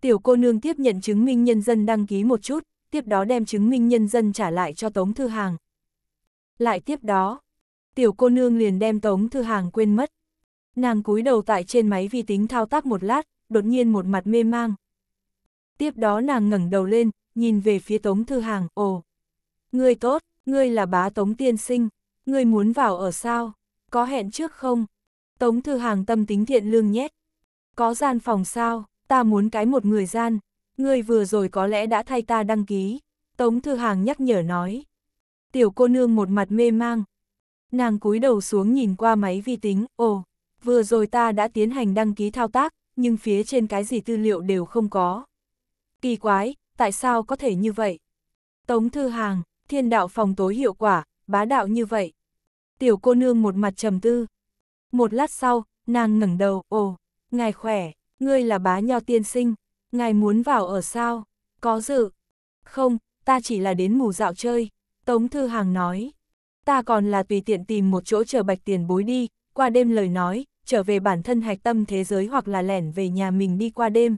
Tiểu cô nương tiếp nhận chứng minh nhân dân đăng ký một chút, tiếp đó đem chứng minh nhân dân trả lại cho Tống Thư Hàng. Lại tiếp đó, tiểu cô nương liền đem Tống Thư Hàng quên mất. Nàng cúi đầu tại trên máy vi tính thao tác một lát, đột nhiên một mặt mê mang, Tiếp đó nàng ngẩng đầu lên, nhìn về phía Tống Thư Hàng, ồ. Ngươi tốt, ngươi là bá Tống Tiên Sinh, ngươi muốn vào ở sao, có hẹn trước không? Tống Thư Hàng tâm tính thiện lương nhét. Có gian phòng sao, ta muốn cái một người gian, ngươi vừa rồi có lẽ đã thay ta đăng ký. Tống Thư Hàng nhắc nhở nói. Tiểu cô nương một mặt mê mang. Nàng cúi đầu xuống nhìn qua máy vi tính, ồ, vừa rồi ta đã tiến hành đăng ký thao tác, nhưng phía trên cái gì tư liệu đều không có. Kỳ quái, tại sao có thể như vậy? Tống Thư Hàng, thiên đạo phòng tối hiệu quả, bá đạo như vậy. Tiểu cô nương một mặt trầm tư. Một lát sau, nàng ngẩng đầu, ồ, ngài khỏe, ngươi là bá nho tiên sinh, ngài muốn vào ở sao? Có dự. Không, ta chỉ là đến mù dạo chơi, Tống Thư Hàng nói. Ta còn là tùy tiện tìm một chỗ chờ bạch tiền bối đi, qua đêm lời nói, trở về bản thân hạch tâm thế giới hoặc là lẻn về nhà mình đi qua đêm,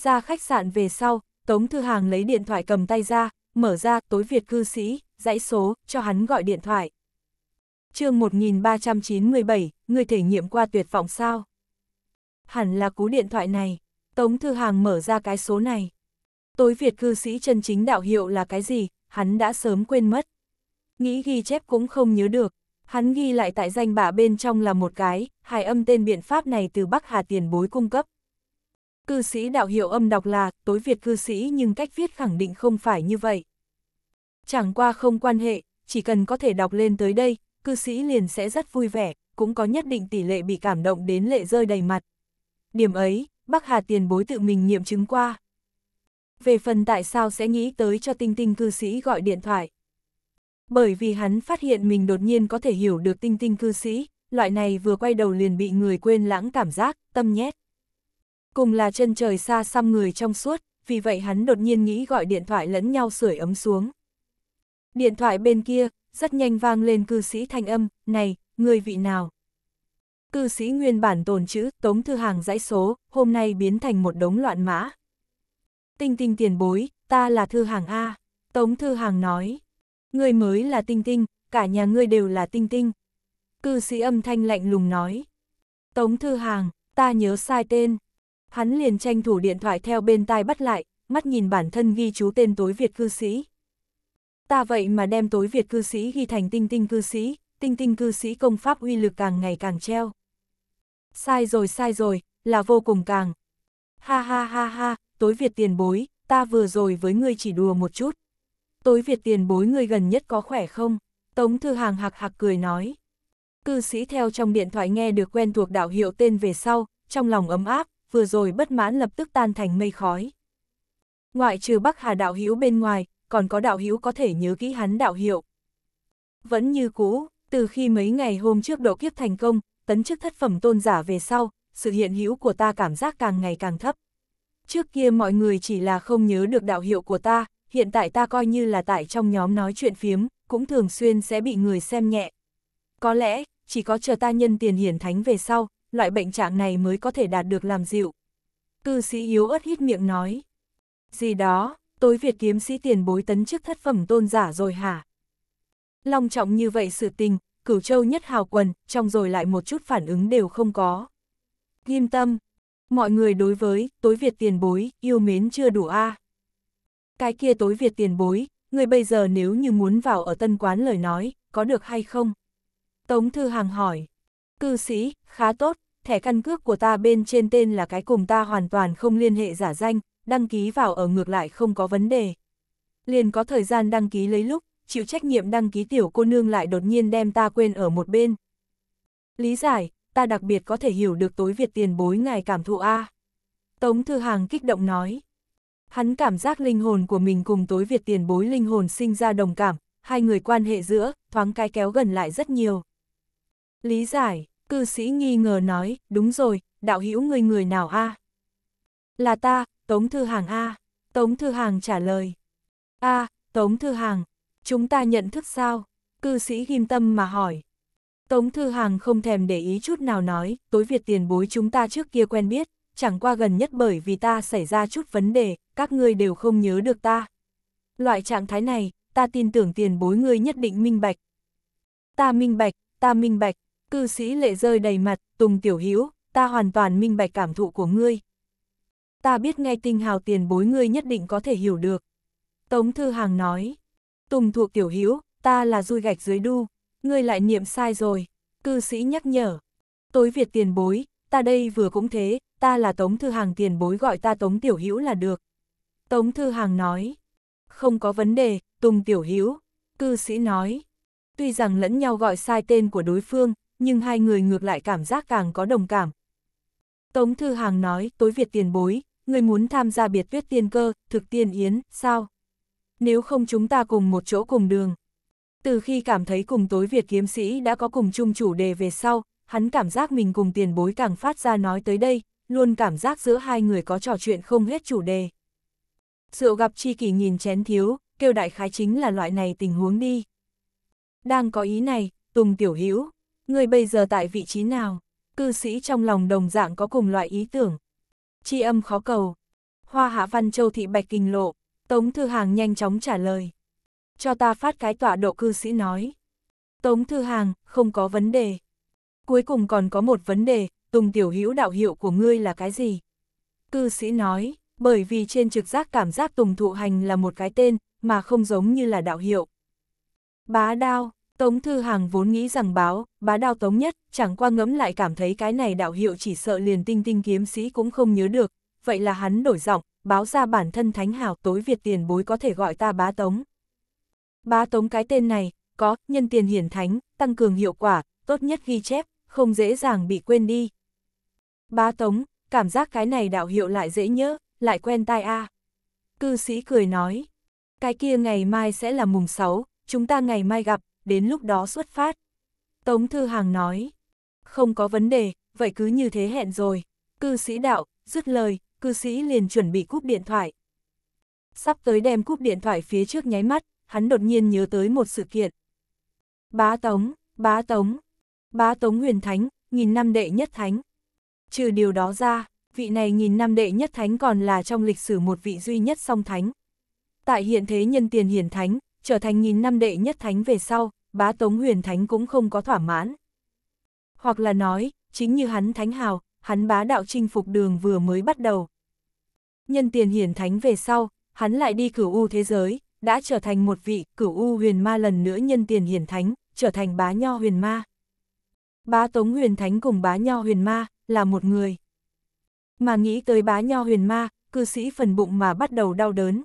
ra khách sạn về sau, Tống Thư Hàng lấy điện thoại cầm tay ra, mở ra tối Việt cư sĩ, dãy số, cho hắn gọi điện thoại. chương 1397, người thể nghiệm qua tuyệt vọng sao? Hẳn là cú điện thoại này, Tống Thư Hàng mở ra cái số này. Tối Việt cư sĩ chân chính đạo hiệu là cái gì, hắn đã sớm quên mất. Nghĩ ghi chép cũng không nhớ được, hắn ghi lại tại danh bạ bên trong là một cái, hài âm tên biện pháp này từ Bắc Hà tiền bối cung cấp. Cư sĩ đạo hiệu âm đọc là tối Việt cư sĩ nhưng cách viết khẳng định không phải như vậy. Chẳng qua không quan hệ, chỉ cần có thể đọc lên tới đây, cư sĩ liền sẽ rất vui vẻ, cũng có nhất định tỷ lệ bị cảm động đến lệ rơi đầy mặt. Điểm ấy, Bắc Hà tiền bối tự mình nghiệm chứng qua. Về phần tại sao sẽ nghĩ tới cho tinh tinh cư sĩ gọi điện thoại. Bởi vì hắn phát hiện mình đột nhiên có thể hiểu được tinh tinh cư sĩ, loại này vừa quay đầu liền bị người quên lãng cảm giác, tâm nhét. Cùng là chân trời xa xăm người trong suốt, vì vậy hắn đột nhiên nghĩ gọi điện thoại lẫn nhau sưởi ấm xuống. Điện thoại bên kia, rất nhanh vang lên cư sĩ thanh âm, này, người vị nào? Cư sĩ nguyên bản tồn chữ, tống thư hàng dãy số, hôm nay biến thành một đống loạn mã. Tinh tinh tiền bối, ta là thư hàng A, tống thư hàng nói. Người mới là tinh tinh, cả nhà ngươi đều là tinh tinh. Cư sĩ âm thanh lạnh lùng nói. Tống thư hàng, ta nhớ sai tên, Hắn liền tranh thủ điện thoại theo bên tai bắt lại, mắt nhìn bản thân ghi chú tên tối Việt cư sĩ. Ta vậy mà đem tối Việt cư sĩ ghi thành tinh tinh cư sĩ, tinh tinh cư sĩ công pháp uy lực càng ngày càng treo. Sai rồi sai rồi, là vô cùng càng. Ha ha ha ha, tối Việt tiền bối, ta vừa rồi với ngươi chỉ đùa một chút. Tối Việt tiền bối ngươi gần nhất có khỏe không? Tống Thư Hàng hạc hạc cười nói. Cư sĩ theo trong điện thoại nghe được quen thuộc đạo hiệu tên về sau, trong lòng ấm áp, vừa rồi bất mãn lập tức tan thành mây khói. Ngoại trừ Bắc Hà đạo hữu bên ngoài, còn có đạo hữu có thể nhớ kỹ hắn đạo hiệu. Vẫn như cũ, từ khi mấy ngày hôm trước độ kiếp thành công, tấn chức thất phẩm tôn giả về sau, sự hiện hữu của ta cảm giác càng ngày càng thấp. Trước kia mọi người chỉ là không nhớ được đạo hiệu của ta, hiện tại ta coi như là tại trong nhóm nói chuyện phiếm, cũng thường xuyên sẽ bị người xem nhẹ. Có lẽ, chỉ có chờ ta nhân tiền hiển thánh về sau, loại bệnh trạng này mới có thể đạt được làm dịu. Cư sĩ yếu ớt hít miệng nói. Gì đó, tối Việt kiếm sĩ tiền bối tấn chức thất phẩm tôn giả rồi hả? Long trọng như vậy sự tình, cửu châu nhất hào quần, trong rồi lại một chút phản ứng đều không có. Ghim tâm, mọi người đối với, tối Việt tiền bối, yêu mến chưa đủ a à. Cái kia tối Việt tiền bối, người bây giờ nếu như muốn vào ở tân quán lời nói, có được hay không? Tống Thư Hàng hỏi. Cư sĩ, khá tốt, thẻ căn cước của ta bên trên tên là cái cùng ta hoàn toàn không liên hệ giả danh, đăng ký vào ở ngược lại không có vấn đề. Liền có thời gian đăng ký lấy lúc, chịu trách nhiệm đăng ký tiểu cô nương lại đột nhiên đem ta quên ở một bên. Lý giải, ta đặc biệt có thể hiểu được tối Việt tiền bối ngài cảm thụ A. Tống Thư Hàng kích động nói. Hắn cảm giác linh hồn của mình cùng tối Việt tiền bối linh hồn sinh ra đồng cảm, hai người quan hệ giữa, thoáng cái kéo gần lại rất nhiều. Lý giải, cư sĩ nghi ngờ nói, đúng rồi, đạo hữu người người nào a? À? Là ta, Tống Thư Hàng a. À? Tống Thư Hàng trả lời. A, à, Tống Thư Hàng, chúng ta nhận thức sao? Cư sĩ ghim tâm mà hỏi. Tống Thư Hàng không thèm để ý chút nào nói, tối Việt tiền bối chúng ta trước kia quen biết, chẳng qua gần nhất bởi vì ta xảy ra chút vấn đề, các ngươi đều không nhớ được ta. Loại trạng thái này, ta tin tưởng tiền bối ngươi nhất định minh bạch. Ta minh bạch, ta minh bạch, Cư sĩ lệ rơi đầy mặt, Tùng Tiểu Hữu ta hoàn toàn minh bạch cảm thụ của ngươi. Ta biết ngay tinh hào tiền bối ngươi nhất định có thể hiểu được. Tống Thư Hàng nói, Tùng thuộc Tiểu Hữu ta là rui gạch dưới đu, ngươi lại niệm sai rồi, cư sĩ nhắc nhở. Tối Việt tiền bối, ta đây vừa cũng thế, ta là Tống Thư Hàng tiền bối gọi ta Tống Tiểu Hữu là được. Tống Thư Hàng nói, không có vấn đề, Tùng Tiểu Hữu cư sĩ nói. Tuy rằng lẫn nhau gọi sai tên của đối phương, nhưng hai người ngược lại cảm giác càng có đồng cảm. Tống Thư Hàng nói, tối Việt tiền bối, người muốn tham gia biệt viết tiên cơ, thực tiên yến, sao? Nếu không chúng ta cùng một chỗ cùng đường. Từ khi cảm thấy cùng tối Việt kiếm sĩ đã có cùng chung chủ đề về sau, hắn cảm giác mình cùng tiền bối càng phát ra nói tới đây, luôn cảm giác giữa hai người có trò chuyện không hết chủ đề. Rượu gặp chi kỷ nhìn chén thiếu, kêu đại khái chính là loại này tình huống đi. Đang có ý này, Tùng Tiểu Hữu ngươi bây giờ tại vị trí nào? Cư sĩ trong lòng đồng dạng có cùng loại ý tưởng. Chi âm khó cầu. Hoa hạ văn châu thị bạch kinh lộ, Tống Thư Hàng nhanh chóng trả lời. Cho ta phát cái tọa độ cư sĩ nói. Tống Thư Hàng, không có vấn đề. Cuối cùng còn có một vấn đề, Tùng Tiểu Hữu đạo hiệu của ngươi là cái gì? Cư sĩ nói, bởi vì trên trực giác cảm giác Tùng Thụ Hành là một cái tên, mà không giống như là đạo hiệu. Bá đao, Tống Thư Hàng vốn nghĩ rằng báo, bá đao tống nhất, chẳng qua ngẫm lại cảm thấy cái này đạo hiệu chỉ sợ liền tinh tinh kiếm sĩ cũng không nhớ được, vậy là hắn đổi giọng, báo ra bản thân thánh hào tối Việt tiền bối có thể gọi ta bá tống. Bá tống cái tên này, có, nhân tiền hiển thánh, tăng cường hiệu quả, tốt nhất ghi chép, không dễ dàng bị quên đi. Bá tống, cảm giác cái này đạo hiệu lại dễ nhớ, lại quen tai a. Cư sĩ cười nói, cái kia ngày mai sẽ là mùng 6, chúng ta ngày mai gặp, đến lúc đó xuất phát. Tống Thư Hàng nói, không có vấn đề, vậy cứ như thế hẹn rồi. Cư sĩ đạo, dứt lời, cư sĩ liền chuẩn bị cúp điện thoại. Sắp tới đem cúp điện thoại phía trước nháy mắt, hắn đột nhiên nhớ tới một sự kiện. Bá Tống, Bá Tống, Bá Tống huyền thánh, nghìn năm đệ nhất thánh. Trừ điều đó ra, vị này nghìn năm đệ nhất thánh còn là trong lịch sử một vị duy nhất song thánh. Tại hiện thế nhân tiền hiển thánh, trở thành nghìn năm đệ nhất thánh về sau, bá tống huyền thánh cũng không có thỏa mãn. Hoặc là nói, chính như hắn thánh hào, hắn bá đạo chinh phục đường vừa mới bắt đầu. Nhân tiền hiển thánh về sau, hắn lại đi cửu u thế giới, đã trở thành một vị cửu u huyền ma lần nữa nhân tiền hiển thánh, trở thành bá nho huyền ma. Bá tống huyền thánh cùng bá nho huyền ma, là một người. Mà nghĩ tới bá nho huyền ma, cư sĩ phần bụng mà bắt đầu đau đớn.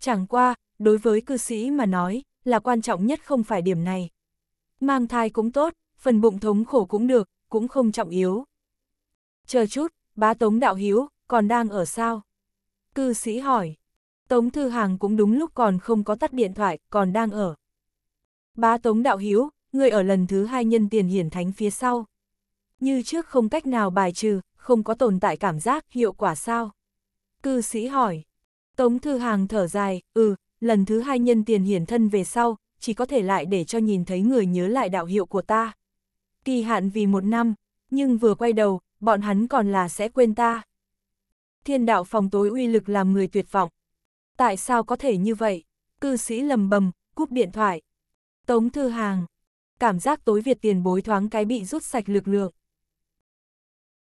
Chẳng qua, đối với cư sĩ mà nói, là quan trọng nhất không phải điểm này. Mang thai cũng tốt, phần bụng thống khổ cũng được, cũng không trọng yếu. Chờ chút, bá Tống Đạo Hiếu, còn đang ở sao? Cư sĩ hỏi. Tống Thư Hàng cũng đúng lúc còn không có tắt điện thoại, còn đang ở. Bá Tống Đạo Hiếu, người ở lần thứ hai nhân tiền hiển thánh phía sau. Như trước không cách nào bài trừ, không có tồn tại cảm giác, hiệu quả sao? Cư sĩ hỏi. Tống Thư Hàng thở dài, ừ, lần thứ hai nhân tiền hiển thân về sau, chỉ có thể lại để cho nhìn thấy người nhớ lại đạo hiệu của ta. Kỳ hạn vì một năm, nhưng vừa quay đầu, bọn hắn còn là sẽ quên ta. Thiên đạo phòng tối uy lực làm người tuyệt vọng. Tại sao có thể như vậy? Cư sĩ lầm bầm, cúp điện thoại. Tống thư hàng. Cảm giác tối Việt tiền bối thoáng cái bị rút sạch lực lượng.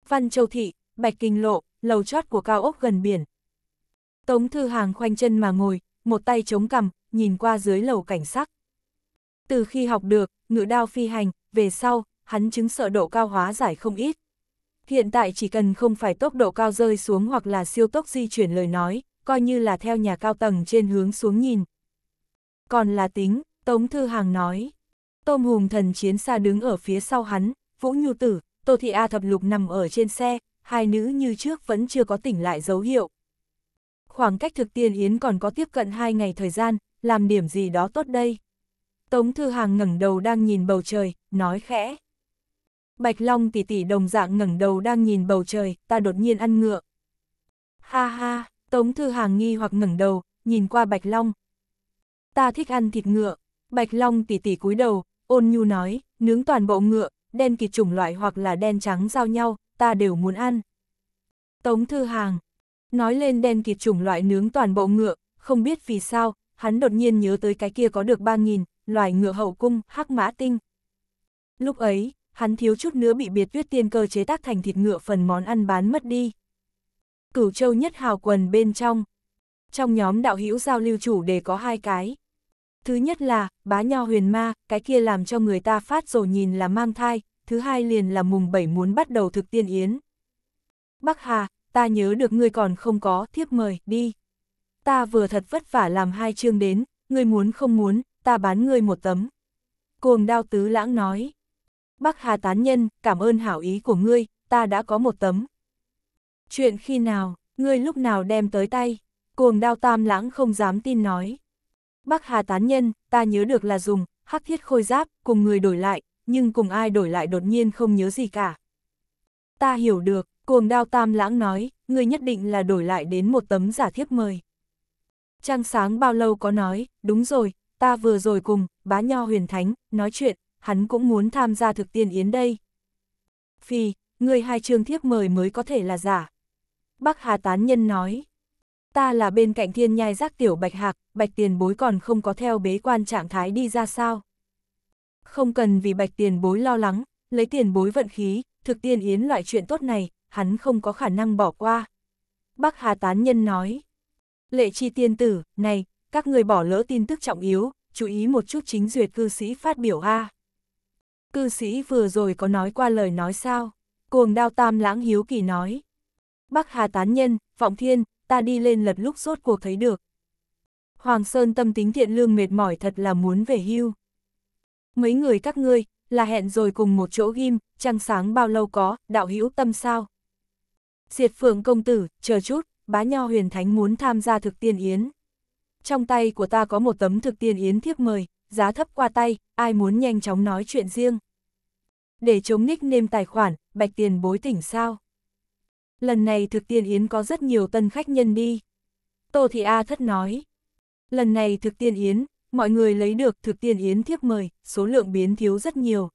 Văn Châu Thị, Bạch Kinh Lộ, lầu chót của cao ốc gần biển. Tống thư hàng khoanh chân mà ngồi, một tay chống cằm, nhìn qua dưới lầu cảnh sắc. Từ khi học được, ngự đao phi hành, về sau, hắn chứng sợ độ cao hóa giải không ít. Hiện tại chỉ cần không phải tốc độ cao rơi xuống hoặc là siêu tốc di chuyển lời nói, coi như là theo nhà cao tầng trên hướng xuống nhìn. Còn là tính, Tống Thư Hàng nói. Tôm hùm thần chiến xa đứng ở phía sau hắn, Vũ Nhu Tử, Tô Thị A Thập Lục nằm ở trên xe, hai nữ như trước vẫn chưa có tỉnh lại dấu hiệu, khoảng cách thực tiên yến còn có tiếp cận hai ngày thời gian, làm điểm gì đó tốt đây. Tống Thư Hàng ngẩng đầu đang nhìn bầu trời, nói khẽ. Bạch Long tỷ tỷ đồng dạng ngẩng đầu đang nhìn bầu trời, ta đột nhiên ăn ngựa. Ha ha, Tống Thư Hàng nghi hoặc ngẩng đầu, nhìn qua Bạch Long. Ta thích ăn thịt ngựa. Bạch Long tỷ tỷ cúi đầu, ôn nhu nói, nướng toàn bộ ngựa, đen kịt chủng loại hoặc là đen trắng giao nhau, ta đều muốn ăn. Tống Thư Hàng, Nói lên đen kịt chủng loại nướng toàn bộ ngựa, không biết vì sao, hắn đột nhiên nhớ tới cái kia có được 3.000, loài ngựa hậu cung, hắc mã tinh. Lúc ấy, hắn thiếu chút nữa bị biệt tuyết tiên cơ chế tác thành thịt ngựa phần món ăn bán mất đi. Cửu châu nhất hào quần bên trong. Trong nhóm đạo hữu giao lưu chủ đề có hai cái. Thứ nhất là, bá nho huyền ma, cái kia làm cho người ta phát rồi nhìn là mang thai, thứ hai liền là mùng bảy muốn bắt đầu thực tiên yến. Bắc Hà, ta nhớ được ngươi còn không có, thiếp mời, đi. Ta vừa thật vất vả làm hai chương đến, ngươi muốn không muốn, ta bán ngươi một tấm. Cuồng đao tứ lãng nói. Bắc Hà tán nhân, cảm ơn hảo ý của ngươi, ta đã có một tấm. Chuyện khi nào, ngươi lúc nào đem tới tay, cuồng đao tam lãng không dám tin nói. Bắc Hà tán nhân, ta nhớ được là dùng, hắc thiết khôi giáp, cùng người đổi lại, nhưng cùng ai đổi lại đột nhiên không nhớ gì cả. Ta hiểu được, Cuồng đao tam lãng nói, ngươi nhất định là đổi lại đến một tấm giả thiếp mời. Trăng sáng bao lâu có nói, đúng rồi, ta vừa rồi cùng, bá nho huyền thánh, nói chuyện, hắn cũng muốn tham gia thực tiên yến đây. Phi, người hai trường thiếp mời mới có thể là giả. Bắc Hà Tán Nhân nói, ta là bên cạnh thiên nhai giác tiểu bạch hạc, bạch tiền bối còn không có theo bế quan trạng thái đi ra sao. Không cần vì bạch tiền bối lo lắng, lấy tiền bối vận khí, thực tiên yến loại chuyện tốt này, hắn không có khả năng bỏ qua. Bác Hà Tán Nhân nói, lệ chi tiên tử, này, các người bỏ lỡ tin tức trọng yếu, chú ý một chút chính duyệt cư sĩ phát biểu A. Cư sĩ vừa rồi có nói qua lời nói sao? Cuồng đao tam lãng hiếu kỳ nói. Bắc Hà Tán Nhân, Vọng Thiên, ta đi lên lật lúc rốt cuộc thấy được. Hoàng Sơn tâm tính thiện lương mệt mỏi thật là muốn về hưu. Mấy người các ngươi, là hẹn rồi cùng một chỗ ghim, trăng sáng bao lâu có, đạo hữu tâm sao? Diệt Phượng công tử, chờ chút, bá nho huyền thánh muốn tham gia thực tiên yến. Trong tay của ta có một tấm thực tiên yến thiếp mời, giá thấp qua tay, ai muốn nhanh chóng nói chuyện riêng. Để chống nick nêm tài khoản, bạch tiền bối tỉnh sao. Lần này thực tiên yến có rất nhiều tân khách nhân đi. Tô Thị A thất nói. Lần này thực tiên yến, mọi người lấy được thực tiên yến thiếp mời, số lượng biến thiếu rất nhiều.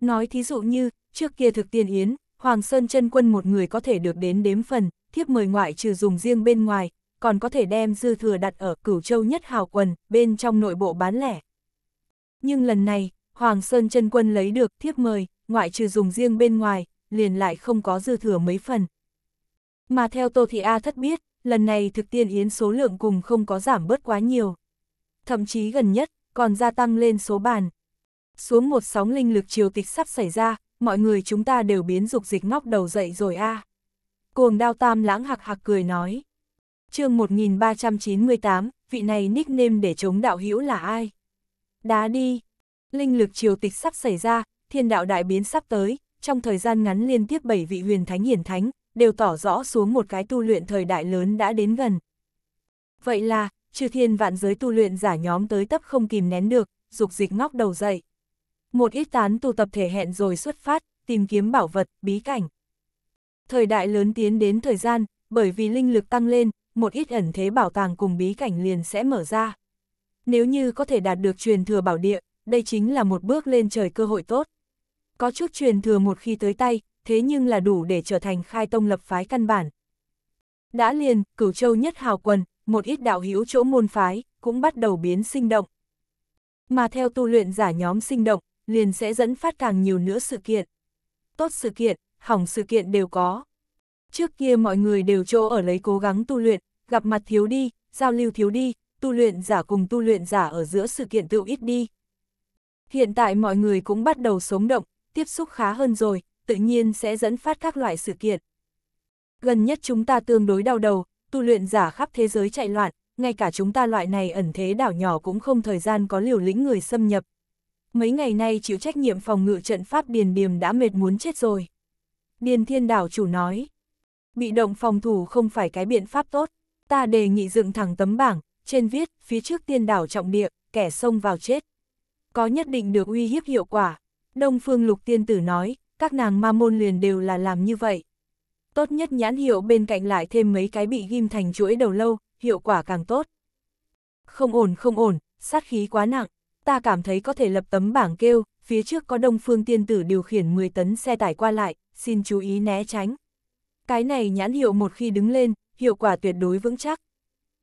Nói thí dụ như, trước kia thực tiên yến, Hoàng Sơn chân quân một người có thể được đến đếm phần, thiếp mời ngoại trừ dùng riêng bên ngoài, còn có thể đem dư thừa đặt ở cửu châu nhất hào quần, bên trong nội bộ bán lẻ. Nhưng lần này, Hoàng Sơn chân quân lấy được thiếp mời, ngoại trừ dùng riêng bên ngoài, liền lại không có dư thừa mấy phần. Mà theo Tô Thị A thất biết, lần này thực tiên yến số lượng cùng không có giảm bớt quá nhiều. Thậm chí gần nhất, còn gia tăng lên số bàn. Xuống một sóng linh lực triều tịch sắp xảy ra, mọi người chúng ta đều biến dục dịch ngóc đầu dậy rồi a. À. Cuồng đao tam lãng hạc hạc cười nói. chương 1398, vị này nickname để chống đạo hữu là ai? Đá đi. Linh lực triều tịch sắp xảy ra, thiên đạo đại biến sắp tới, trong thời gian ngắn liên tiếp bảy vị huyền thánh hiển thánh, đều tỏ rõ xuống một cái tu luyện thời đại lớn đã đến gần. Vậy là, trừ thiên vạn giới tu luyện giả nhóm tới tấp không kìm nén được, dục dịch ngóc đầu dậy. Một ít tán tu tập thể hẹn rồi xuất phát, tìm kiếm bảo vật, bí cảnh. Thời đại lớn tiến đến thời gian, bởi vì linh lực tăng lên, một ít ẩn thế bảo tàng cùng bí cảnh liền sẽ mở ra. Nếu như có thể đạt được truyền thừa bảo địa, đây chính là một bước lên trời cơ hội tốt. Có chút truyền thừa một khi tới tay, thế nhưng là đủ để trở thành khai tông lập phái căn bản. Đã liền, cửu châu nhất hào quần, một ít đạo hữu chỗ môn phái, cũng bắt đầu biến sinh động. Mà theo tu luyện giả nhóm sinh động, liền sẽ dẫn phát càng nhiều nữa sự kiện. Tốt sự kiện, hỏng sự kiện đều có. Trước kia mọi người đều chỗ ở lấy cố gắng tu luyện, gặp mặt thiếu đi, giao lưu thiếu đi, tu luyện giả cùng tu luyện giả ở giữa sự kiện tự ít đi. Hiện tại mọi người cũng bắt đầu sống động, tiếp xúc khá hơn rồi, tự nhiên sẽ dẫn phát các loại sự kiện. Gần nhất chúng ta tương đối đau đầu, tu luyện giả khắp thế giới chạy loạn, ngay cả chúng ta loại này ẩn thế đảo nhỏ cũng không thời gian có liều lĩnh người xâm nhập, mấy ngày nay chịu trách nhiệm phòng ngự trận pháp Điền Điềm đã mệt muốn chết rồi. Điền Thiên Đảo chủ nói, bị động phòng thủ không phải cái biện pháp tốt, ta đề nghị dựng thẳng tấm bảng, trên viết, phía trước tiên đảo trọng địa, kẻ xông vào chết. Có nhất định được uy hiếp hiệu quả, Đông Phương Lục Tiên Tử nói, các nàng ma môn liền đều là làm như vậy. Tốt nhất nhãn hiệu bên cạnh lại thêm mấy cái bị ghim thành chuỗi đầu lâu, hiệu quả càng tốt. Không ổn không ổn, sát khí quá nặng, ta cảm thấy có thể lập tấm bảng kêu, phía trước có đông phương tiên tử điều khiển 10 tấn xe tải qua lại, xin chú ý né tránh. Cái này nhãn hiệu một khi đứng lên, hiệu quả tuyệt đối vững chắc.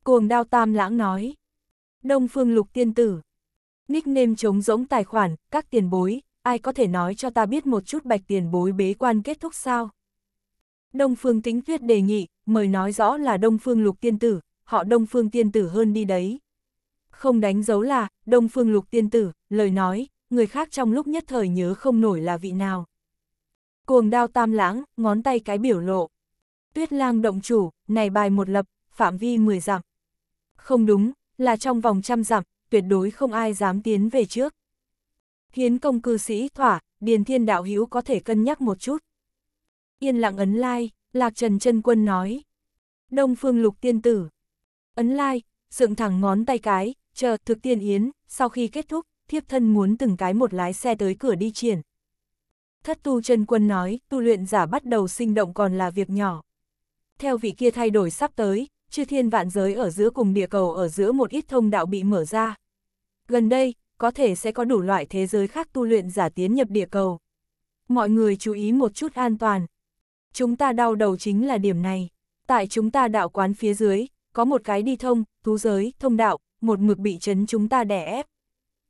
Cuồng đao tam lãng nói. Đông phương lục tiên tử. Nickname chống rỗng tài khoản, các tiền bối, ai có thể nói cho ta biết một chút bạch tiền bối bế quan kết thúc sao? Đông phương tính tuyết đề nghị, mời nói rõ là đông phương lục tiên tử, họ đông phương tiên tử hơn đi đấy. Không đánh dấu là, Đông Phương Lục Tiên Tử, lời nói, người khác trong lúc nhất thời nhớ không nổi là vị nào. Cuồng đao tam lãng, ngón tay cái biểu lộ. Tuyết lang động chủ, này bài một lập, phạm vi 10 dặm. Không đúng, là trong vòng trăm dặm, tuyệt đối không ai dám tiến về trước. Hiến công cư sĩ thỏa, Điền Thiên Đạo Hữu có thể cân nhắc một chút. Yên lặng ấn lai, Lạc Trần chân Quân nói. Đông Phương Lục Tiên Tử. Ấn lai, like, dựng thẳng ngón tay cái, chờ thực tiên yến, sau khi kết thúc, thiếp thân muốn từng cái một lái xe tới cửa đi triển. Thất tu chân quân nói, tu luyện giả bắt đầu sinh động còn là việc nhỏ. Theo vị kia thay đổi sắp tới, chư thiên vạn giới ở giữa cùng địa cầu ở giữa một ít thông đạo bị mở ra. Gần đây, có thể sẽ có đủ loại thế giới khác tu luyện giả tiến nhập địa cầu. Mọi người chú ý một chút an toàn. Chúng ta đau đầu chính là điểm này. Tại chúng ta đạo quán phía dưới, có một cái đi thông, thú giới, thông đạo, một mực bị chấn chúng ta đè ép.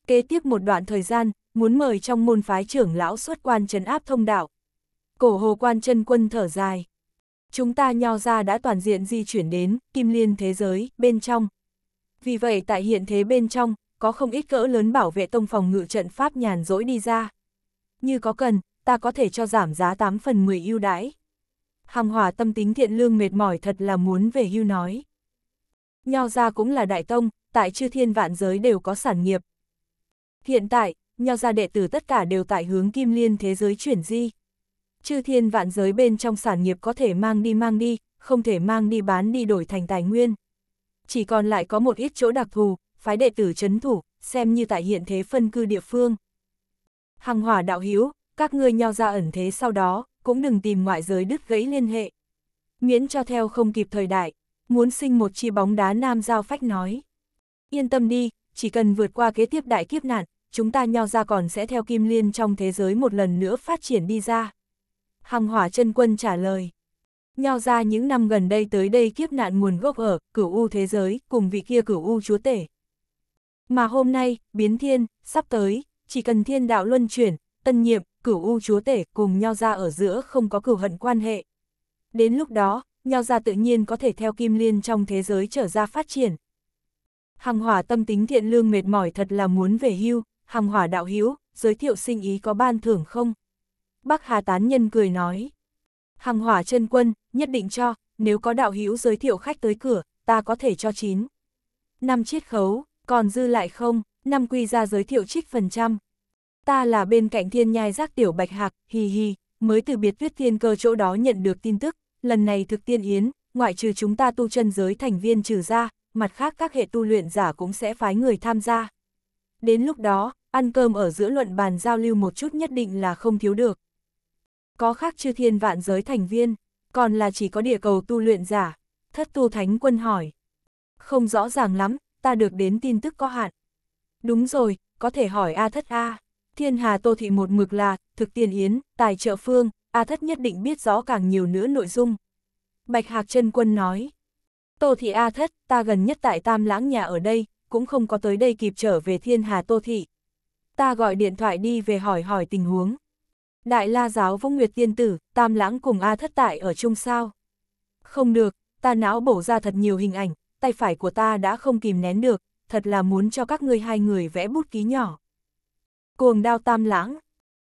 Kế tiếp một đoạn thời gian, muốn mời trong môn phái trưởng lão xuất quan chấn áp thông đạo. Cổ hồ quan chân quân thở dài. Chúng ta nho ra đã toàn diện di chuyển đến kim liên thế giới, bên trong. Vì vậy tại hiện thế bên trong, có không ít cỡ lớn bảo vệ tông phòng ngự trận pháp nhàn rỗi đi ra. Như có cần, ta có thể cho giảm giá 8 phần 10 ưu đãi. hàng hòa tâm tính thiện lương mệt mỏi thật là muốn về hưu nói. Nho ra cũng là đại tông, tại chư thiên vạn giới đều có sản nghiệp. Hiện tại, nho gia đệ tử tất cả đều tại hướng kim liên thế giới chuyển di. Chư thiên vạn giới bên trong sản nghiệp có thể mang đi mang đi, không thể mang đi bán đi đổi thành tài nguyên. Chỉ còn lại có một ít chỗ đặc thù, phái đệ tử chấn thủ, xem như tại hiện thế phân cư địa phương. Hằng hỏa đạo Hiếu, các ngươi nhau ra ẩn thế sau đó, cũng đừng tìm ngoại giới đứt gãy liên hệ. Nguyễn cho theo không kịp thời đại, muốn sinh một chi bóng đá nam giao phách nói. Yên tâm đi, chỉ cần vượt qua kế tiếp đại kiếp nạn, chúng ta nho ra còn sẽ theo kim liên trong thế giới một lần nữa phát triển đi ra. Hằng hỏa chân quân trả lời. Nho ra những năm gần đây tới đây kiếp nạn nguồn gốc ở, cửu u thế giới, cùng vị kia cửu u chúa tể. Mà hôm nay, biến thiên, sắp tới, chỉ cần thiên đạo luân chuyển, tân nhiệm, cửu u chúa tể cùng nho ra ở giữa không có cửu hận quan hệ. Đến lúc đó, nho ra tự nhiên có thể theo kim liên trong thế giới trở ra phát triển. Hằng hỏa tâm tính thiện lương mệt mỏi thật là muốn về hưu, hằng hỏa đạo hữu giới thiệu sinh ý có ban thưởng không? Bác Hà Tán Nhân cười nói. Hằng hỏa chân quân, nhất định cho, nếu có đạo hữu giới thiệu khách tới cửa, ta có thể cho chín. Năm chiết khấu, còn dư lại không, năm quy ra giới thiệu trích phần trăm. Ta là bên cạnh thiên nhai giác tiểu bạch hạc, hì hì, mới từ biệt tuyết thiên cơ chỗ đó nhận được tin tức, lần này thực tiên yến, ngoại trừ chúng ta tu chân giới thành viên trừ ra, mặt khác các hệ tu luyện giả cũng sẽ phái người tham gia. Đến lúc đó, ăn cơm ở giữa luận bàn giao lưu một chút nhất định là không thiếu được. Có khác chư thiên vạn giới thành viên, còn là chỉ có địa cầu tu luyện giả, thất tu thánh quân hỏi. Không rõ ràng lắm, ta được đến tin tức có hạn. Đúng rồi, có thể hỏi A thất A, thiên hà tô thị một mực là, thực tiền yến, tài trợ phương, A thất nhất định biết rõ càng nhiều nữa nội dung. Bạch Hạc chân Quân nói. Tô Thị A Thất, ta gần nhất tại Tam Lãng nhà ở đây, cũng không có tới đây kịp trở về thiên hà Tô Thị. Ta gọi điện thoại đi về hỏi hỏi tình huống. Đại la giáo vô nguyệt tiên tử, Tam Lãng cùng A Thất tại ở chung sao? Không được, ta não bổ ra thật nhiều hình ảnh, tay phải của ta đã không kìm nén được, thật là muốn cho các ngươi hai người vẽ bút ký nhỏ. Cuồng đao Tam Lãng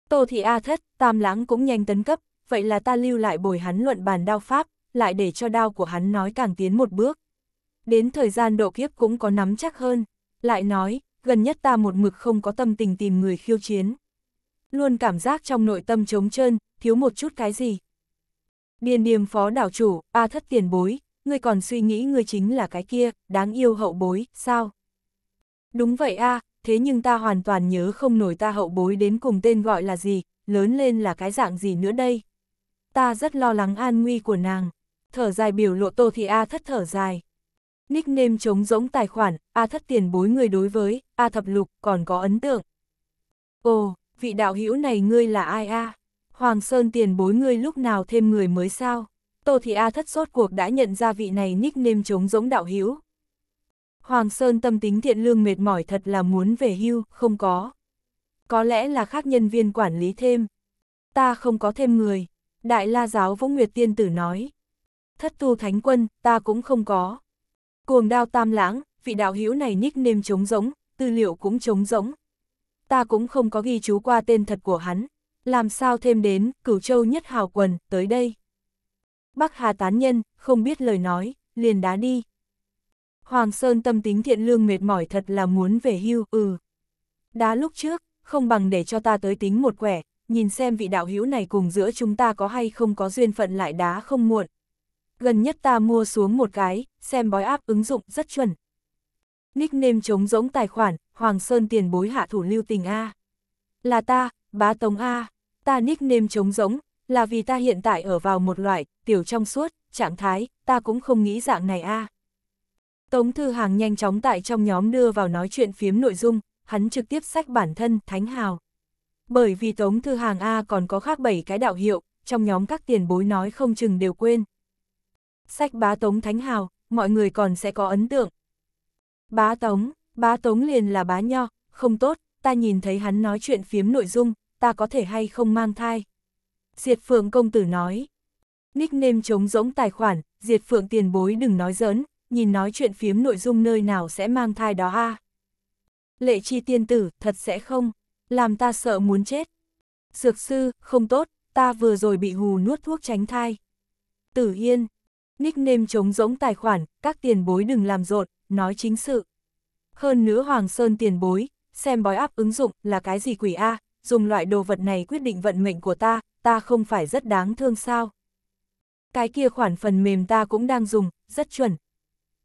Tô Thị A Thất, Tam Lãng cũng nhanh tấn cấp, vậy là ta lưu lại bồi hắn luận bàn đao pháp, lại để cho đao của hắn nói càng tiến một bước. Đến thời gian độ kiếp cũng có nắm chắc hơn, lại nói, gần nhất ta một mực không có tâm tình tìm người khiêu chiến. Luôn cảm giác trong nội tâm trống trơn, thiếu một chút cái gì. Điền điềm phó đảo chủ, a thất tiền bối, ngươi còn suy nghĩ ngươi chính là cái kia, đáng yêu hậu bối, sao? Đúng vậy a thế nhưng ta hoàn toàn nhớ không nổi ta hậu bối đến cùng tên gọi là gì, lớn lên là cái dạng gì nữa đây. Ta rất lo lắng an nguy của nàng. Thở dài biểu lộ Tô Thị A thất thở dài. Nickname chống rỗng tài khoản, A thất tiền bối người đối với, A thập lục còn có ấn tượng. Ồ, vị đạo hữu này ngươi là ai A? Hoàng Sơn tiền bối ngươi lúc nào thêm người mới sao? Tô Thị A thất sốt cuộc đã nhận ra vị này nickname chống rỗng đạo hữu. Hoàng Sơn tâm tính thiện lương mệt mỏi thật là muốn về hưu, không có. Có lẽ là khác nhân viên quản lý thêm. Ta không có thêm người. Đại La Giáo Vũ Nguyệt Tiên Tử nói thất tu thánh quân, ta cũng không có. Cuồng đao tam lãng, vị đạo hữu này nickname trống giống, tư liệu cũng trống giống. Ta cũng không có ghi chú qua tên thật của hắn, làm sao thêm đến, cửu châu nhất hào quần, tới đây. Bắc Hà tán nhân, không biết lời nói, liền đá đi. Hoàng Sơn tâm tính thiện lương mệt mỏi thật là muốn về hưu, ừ. Đá lúc trước, không bằng để cho ta tới tính một quẻ, nhìn xem vị đạo hữu này cùng giữa chúng ta có hay không có duyên phận lại đá không muộn gần nhất ta mua xuống một cái, xem bói áp ứng dụng rất chuẩn. Nickname chống rỗng tài khoản, Hoàng Sơn tiền bối hạ thủ lưu tình A. Là ta, bá tống A, ta nickname chống rỗng, là vì ta hiện tại ở vào một loại, tiểu trong suốt, trạng thái, ta cũng không nghĩ dạng này A. Tống Thư Hàng nhanh chóng tại trong nhóm đưa vào nói chuyện phiếm nội dung, hắn trực tiếp sách bản thân Thánh Hào. Bởi vì Tống Thư Hàng A còn có khác 7 cái đạo hiệu, trong nhóm các tiền bối nói không chừng đều quên sách bá tống thánh hào, mọi người còn sẽ có ấn tượng. Bá tống, bá tống liền là bá nho, không tốt, ta nhìn thấy hắn nói chuyện phiếm nội dung, ta có thể hay không mang thai. Diệt Phượng công tử nói. Nickname chống rỗng tài khoản, Diệt Phượng tiền bối đừng nói giỡn, nhìn nói chuyện phiếm nội dung nơi nào sẽ mang thai đó a Lệ chi tiên tử, thật sẽ không, làm ta sợ muốn chết. Dược sư, không tốt, ta vừa rồi bị hù nuốt thuốc tránh thai. Tử Yên, Nickname chống rỗng tài khoản, các tiền bối đừng làm rộn, nói chính sự. Hơn nữa Hoàng Sơn tiền bối, xem bói áp ứng dụng là cái gì quỷ A, dùng loại đồ vật này quyết định vận mệnh của ta, ta không phải rất đáng thương sao. Cái kia khoản phần mềm ta cũng đang dùng, rất chuẩn.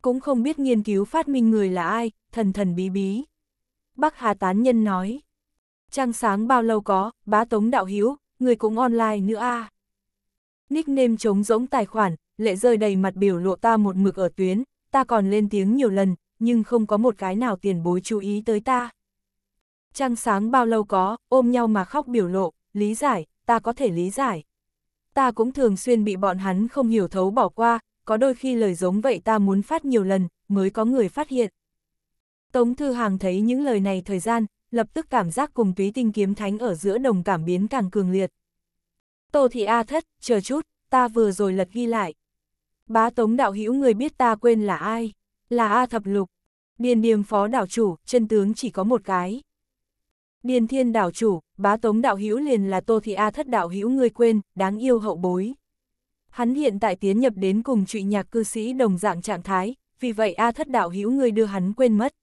Cũng không biết nghiên cứu phát minh người là ai, thần thần bí bí. Bác Hà Tán Nhân nói. Trăng sáng bao lâu có, bá tống đạo hiếu, người cũng online nữa a à. Nickname chống rỗng tài khoản, lệ rơi đầy mặt biểu lộ ta một mực ở tuyến, ta còn lên tiếng nhiều lần, nhưng không có một cái nào tiền bối chú ý tới ta. Trăng sáng bao lâu có, ôm nhau mà khóc biểu lộ, lý giải, ta có thể lý giải. Ta cũng thường xuyên bị bọn hắn không hiểu thấu bỏ qua, có đôi khi lời giống vậy ta muốn phát nhiều lần, mới có người phát hiện. Tống Thư Hàng thấy những lời này thời gian, lập tức cảm giác cùng túy tinh kiếm thánh ở giữa đồng cảm biến càng cường liệt. Tô Thị A thất, chờ chút, ta vừa rồi lật ghi lại. Bá tống đạo hữu người biết ta quên là ai? Là A Thập Lục. Điền điềm phó đảo chủ, chân tướng chỉ có một cái. Điền thiên đảo chủ, bá tống đạo hữu liền là tô thị A thất đạo hữu người quên, đáng yêu hậu bối. Hắn hiện tại tiến nhập đến cùng trụy nhạc cư sĩ đồng dạng trạng thái, vì vậy A thất đạo hữu người đưa hắn quên mất.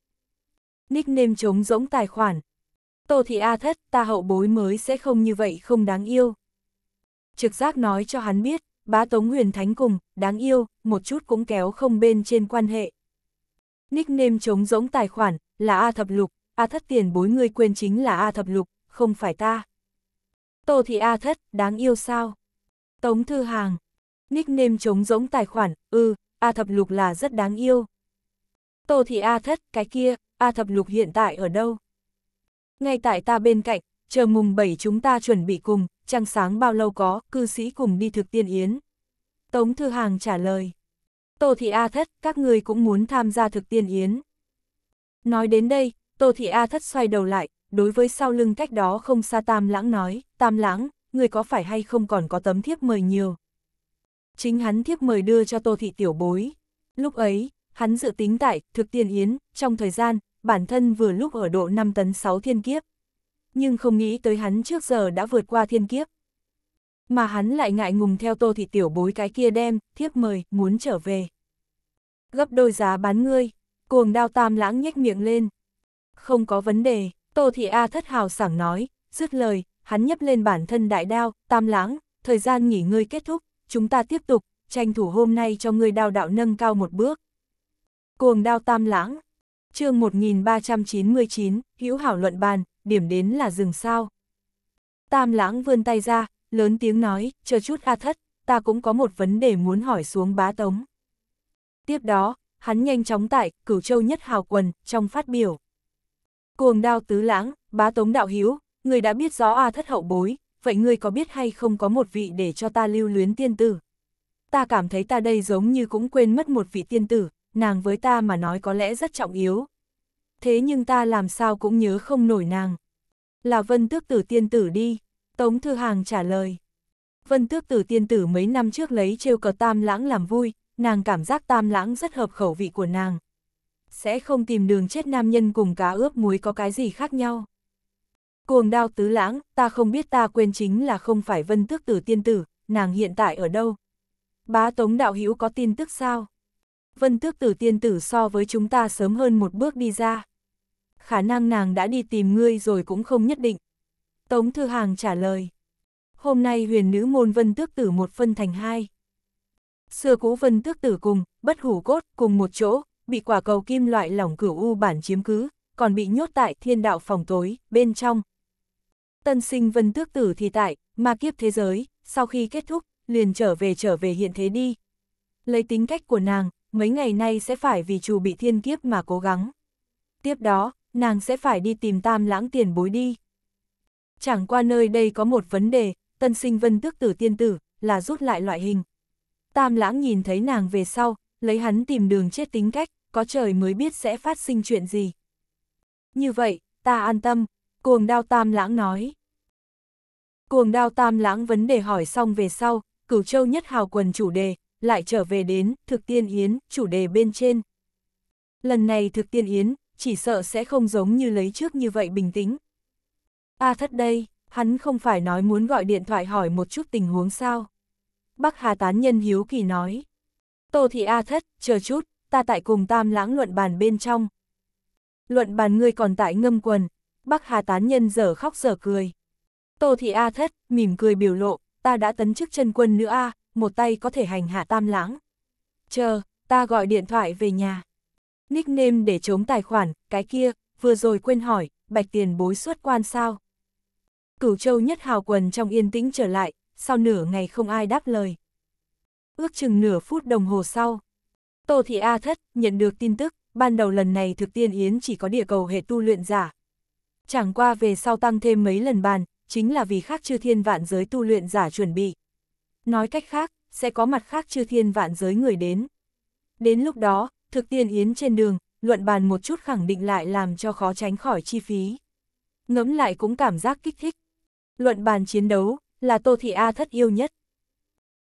Nickname trống rỗng tài khoản. Tô thị A thất, ta hậu bối mới sẽ không như vậy không đáng yêu. Trực giác nói cho hắn biết, bá tống huyền thánh cùng, đáng yêu, một chút cũng kéo không bên trên quan hệ. Nickname chống giống tài khoản, là A thập lục, A thất tiền bối ngươi quên chính là A thập lục, không phải ta. Tô thị A thất, đáng yêu sao? Tống thư hàng, nickname chống giống tài khoản, ừ, A thập lục là rất đáng yêu. Tô thị A thất, cái kia, A thập lục hiện tại ở đâu? Ngay tại ta bên cạnh, chờ mùng 7 chúng ta chuẩn bị cùng, trăng sáng bao lâu có, cư sĩ cùng đi thực tiên yến. Tống Thư Hàng trả lời. Tô Thị A Thất, các người cũng muốn tham gia thực tiên yến. Nói đến đây, Tô Thị A Thất xoay đầu lại, đối với sau lưng cách đó không xa Tam Lãng nói, Tam Lãng, người có phải hay không còn có tấm thiếp mời nhiều. Chính hắn thiếp mời đưa cho Tô Thị Tiểu Bối. Lúc ấy, hắn dự tính tại, thực tiên yến, trong thời gian, bản thân vừa lúc ở độ 5 tấn 6 thiên kiếp, nhưng không nghĩ tới hắn trước giờ đã vượt qua thiên kiếp. Mà hắn lại ngại ngùng theo tô thị tiểu bối cái kia đem, thiếp mời, muốn trở về. Gấp đôi giá bán ngươi, cuồng đao tam lãng nhếch miệng lên. Không có vấn đề, tô thị A thất hào sảng nói, dứt lời, hắn nhấp lên bản thân đại đao, tam lãng, thời gian nghỉ ngơi kết thúc, chúng ta tiếp tục, tranh thủ hôm nay cho ngươi đao đạo nâng cao một bước. Cuồng đao tam lãng, chương 1399, hữu hảo luận bàn, điểm đến là rừng sao. Tam lãng vươn tay ra, lớn tiếng nói, chờ chút A Thất, ta cũng có một vấn đề muốn hỏi xuống bá tống. Tiếp đó, hắn nhanh chóng tại, cửu châu nhất hào quần, trong phát biểu. Cuồng đao tứ lãng, bá tống đạo hiếu, người đã biết rõ A Thất hậu bối, vậy người có biết hay không có một vị để cho ta lưu luyến tiên tử? Ta cảm thấy ta đây giống như cũng quên mất một vị tiên tử, nàng với ta mà nói có lẽ rất trọng yếu, thế nhưng ta làm sao cũng nhớ không nổi nàng. Là vân tước tử tiên tử đi, Tống Thư Hàng trả lời. Vân tước tử tiên tử mấy năm trước lấy trêu cờ tam lãng làm vui, nàng cảm giác tam lãng rất hợp khẩu vị của nàng. Sẽ không tìm đường chết nam nhân cùng cá ướp muối có cái gì khác nhau. Cuồng đao tứ lãng, ta không biết ta quên chính là không phải vân tước tử tiên tử, nàng hiện tại ở đâu. Bá Tống Đạo Hữu có tin tức sao? vân tước tử tiên tử so với chúng ta sớm hơn một bước đi ra. Khả năng nàng đã đi tìm ngươi rồi cũng không nhất định. Tống Thư Hàng trả lời. Hôm nay huyền nữ môn vân tước tử một phân thành hai. Xưa cũ vân tước tử cùng, bất hủ cốt, cùng một chỗ, bị quả cầu kim loại lỏng cửu u bản chiếm cứ, còn bị nhốt tại thiên đạo phòng tối, bên trong. Tân sinh vân tước tử thì tại, ma kiếp thế giới, sau khi kết thúc, liền trở về trở về hiện thế đi. Lấy tính cách của nàng, mấy ngày nay sẽ phải vì chủ bị thiên kiếp mà cố gắng. Tiếp đó, nàng sẽ phải đi tìm tam lãng tiền bối đi. Chẳng qua nơi đây có một vấn đề, tân sinh vân tước tử tiên tử, là rút lại loại hình. Tam lãng nhìn thấy nàng về sau, lấy hắn tìm đường chết tính cách, có trời mới biết sẽ phát sinh chuyện gì. Như vậy, ta an tâm, cuồng đao tam lãng nói. Cuồng đao tam lãng vấn đề hỏi xong về sau, cửu châu nhất hào quần chủ đề, lại trở về đến thực tiên yến, chủ đề bên trên. Lần này thực tiên yến, chỉ sợ sẽ không giống như lấy trước như vậy bình tĩnh. A à thất đây, hắn không phải nói muốn gọi điện thoại hỏi một chút tình huống sao. Bắc Hà Tán Nhân Hiếu Kỳ nói. Tô Thị A Thất, chờ chút, ta tại cùng tam lãng luận bàn bên trong. Luận bàn ngươi còn tại ngâm quần, Bắc Hà Tán Nhân dở khóc dở cười. Tô Thị A Thất, mỉm cười biểu lộ, ta đã tấn chức chân quân nữa A, một tay có thể hành hạ tam lãng. Chờ, ta gọi điện thoại về nhà. Nickname để chống tài khoản, cái kia, vừa rồi quên hỏi, bạch tiền bối xuất quan sao? Cửu châu nhất hào quần trong yên tĩnh trở lại, sau nửa ngày không ai đáp lời. Ước chừng nửa phút đồng hồ sau. Tô Thị A Thất nhận được tin tức, ban đầu lần này thực tiên yến chỉ có địa cầu hệ tu luyện giả. Chẳng qua về sau tăng thêm mấy lần bàn, chính là vì khác chư thiên vạn giới tu luyện giả chuẩn bị. Nói cách khác, sẽ có mặt khác chư thiên vạn giới người đến. Đến lúc đó, thực tiên yến trên đường, luận bàn một chút khẳng định lại làm cho khó tránh khỏi chi phí. Ngẫm lại cũng cảm giác kích thích. Luận bàn chiến đấu, là Tô Thị A thất yêu nhất.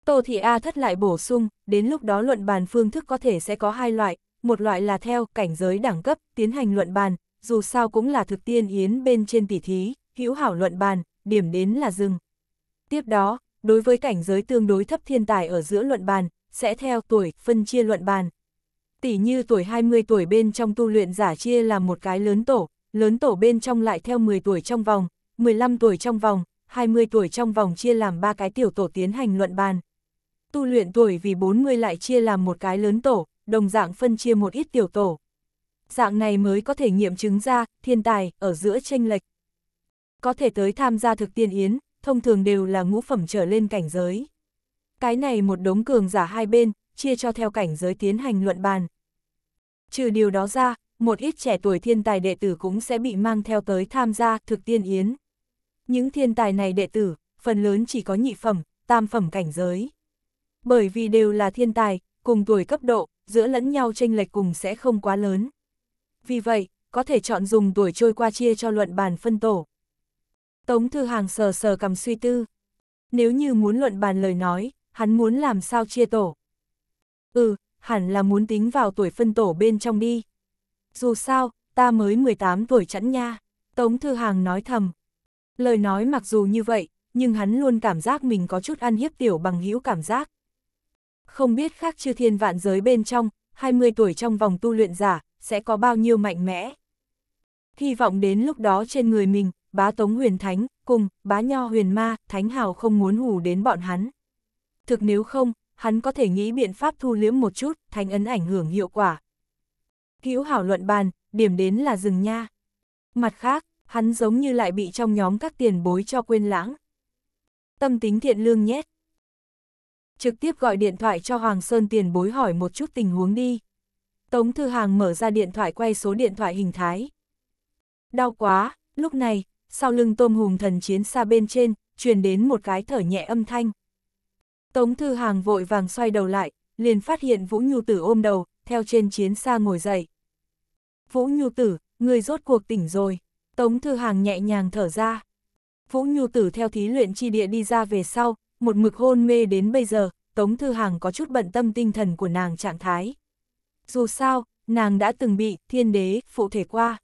Tô Thị A thất lại bổ sung, đến lúc đó luận bàn phương thức có thể sẽ có hai loại, một loại là theo cảnh giới đẳng cấp, tiến hành luận bàn, dù sao cũng là thực tiên yến bên trên tỷ thí, hữu hảo luận bàn, điểm đến là dừng Tiếp đó, đối với cảnh giới tương đối thấp thiên tài ở giữa luận bàn, sẽ theo tuổi, phân chia luận bàn. Tỷ như tuổi 20 tuổi bên trong tu luyện giả chia là một cái lớn tổ, lớn tổ bên trong lại theo 10 tuổi trong vòng, 15 tuổi trong vòng, 20 tuổi trong vòng chia làm ba cái tiểu tổ tiến hành luận bàn. Tu luyện tuổi vì 40 lại chia làm một cái lớn tổ, đồng dạng phân chia một ít tiểu tổ. Dạng này mới có thể nghiệm chứng ra, thiên tài, ở giữa tranh lệch. Có thể tới tham gia thực tiên yến, thông thường đều là ngũ phẩm trở lên cảnh giới. Cái này một đống cường giả hai bên, chia cho theo cảnh giới tiến hành luận bàn. Trừ điều đó ra, một ít trẻ tuổi thiên tài đệ tử cũng sẽ bị mang theo tới tham gia thực tiên yến. Những thiên tài này đệ tử, phần lớn chỉ có nhị phẩm, tam phẩm cảnh giới. Bởi vì đều là thiên tài, cùng tuổi cấp độ, giữa lẫn nhau tranh lệch cùng sẽ không quá lớn. Vì vậy, có thể chọn dùng tuổi trôi qua chia cho luận bàn phân tổ. Tống Thư Hàng sờ sờ cầm suy tư. Nếu như muốn luận bàn lời nói, hắn muốn làm sao chia tổ. Ừ, hẳn là muốn tính vào tuổi phân tổ bên trong đi. Dù sao, ta mới 18 tuổi chẵn nha, Tống Thư Hàng nói thầm. Lời nói mặc dù như vậy, nhưng hắn luôn cảm giác mình có chút ăn hiếp tiểu bằng hữu cảm giác. Không biết khác chư thiên vạn giới bên trong, 20 tuổi trong vòng tu luyện giả, sẽ có bao nhiêu mạnh mẽ. Hy vọng đến lúc đó trên người mình, bá tống huyền thánh, cùng, bá nho huyền ma, thánh hào không muốn hù đến bọn hắn. Thực nếu không, hắn có thể nghĩ biện pháp thu liếm một chút, thành ấn ảnh hưởng hiệu quả. Hữu hảo luận bàn, điểm đến là rừng nha. Mặt khác, hắn giống như lại bị trong nhóm các tiền bối cho quên lãng. Tâm tính thiện lương nhét. Trực tiếp gọi điện thoại cho Hoàng Sơn tiền bối hỏi một chút tình huống đi. Tống Thư Hàng mở ra điện thoại quay số điện thoại hình thái. Đau quá, lúc này, sau lưng tôm hùm thần chiến xa bên trên, truyền đến một cái thở nhẹ âm thanh. Tống Thư Hàng vội vàng xoay đầu lại, liền phát hiện Vũ Nhu Tử ôm đầu, theo trên chiến xa ngồi dậy. Vũ Nhu Tử, người rốt cuộc tỉnh rồi. Tống Thư Hàng nhẹ nhàng thở ra. Vũ Nhu Tử theo thí luyện chi địa đi ra về sau, một mực hôn mê đến bây giờ, Tống Thư Hàng có chút bận tâm tinh thần của nàng trạng thái. Dù sao, nàng đã từng bị thiên đế phụ thể qua.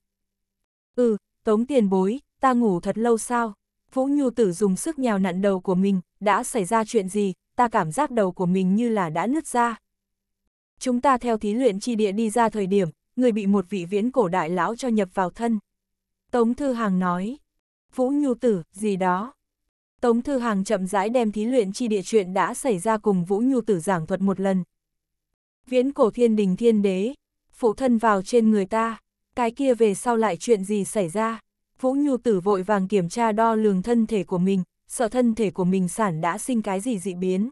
Ừ, Tống tiền bối, ta ngủ thật lâu sao? Vũ Nhu Tử dùng sức nhào nặn đầu của mình, đã xảy ra chuyện gì, ta cảm giác đầu của mình như là đã nứt ra. Chúng ta theo thí luyện chi địa đi ra thời điểm, người bị một vị viễn cổ đại lão cho nhập vào thân. Tống Thư Hàng nói, Vũ Nhu Tử, gì đó. Tống Thư Hàng chậm rãi đem thí luyện chi địa chuyện đã xảy ra cùng Vũ Nhu Tử giảng thuật một lần. Viễn cổ thiên đình thiên đế, phụ thân vào trên người ta, cái kia về sau lại chuyện gì xảy ra. Vũ Nhu Tử vội vàng kiểm tra đo lường thân thể của mình, sợ thân thể của mình sản đã sinh cái gì dị biến.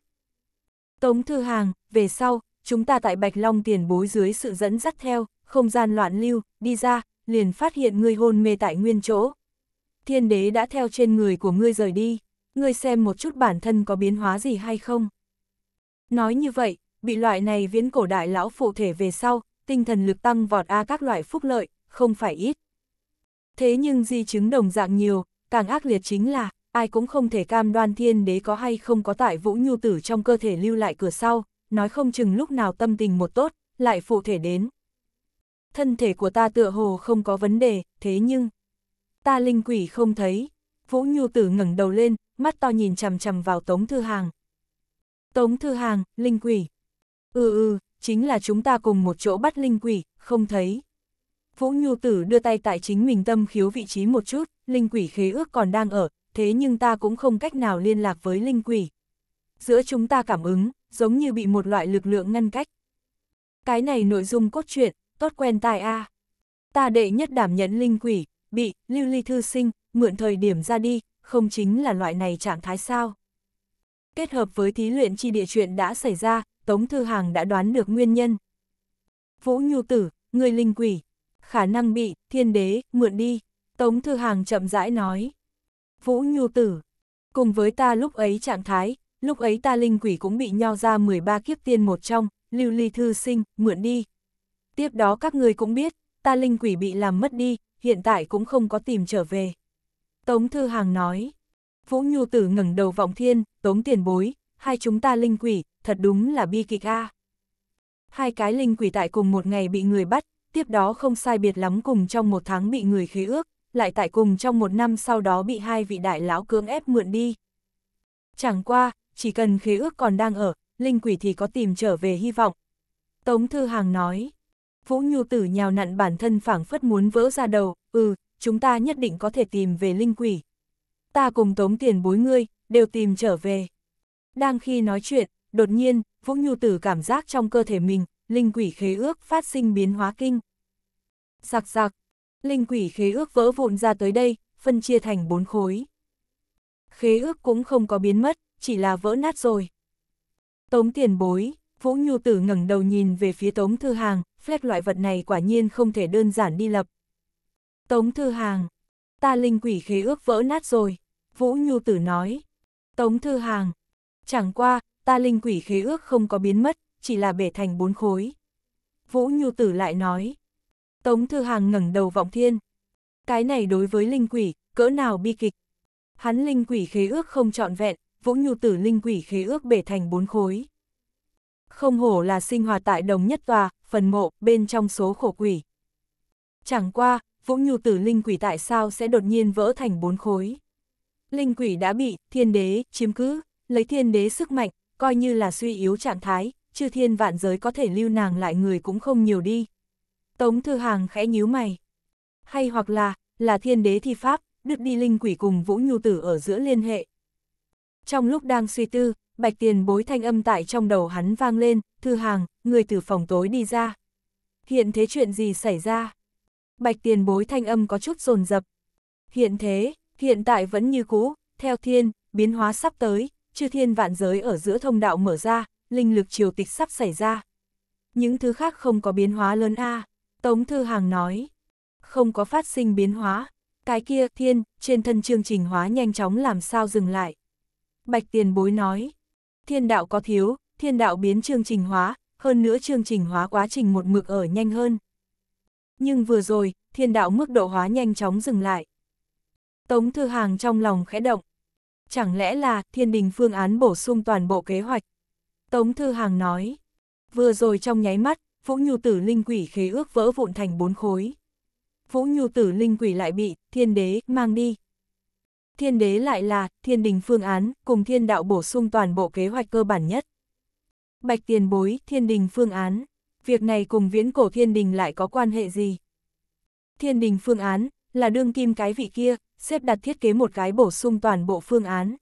Tống Thư Hàng, về sau, chúng ta tại Bạch Long tiền bối dưới sự dẫn dắt theo, không gian loạn lưu, đi ra, liền phát hiện ngươi hôn mê tại nguyên chỗ. Thiên đế đã theo trên người của ngươi rời đi, ngươi xem một chút bản thân có biến hóa gì hay không. Nói như vậy, bị loại này viễn cổ đại lão phụ thể về sau, tinh thần lực tăng vọt a các loại phúc lợi, không phải ít. Thế nhưng di chứng đồng dạng nhiều, càng ác liệt chính là, ai cũng không thể cam đoan thiên đế có hay không có tại vũ nhu tử trong cơ thể lưu lại cửa sau, nói không chừng lúc nào tâm tình một tốt, lại phụ thể đến. Thân thể của ta tựa hồ không có vấn đề, thế nhưng, ta linh quỷ không thấy. Vũ nhu tử ngẩng đầu lên, mắt to nhìn chằm chằm vào Tống Thư Hàng. Tống Thư Hàng, linh quỷ. Ừ ừ, chính là chúng ta cùng một chỗ bắt linh quỷ, không thấy. Vũ Nhu Tử đưa tay tại chính mình tâm khiếu vị trí một chút, linh quỷ khế ước còn đang ở, thế nhưng ta cũng không cách nào liên lạc với linh quỷ. Giữa chúng ta cảm ứng, giống như bị một loại lực lượng ngăn cách. Cái này nội dung cốt truyện, tốt quen tai a. Ta đệ nhất đảm nhận linh quỷ, bị, lưu ly thư sinh, mượn thời điểm ra đi, không chính là loại này trạng thái sao. Kết hợp với thí luyện chi địa chuyện đã xảy ra, Tống Thư Hàng đã đoán được nguyên nhân. Vũ Nhu Tử, người linh quỷ, khả năng bị, thiên đế, mượn đi, Tống Thư Hàng chậm rãi nói. Vũ Nhu Tử, cùng với ta lúc ấy trạng thái, lúc ấy ta linh quỷ cũng bị nho ra 13 kiếp tiên một trong, lưu ly thư sinh, mượn đi. Tiếp đó các người cũng biết, ta linh quỷ bị làm mất đi, hiện tại cũng không có tìm trở về. Tống Thư Hàng nói, Vũ Nhu Tử ngẩng đầu vọng thiên, tống tiền bối, hai chúng ta linh quỷ, thật đúng là bi kịch a. Hai cái linh quỷ tại cùng một ngày bị người bắt, tiếp đó không sai biệt lắm cùng trong một tháng bị người khí ước, lại tại cùng trong một năm sau đó bị hai vị đại lão cưỡng ép mượn đi. Chẳng qua, chỉ cần khí ước còn đang ở, linh quỷ thì có tìm trở về hy vọng. Tống Thư Hàng nói, Vũ Nhu Tử nhào nặn bản thân phảng phất muốn vỡ ra đầu, ừ, chúng ta nhất định có thể tìm về linh quỷ. Ta cùng tống tiền bối ngươi, đều tìm trở về. Đang khi nói chuyện, đột nhiên, Vũ Nhu Tử cảm giác trong cơ thể mình, linh quỷ khế ước phát sinh biến hóa kinh giặc sạc linh quỷ khế ước vỡ vụn ra tới đây, phân chia thành bốn khối. Khế ước cũng không có biến mất, chỉ là vỡ nát rồi. Tống tiền bối, Vũ Nhu Tử ngẩng đầu nhìn về phía Tống Thư Hàng, phép loại vật này quả nhiên không thể đơn giản đi lập. Tống Thư Hàng, ta linh quỷ khế ước vỡ nát rồi, Vũ Nhu Tử nói. Tống Thư Hàng, chẳng qua, ta linh quỷ khế ước không có biến mất, chỉ là bể thành bốn khối. Vũ Nhu Tử lại nói, Tống Thư Hàng ngẩng đầu vọng thiên. Cái này đối với linh quỷ, cỡ nào bi kịch. Hắn linh quỷ khế ước không trọn vẹn, Vũ Nhu tử linh quỷ khế ước bể thành bốn khối. Không hổ là sinh hoạt tại đồng nhất tòa, phần mộ, bên trong số khổ quỷ. Chẳng qua, Vũ Nhu tử linh quỷ tại sao sẽ đột nhiên vỡ thành bốn khối. Linh quỷ đã bị thiên đế chiếm cứ, lấy thiên đế sức mạnh, coi như là suy yếu trạng thái, chư thiên vạn giới có thể lưu nàng lại người cũng không nhiều đi. Tống Thư Hàng khẽ nhíu mày. Hay hoặc là, là thiên đế thi pháp, đứt đi linh quỷ cùng Vũ Nhu Tử ở giữa liên hệ. Trong lúc đang suy tư, bạch tiền bối thanh âm tại trong đầu hắn vang lên, Thư Hàng, người từ phòng tối đi ra. Hiện thế chuyện gì xảy ra? Bạch tiền bối thanh âm có chút rồn rập. Hiện thế, hiện tại vẫn như cũ, theo thiên, biến hóa sắp tới, chư thiên vạn giới ở giữa thông đạo mở ra, linh lực triều tịch sắp xảy ra. Những thứ khác không có biến hóa lớn a à. Tống Thư Hàng nói, không có phát sinh biến hóa, cái kia thiên, trên thân chương trình hóa nhanh chóng làm sao dừng lại. Bạch tiền bối nói, thiên đạo có thiếu, thiên đạo biến chương trình hóa, hơn nữa chương trình hóa quá trình một mực ở nhanh hơn. Nhưng vừa rồi, thiên đạo mức độ hóa nhanh chóng dừng lại. Tống Thư Hàng trong lòng khẽ động. Chẳng lẽ là thiên đình phương án bổ sung toàn bộ kế hoạch? Tống Thư Hàng nói, vừa rồi trong nháy mắt, Vũ Nhu Tử Linh Quỷ khế ước vỡ vụn thành bốn khối. Vũ Nhu Tử Linh Quỷ lại bị Thiên Đế mang đi. Thiên Đế lại là Thiên Đình phương án, cùng Thiên Đạo bổ sung toàn bộ kế hoạch cơ bản nhất. Bạch Tiền Bối, Thiên Đình phương án. Việc này cùng Viễn Cổ Thiên Đình lại có quan hệ gì? Thiên Đình phương án là đương kim cái vị kia, xếp đặt thiết kế một cái bổ sung toàn bộ phương án.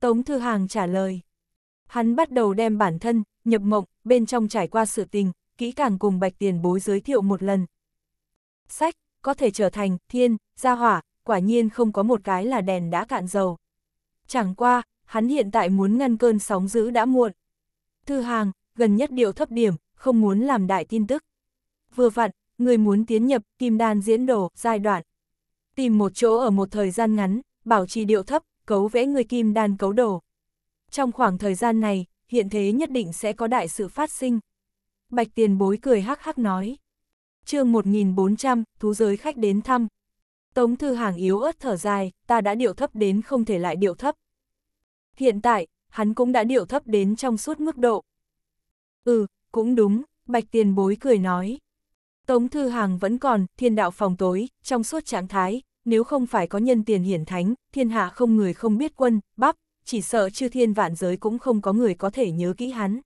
Tống Thư Hàng trả lời. Hắn bắt đầu đem bản thân, nhập mộng, bên trong trải qua sự tình, kỹ càng cùng bạch tiền bối giới thiệu một lần. Sách, có thể trở thành thiên, gia hỏa, quả nhiên không có một cái là đèn đã cạn dầu. Chẳng qua, hắn hiện tại muốn ngăn cơn sóng dữ đã muộn. Thư hàng, gần nhất điệu thấp điểm, không muốn làm đại tin tức. Vừa vặn, người muốn tiến nhập kim đan diễn đồ giai đoạn. Tìm một chỗ ở một thời gian ngắn, bảo trì điệu thấp, cấu vẽ người kim đan cấu đồ. Trong khoảng thời gian này, hiện thế nhất định sẽ có đại sự phát sinh. Bạch tiền bối cười hắc hắc nói. chương 1400, thú giới khách đến thăm. Tống thư hàng yếu ớt thở dài, ta đã điệu thấp đến không thể lại điệu thấp. Hiện tại, hắn cũng đã điệu thấp đến trong suốt mức độ. Ừ, cũng đúng, bạch tiền bối cười nói. Tống thư hàng vẫn còn, thiên đạo phòng tối, trong suốt trạng thái, nếu không phải có nhân tiền hiển thánh, thiên hạ không người không biết quân, bắp, chỉ sợ chư thiên vạn giới cũng không có người có thể nhớ kỹ hắn.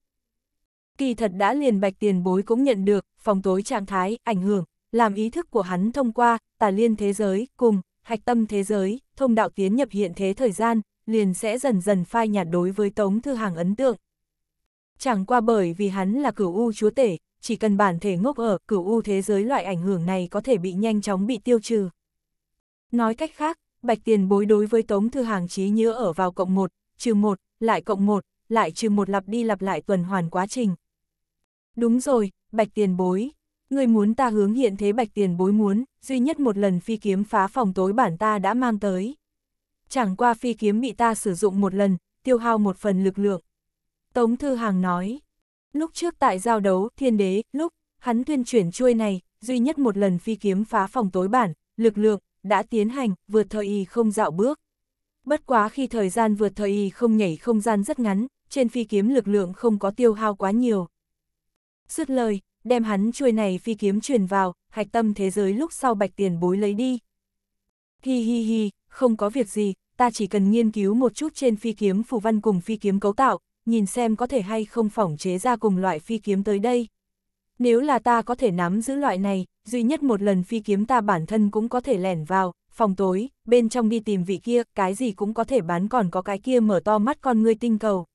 Kỳ thật đã liền bạch tiền bối cũng nhận được, phòng tối trạng thái, ảnh hưởng, làm ý thức của hắn thông qua, tà liên thế giới, cùng, hạch tâm thế giới, thông đạo tiến nhập hiện thế thời gian, liền sẽ dần dần phai nhạt đối với Tống Thư Hàng ấn tượng. Chẳng qua bởi vì hắn là cửu u chúa tể, chỉ cần bản thể ngốc ở, cửu u thế giới loại ảnh hưởng này có thể bị nhanh chóng bị tiêu trừ. Nói cách khác, bạch tiền bối đối với Tống Thư Hàng trí nhớ ở vào cộng 1, trừ 1, lại cộng 1, lại trừ một lặp đi lặp lại tuần hoàn quá trình. Đúng rồi, bạch tiền bối. Người muốn ta hướng hiện thế bạch tiền bối muốn, duy nhất một lần phi kiếm phá phòng tối bản ta đã mang tới. Chẳng qua phi kiếm bị ta sử dụng một lần, tiêu hao một phần lực lượng. Tống Thư Hàng nói, lúc trước tại giao đấu thiên đế, lúc hắn tuyên chuyển chuôi này, duy nhất một lần phi kiếm phá phòng tối bản, lực lượng, đã tiến hành, vượt thời y không dạo bước. Bất quá khi thời gian vượt thời y không nhảy không gian rất ngắn, trên phi kiếm lực lượng không có tiêu hao quá nhiều. Dứt lời, đem hắn chuôi này phi kiếm truyền vào, hạch tâm thế giới lúc sau bạch tiền bối lấy đi. Hi hi hi, không có việc gì, ta chỉ cần nghiên cứu một chút trên phi kiếm phù văn cùng phi kiếm cấu tạo, nhìn xem có thể hay không phỏng chế ra cùng loại phi kiếm tới đây. Nếu là ta có thể nắm giữ loại này, duy nhất một lần phi kiếm ta bản thân cũng có thể lẻn vào, phòng tối, bên trong đi tìm vị kia, cái gì cũng có thể bán còn có cái kia mở to mắt con người tinh cầu.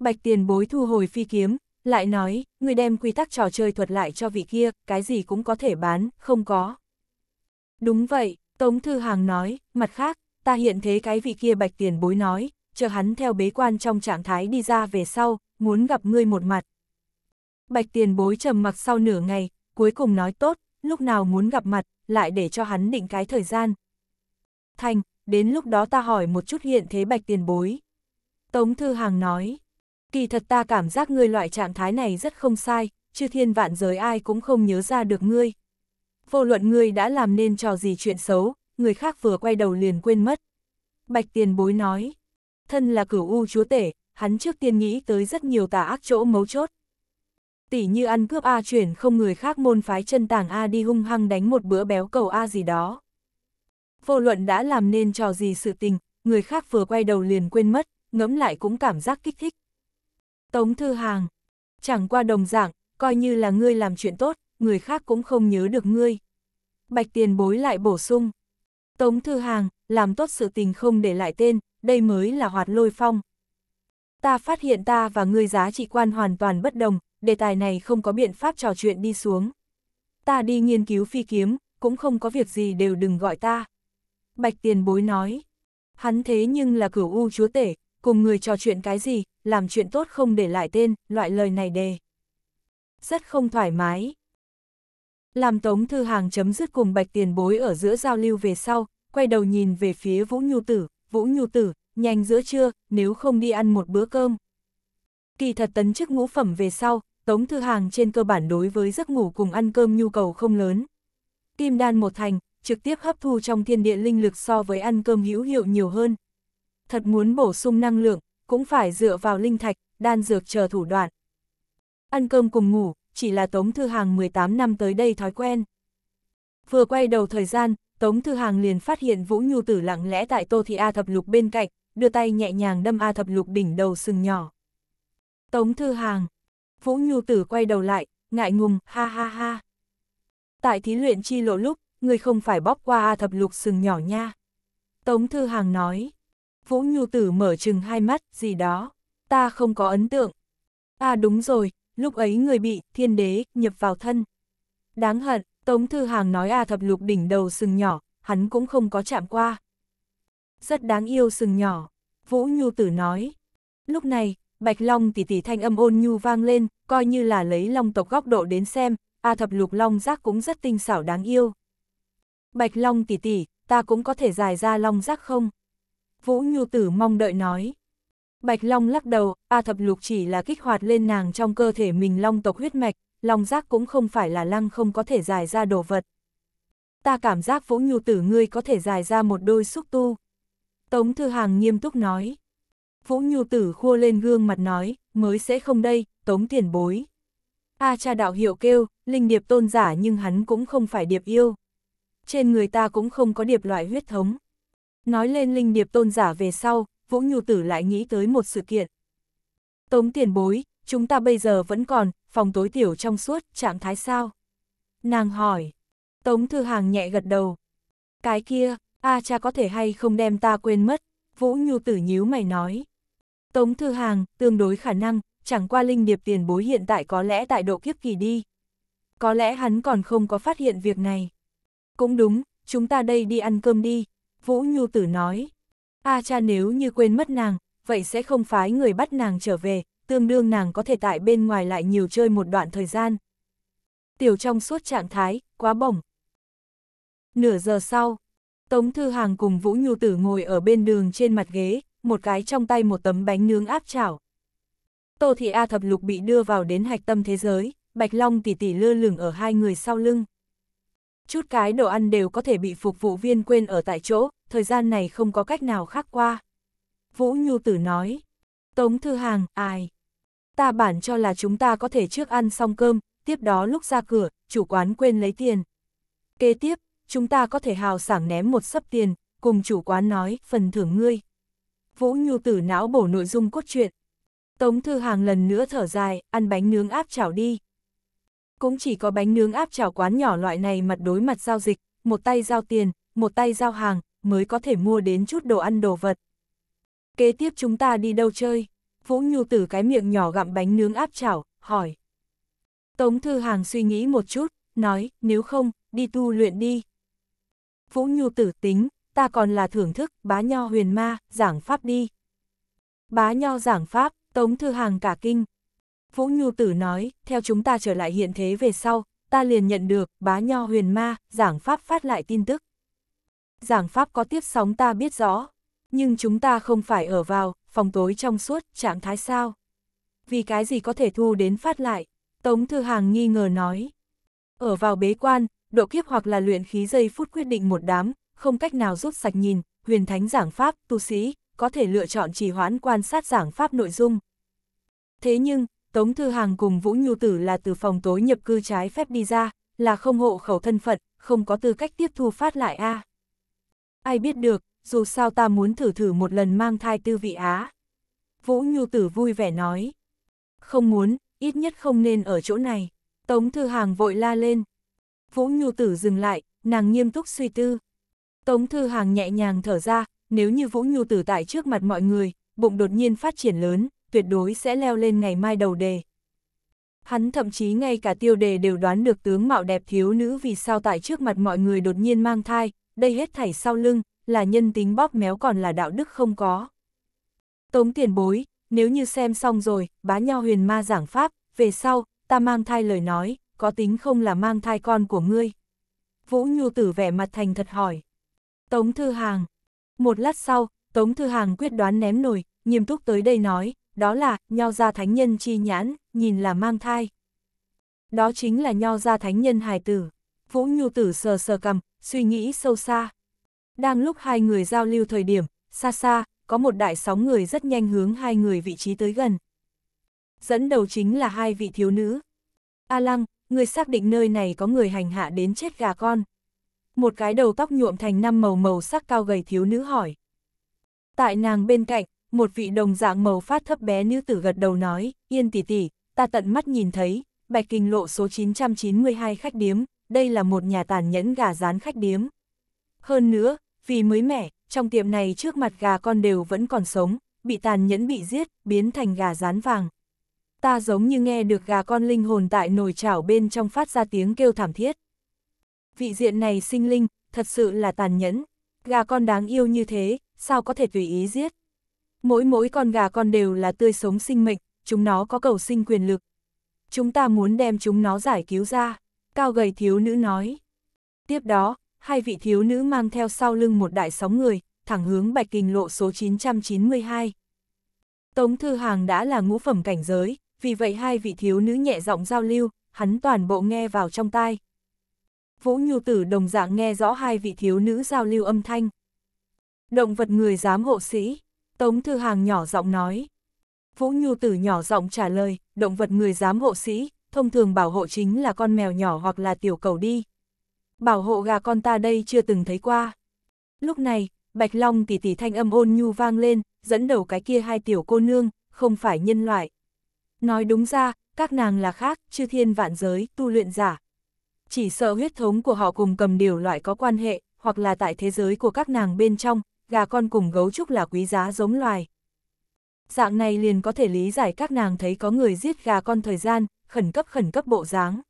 Bạch tiền bối thu hồi phi kiếm, lại nói, người đem quy tắc trò chơi thuật lại cho vị kia, cái gì cũng có thể bán, không có. Đúng vậy, Tống Thư Hàng nói, mặt khác, ta hiện thế cái vị kia bạch tiền bối nói, chờ hắn theo bế quan trong trạng thái đi ra về sau, muốn gặp ngươi một mặt. Bạch tiền bối trầm mặc sau nửa ngày, cuối cùng nói tốt, lúc nào muốn gặp mặt, lại để cho hắn định cái thời gian. Thành, đến lúc đó ta hỏi một chút hiện thế bạch tiền bối. Tống Thư Hàng nói, kỳ thật ta cảm giác ngươi loại trạng thái này rất không sai, chư thiên vạn giới ai cũng không nhớ ra được ngươi. Vô luận ngươi đã làm nên trò gì chuyện xấu, người khác vừa quay đầu liền quên mất. Bạch tiền bối nói, thân là cửu u chúa tể, hắn trước tiên nghĩ tới rất nhiều tà ác chỗ mấu chốt. Tỷ như ăn cướp A chuyển không người khác môn phái chân tàng A đi hung hăng đánh một bữa béo cầu A gì đó. Vô luận đã làm nên trò gì sự tình, người khác vừa quay đầu liền quên mất, ngẫm lại cũng cảm giác kích thích. Tống Thư Hàng, chẳng qua đồng dạng, coi như là ngươi làm chuyện tốt, người khác cũng không nhớ được ngươi. Bạch tiền bối lại bổ sung. Tống Thư Hàng, làm tốt sự tình không để lại tên, đây mới là hoạt lôi phong. Ta phát hiện ta và ngươi giá trị quan hoàn toàn bất đồng, đề tài này không có biện pháp trò chuyện đi xuống. Ta đi nghiên cứu phi kiếm, cũng không có việc gì đều đừng gọi ta. Bạch tiền bối nói. Hắn thế nhưng là cửu u chúa tể, cùng người trò chuyện cái gì, làm chuyện tốt không để lại tên, loại lời này đề. Rất không thoải mái. Làm Tống Thư Hàng chấm dứt cùng bạch tiền bối ở giữa giao lưu về sau, quay đầu nhìn về phía Vũ Nhu Tử, Vũ Nhu Tử, nhanh giữa trưa, nếu không đi ăn một bữa cơm. Kỳ thật tấn chức ngũ phẩm về sau, Tống Thư Hàng trên cơ bản đối với giấc ngủ cùng ăn cơm nhu cầu không lớn. Kim đan một thành, trực tiếp hấp thu trong thiên địa linh lực so với ăn cơm hữu hiệu nhiều hơn, thật muốn bổ sung năng lượng, cũng phải dựa vào linh thạch, đan dược chờ thủ đoạn. Ăn cơm cùng ngủ, chỉ là Tống Thư Hàng 18 năm tới đây thói quen. Vừa quay đầu thời gian, Tống Thư Hàng liền phát hiện Vũ Nhu Tử lặng lẽ tại Tô Thị A Thập Lục bên cạnh, đưa tay nhẹ nhàng đâm A Thập Lục đỉnh đầu sừng nhỏ. Tống Thư Hàng, Vũ Nhu Tử quay đầu lại, ngại ngùng, ha ha ha. Tại thí luyện chi lộ lúc, người không phải bóp qua A Thập Lục sừng nhỏ nha. Tống Thư Hàng nói. Vũ Nhu Tử mở chừng hai mắt, gì đó, ta không có ấn tượng. À đúng rồi, lúc ấy người bị, thiên đế, nhập vào thân. Đáng hận, Tống Thư Hàng nói à thập lục đỉnh đầu sừng nhỏ, hắn cũng không có chạm qua. Rất đáng yêu sừng nhỏ, Vũ Nhu Tử nói. Lúc này, Bạch Long tỷ tỷ thanh âm ôn nhu vang lên, coi như là lấy long tộc góc độ đến xem, a à thập lục long giác cũng rất tinh xảo đáng yêu. Bạch Long tỷ tỷ, ta cũng có thể dài ra long giác không? Vũ Nhu Tử mong đợi nói. Bạch Long lắc đầu, A Thập Lục chỉ là kích hoạt lên nàng trong cơ thể mình long tộc huyết mạch, long giác cũng không phải là lăng không có thể giải ra đồ vật. Ta cảm giác Vũ Nhu Tử ngươi có thể giải ra một đôi xúc tu. Tống Thư Hàng nghiêm túc nói. Vũ Nhu Tử khua lên gương mặt nói, mới sẽ không đây, Tống Tiền Bối. A cha đạo hiệu kêu, linh điệp tôn giả nhưng hắn cũng không phải điệp yêu. Trên người ta cũng không có điệp loại huyết thống. Nói lên linh điệp tôn giả về sau, Vũ Nhu Tử lại nghĩ tới một sự kiện. Tống tiền bối, chúng ta bây giờ vẫn còn, phòng tối tiểu trong suốt, trạng thái sao? Nàng hỏi. Tống Thư Hàng nhẹ gật đầu. Cái kia, a cha có thể hay không đem ta quên mất, Vũ Nhu Tử nhíu mày nói. Tống Thư Hàng, tương đối khả năng, chẳng qua linh điệp tiền bối hiện tại có lẽ tại độ kiếp kỳ đi. Có lẽ hắn còn không có phát hiện việc này. Cũng đúng, chúng ta đây đi ăn cơm đi, Vũ Nhu Tử nói. A cha nếu như quên mất nàng, vậy sẽ không phái người bắt nàng trở về, tương đương nàng có thể tại bên ngoài lại nhiều chơi một đoạn thời gian. Tiểu trong suốt trạng thái, quá bổng. Nửa giờ sau, Tống Thư Hàng cùng Vũ Nhu Tử ngồi ở bên đường trên mặt ghế, một cái trong tay một tấm bánh nướng áp chảo. Tô Thị A Thập Lục bị đưa vào đến hạch tâm thế giới, Bạch Long tỉ tỉ lơ lửng ở hai người sau lưng. Chút cái đồ ăn đều có thể bị phục vụ viên quên ở tại chỗ, thời gian này không có cách nào khác qua. Vũ Nhu Tử nói, Tống Thư Hàng, ai? Ta bản cho là chúng ta có thể trước ăn xong cơm, tiếp đó lúc ra cửa, chủ quán quên lấy tiền. Kế tiếp, chúng ta có thể hào sảng ném một sấp tiền, cùng chủ quán nói, phần thưởng ngươi. Vũ Nhu Tử não bổ nội dung cốt truyện. Tống Thư Hàng lần nữa thở dài, ăn bánh nướng áp chảo đi. Cũng chỉ có bánh nướng áp chảo quán nhỏ loại này mặt đối mặt giao dịch, một tay giao tiền, một tay giao hàng, mới có thể mua đến chút đồ ăn đồ vật. Kế tiếp chúng ta đi đâu chơi? Vũ Nhu Tử cái miệng nhỏ gặm bánh nướng áp chảo, hỏi. Tống Thư Hàng suy nghĩ một chút, nói, nếu không, đi tu luyện đi. Vũ Nhu Tử tính, ta còn là thưởng thức bá nho huyền ma, giảng pháp đi. Bá nho giảng pháp, Tống Thư Hàng cả kinh. Vũ Nhu Tử nói, theo chúng ta trở lại hiện thế về sau, ta liền nhận được bá nho huyền ma, giảng pháp phát lại tin tức giảng pháp có tiếp sóng ta biết rõ, nhưng chúng ta không phải ở vào, phòng tối trong suốt, trạng thái sao. Vì cái gì có thể thu đến phát lại, Tống Thư Hàng nghi ngờ nói. Ở vào bế quan, độ kiếp hoặc là luyện khí giây phút quyết định một đám, không cách nào rút sạch nhìn, huyền thánh giảng pháp, tu sĩ, có thể lựa chọn trì hoãn quan sát giảng pháp nội dung. Thế nhưng, Tống Thư Hàng cùng Vũ Nhu Tử là từ phòng tối nhập cư trái phép đi ra, là không hộ khẩu thân phận, không có tư cách tiếp thu phát lại a. À. Ai biết được, dù sao ta muốn thử thử một lần mang thai tư vị á. Vũ Nhu Tử vui vẻ nói. Không muốn, ít nhất không nên ở chỗ này. Tống Thư Hàng vội la lên. Vũ Nhu Tử dừng lại, nàng nghiêm túc suy tư. Tống Thư Hàng nhẹ nhàng thở ra, nếu như Vũ Nhu Tử tại trước mặt mọi người, bụng đột nhiên phát triển lớn, tuyệt đối sẽ leo lên ngày mai đầu đề. Hắn thậm chí ngay cả tiêu đề đều đoán được tướng mạo đẹp thiếu nữ vì sao tại trước mặt mọi người đột nhiên mang thai, đây hết thảy sau lưng, là nhân tính bóp méo còn là đạo đức không có. Tống tiền bối, nếu như xem xong rồi, bá nhau huyền ma giảng pháp, về sau, ta mang thai lời nói, có tính không là mang thai con của ngươi. Vũ Nhu tử vẻ mặt thành thật hỏi. Tống Thư Hàng. Một lát sau, Tống Thư Hàng quyết đoán ném nổi, nghiêm túc tới đây nói, đó là, nho ra thánh nhân chi nhãn, nhìn là mang thai. Đó chính là nho ra thánh nhân hài tử. Vũ Nhu Tử sờ sờ cầm, suy nghĩ sâu xa. Đang lúc hai người giao lưu thời điểm, xa xa, có một đại sóng người rất nhanh hướng hai người vị trí tới gần. Dẫn đầu chính là hai vị thiếu nữ. A Lăng, người xác định nơi này có người hành hạ đến chết gà con. Một cái đầu tóc nhuộm thành năm màu màu sắc cao gầy thiếu nữ hỏi. Tại nàng bên cạnh, một vị đồng dạng màu phát thấp bé nữ tử gật đầu nói, yên tỷ tỷ, ta tận mắt nhìn thấy, Bạch Kinh lộ số 992 khách điếm, đây là một nhà tàn nhẫn gà rán khách điếm. Hơn nữa, vì mới mẻ, trong tiệm này trước mặt gà con đều vẫn còn sống, bị tàn nhẫn bị giết, biến thành gà rán vàng. Ta giống như nghe được gà con linh hồn tại nồi chảo bên trong phát ra tiếng kêu thảm thiết. Vị diện này sinh linh, thật sự là tàn nhẫn. Gà con đáng yêu như thế, sao có thể tùy ý giết. Mỗi mỗi con gà con đều là tươi sống sinh mệnh, chúng nó có cầu sinh quyền lực. Chúng ta muốn đem chúng nó giải cứu ra cao gầy thiếu nữ nói. Tiếp đó, hai vị thiếu nữ mang theo sau lưng một đại sóng người, thẳng hướng Bạch Kinh lộ số 992. Tống Thư Hàng đã là ngũ phẩm cảnh giới, vì vậy hai vị thiếu nữ nhẹ giọng giao lưu, hắn toàn bộ nghe vào trong tai. Vũ Nhu Tử đồng dạng nghe rõ hai vị thiếu nữ giao lưu âm thanh. Động vật người dám hộ sĩ, Tống Thư Hàng nhỏ giọng nói. Vũ Nhu Tử nhỏ giọng trả lời, động vật người dám hộ sĩ, thông thường bảo hộ chính là con mèo nhỏ hoặc là tiểu cầu đi. Bảo hộ gà con ta đây chưa từng thấy qua. Lúc này, Bạch Long tỷ tỷ thanh âm ôn nhu vang lên, dẫn đầu cái kia hai tiểu cô nương, không phải nhân loại. Nói đúng ra, các nàng là khác, chư thiên vạn giới, tu luyện giả. Chỉ sợ huyết thống của họ cùng cầm điều loại có quan hệ, hoặc là tại thế giới của các nàng bên trong, gà con cùng gấu trúc là quý giá giống loài. Dạng này liền có thể lý giải các nàng thấy có người giết gà con thời gian, khẩn cấp khẩn cấp bộ dáng.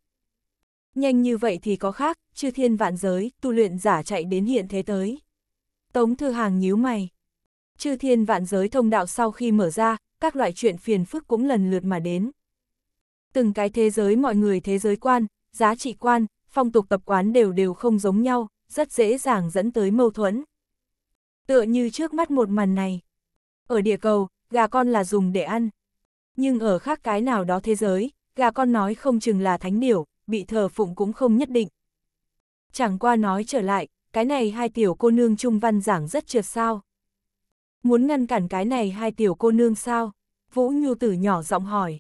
Nhanh như vậy thì có khác, chư thiên vạn giới, tu luyện giả chạy đến hiện thế tới. Tống Thư Hàng nhíu mày. Chư thiên vạn giới thông đạo sau khi mở ra, các loại chuyện phiền phức cũng lần lượt mà đến. Từng cái thế giới mọi người thế giới quan, giá trị quan, phong tục tập quán đều đều không giống nhau, rất dễ dàng dẫn tới mâu thuẫn. Tựa như trước mắt một màn này. Ở địa cầu, gà con là dùng để ăn. Nhưng ở khác cái nào đó thế giới, gà con nói không chừng là thánh điểu, bị thờ phụng cũng không nhất định. Chẳng qua nói trở lại, cái này hai tiểu cô nương trung văn giảng rất trượt sao. Muốn ngăn cản cái này hai tiểu cô nương sao? Vũ Nhu Tử nhỏ giọng hỏi.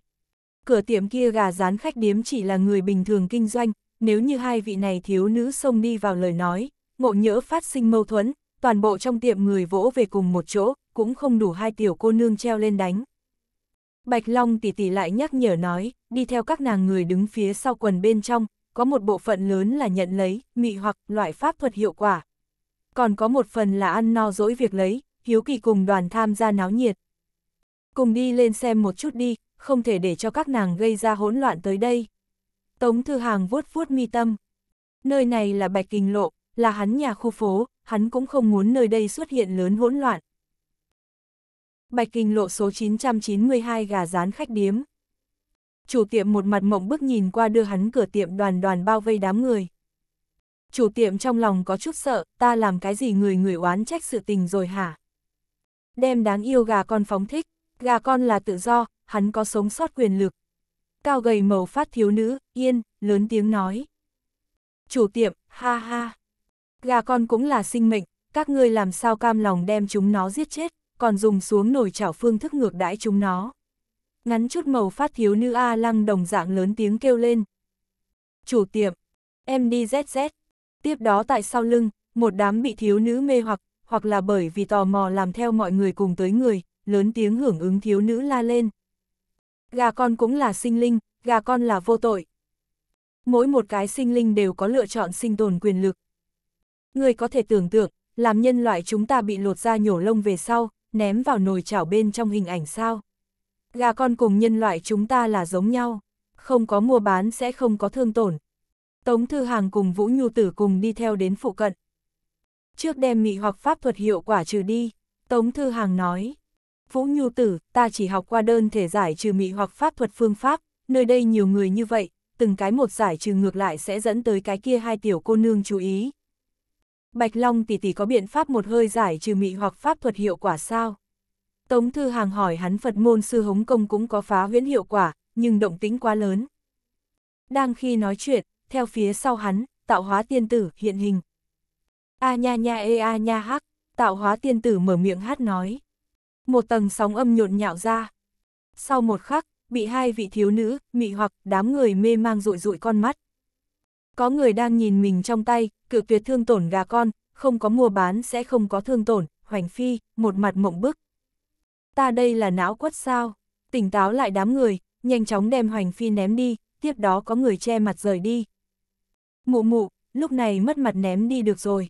Cửa tiệm kia gà rán khách điếm chỉ là người bình thường kinh doanh, nếu như hai vị này thiếu nữ xông đi vào lời nói, ngộ nhỡ phát sinh mâu thuẫn, toàn bộ trong tiệm người vỗ về cùng một chỗ, cũng không đủ hai tiểu cô nương treo lên đánh. Bạch Long tỷ tỷ lại nhắc nhở nói, đi theo các nàng người đứng phía sau quần bên trong, có một bộ phận lớn là nhận lấy, mị hoặc loại pháp thuật hiệu quả. Còn có một phần là ăn no dỗi việc lấy, hiếu kỳ cùng đoàn tham gia náo nhiệt. Cùng đi lên xem một chút đi, không thể để cho các nàng gây ra hỗn loạn tới đây. Tống Thư Hàng vuốt vuốt mi tâm. Nơi này là Bạch Kinh Lộ, là hắn nhà khu phố, hắn cũng không muốn nơi đây xuất hiện lớn hỗn loạn. Bạch Kinh lộ số 992 gà rán khách điếm. Chủ tiệm một mặt mộng bước nhìn qua đưa hắn cửa tiệm đoàn đoàn bao vây đám người. Chủ tiệm trong lòng có chút sợ, ta làm cái gì người người oán trách sự tình rồi hả? Đem đáng yêu gà con phóng thích, gà con là tự do, hắn có sống sót quyền lực. Cao gầy màu phát thiếu nữ, yên, lớn tiếng nói. Chủ tiệm, ha ha. Gà con cũng là sinh mệnh, các ngươi làm sao cam lòng đem chúng nó giết chết còn dùng xuống nồi chảo phương thức ngược đãi chúng nó. Ngắn chút màu phát thiếu nữ A lăng đồng dạng lớn tiếng kêu lên. Chủ tiệm, em đi ZZ. Tiếp đó tại sau lưng, một đám bị thiếu nữ mê hoặc, hoặc là bởi vì tò mò làm theo mọi người cùng tới người, lớn tiếng hưởng ứng thiếu nữ la lên. Gà con cũng là sinh linh, gà con là vô tội. Mỗi một cái sinh linh đều có lựa chọn sinh tồn quyền lực. Người có thể tưởng tượng, làm nhân loại chúng ta bị lột da nhổ lông về sau, ném vào nồi chảo bên trong hình ảnh sao. Gà con cùng nhân loại chúng ta là giống nhau, không có mua bán sẽ không có thương tổn. Tống Thư Hàng cùng Vũ Nhu Tử cùng đi theo đến phụ cận. Trước đem mị hoặc pháp thuật hiệu quả trừ đi, Tống Thư Hàng nói. Vũ Nhu Tử, ta chỉ học qua đơn thể giải trừ mị hoặc pháp thuật phương pháp, nơi đây nhiều người như vậy, từng cái một giải trừ ngược lại sẽ dẫn tới cái kia hai tiểu cô nương chú ý, Bạch Long tỷ tỷ có biện pháp một hơi giải trừ mị hoặc pháp thuật hiệu quả sao? Tống Thư Hàng hỏi hắn Phật môn sư hống công cũng có phá huyễn hiệu quả, nhưng động tính quá lớn. Đang khi nói chuyện, theo phía sau hắn, tạo hóa tiên tử hiện hình. A nha nha ê a nha hắc, tạo hóa tiên tử mở miệng hát nói. Một tầng sóng âm nhộn nhạo ra. Sau một khắc, bị hai vị thiếu nữ, mị hoặc, đám người mê mang rụi rụi con mắt. Có người đang nhìn mình trong tay, cự tuyệt thương tổn gà con, không có mua bán sẽ không có thương tổn, hoành phi, một mặt mộng bức. Ta đây là não quất sao? Tỉnh táo lại đám người, nhanh chóng đem hoành phi ném đi, tiếp đó có người che mặt rời đi. Mụ mụ, lúc này mất mặt ném đi được rồi.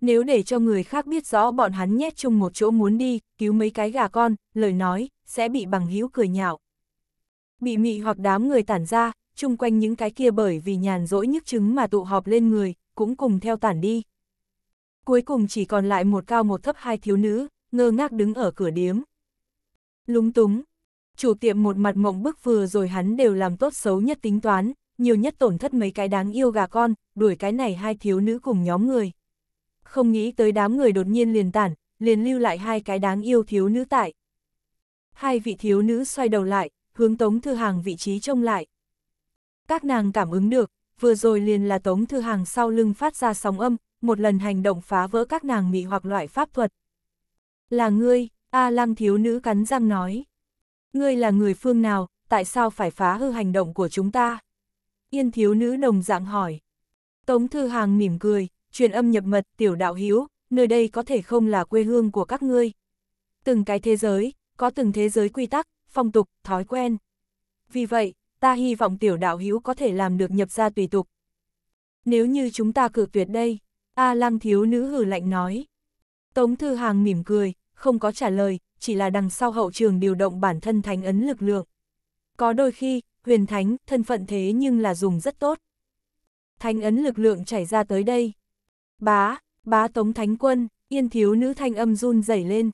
Nếu để cho người khác biết rõ bọn hắn nhét chung một chỗ muốn đi, cứu mấy cái gà con, lời nói, sẽ bị bằng hữu cười nhạo. Bị mị hoặc đám người tản ra, chung quanh những cái kia bởi vì nhàn rỗi nhức chứng mà tụ họp lên người, cũng cùng theo tản đi. Cuối cùng chỉ còn lại một cao một thấp hai thiếu nữ, ngơ ngác đứng ở cửa điếm. Lúng túng, chủ tiệm một mặt mộng bức vừa rồi hắn đều làm tốt xấu nhất tính toán, nhiều nhất tổn thất mấy cái đáng yêu gà con, đuổi cái này hai thiếu nữ cùng nhóm người. Không nghĩ tới đám người đột nhiên liền tản, liền lưu lại hai cái đáng yêu thiếu nữ tại. Hai vị thiếu nữ xoay đầu lại, hướng tống thư hàng vị trí trông lại. Các nàng cảm ứng được, vừa rồi liền là Tống Thư Hàng sau lưng phát ra sóng âm, một lần hành động phá vỡ các nàng mị hoặc loại pháp thuật. Là ngươi, A à, Lăng thiếu nữ cắn răng nói. Ngươi là người phương nào, tại sao phải phá hư hành động của chúng ta? Yên thiếu nữ nồng dạng hỏi. Tống Thư Hàng mỉm cười, truyền âm nhập mật tiểu đạo hiếu, nơi đây có thể không là quê hương của các ngươi. Từng cái thế giới, có từng thế giới quy tắc, phong tục, thói quen. Vì vậy, ta hy vọng tiểu đạo hữu có thể làm được nhập gia tùy tục. Nếu như chúng ta cự tuyệt đây, A à, lăng thiếu nữ hừ lạnh nói. Tống Thư Hàng mỉm cười, không có trả lời, chỉ là đằng sau hậu trường điều động bản thân thánh ấn lực lượng. Có đôi khi, huyền thánh, thân phận thế nhưng là dùng rất tốt. Thánh ấn lực lượng chảy ra tới đây. Bá, bá tống thánh quân, yên thiếu nữ thanh âm run rẩy lên.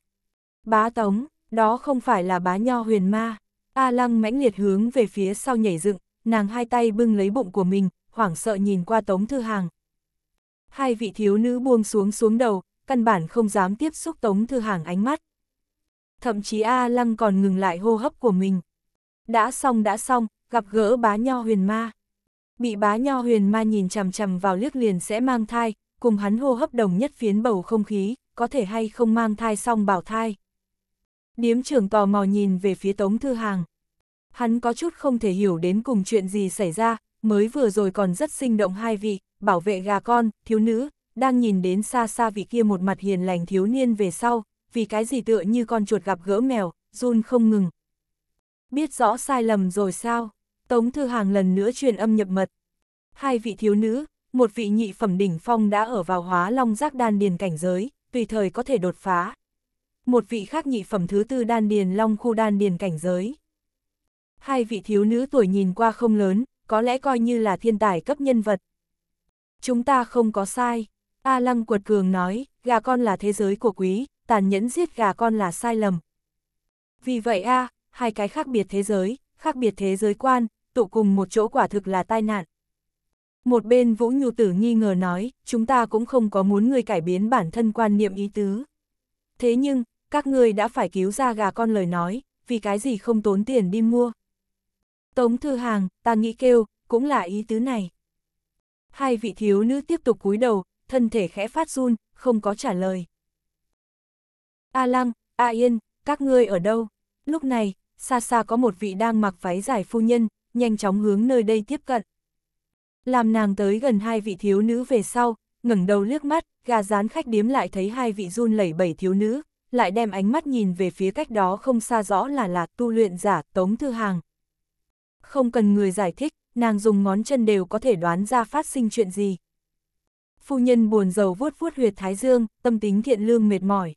Bá tống, đó không phải là bá nho huyền ma. A Lăng mãnh liệt hướng về phía sau nhảy dựng, nàng hai tay bưng lấy bụng của mình, hoảng sợ nhìn qua Tống Thư Hàng. Hai vị thiếu nữ buông xuống xuống đầu, căn bản không dám tiếp xúc Tống Thư Hàng ánh mắt. Thậm chí A Lăng còn ngừng lại hô hấp của mình. Đã xong đã xong, gặp gỡ bá nho huyền ma. Bị bá nho huyền ma nhìn chằm chằm vào liếc liền sẽ mang thai, cùng hắn hô hấp đồng nhất phiến bầu không khí, có thể hay không mang thai xong bảo thai. Điếm trưởng tò mò nhìn về phía Tống Thư Hàng. Hắn có chút không thể hiểu đến cùng chuyện gì xảy ra, mới vừa rồi còn rất sinh động hai vị, bảo vệ gà con, thiếu nữ, đang nhìn đến xa xa vị kia một mặt hiền lành thiếu niên về sau, vì cái gì tựa như con chuột gặp gỡ mèo, run không ngừng. Biết rõ sai lầm rồi sao? Tống Thư Hàng lần nữa truyền âm nhập mật. Hai vị thiếu nữ, một vị nhị phẩm đỉnh phong đã ở vào hóa long giác đan điền cảnh giới, tùy thời có thể đột phá, một vị khác nhị phẩm thứ tư đan điền long khu đan điền cảnh giới. Hai vị thiếu nữ tuổi nhìn qua không lớn, có lẽ coi như là thiên tài cấp nhân vật. Chúng ta không có sai, A Lăng Quật Cường nói, gà con là thế giới của quý, tàn nhẫn giết gà con là sai lầm. Vì vậy A, hai cái khác biệt thế giới, khác biệt thế giới quan, tụ cùng một chỗ quả thực là tai nạn. Một bên Vũ Nhu Tử nghi ngờ nói, chúng ta cũng không có muốn người cải biến bản thân quan niệm ý tứ. Thế nhưng, các ngươi đã phải cứu ra gà con lời nói, vì cái gì không tốn tiền đi mua. Tống thư hàng, ta nghĩ kêu, cũng là ý tứ này. Hai vị thiếu nữ tiếp tục cúi đầu, thân thể khẽ phát run, không có trả lời. A Lăng, A Yên, các ngươi ở đâu? Lúc này, xa xa có một vị đang mặc váy dài phu nhân, nhanh chóng hướng nơi đây tiếp cận. Làm nàng tới gần hai vị thiếu nữ về sau, ngẩng đầu liếc mắt, gà rán khách điếm lại thấy hai vị run lẩy bẩy thiếu nữ, lại đem ánh mắt nhìn về phía cách đó không xa rõ là là tu luyện giả Tống Thư Hàng. Không cần người giải thích, nàng dùng ngón chân đều có thể đoán ra phát sinh chuyện gì. Phu nhân buồn rầu vuốt vuốt huyệt thái dương, tâm tính thiện lương mệt mỏi.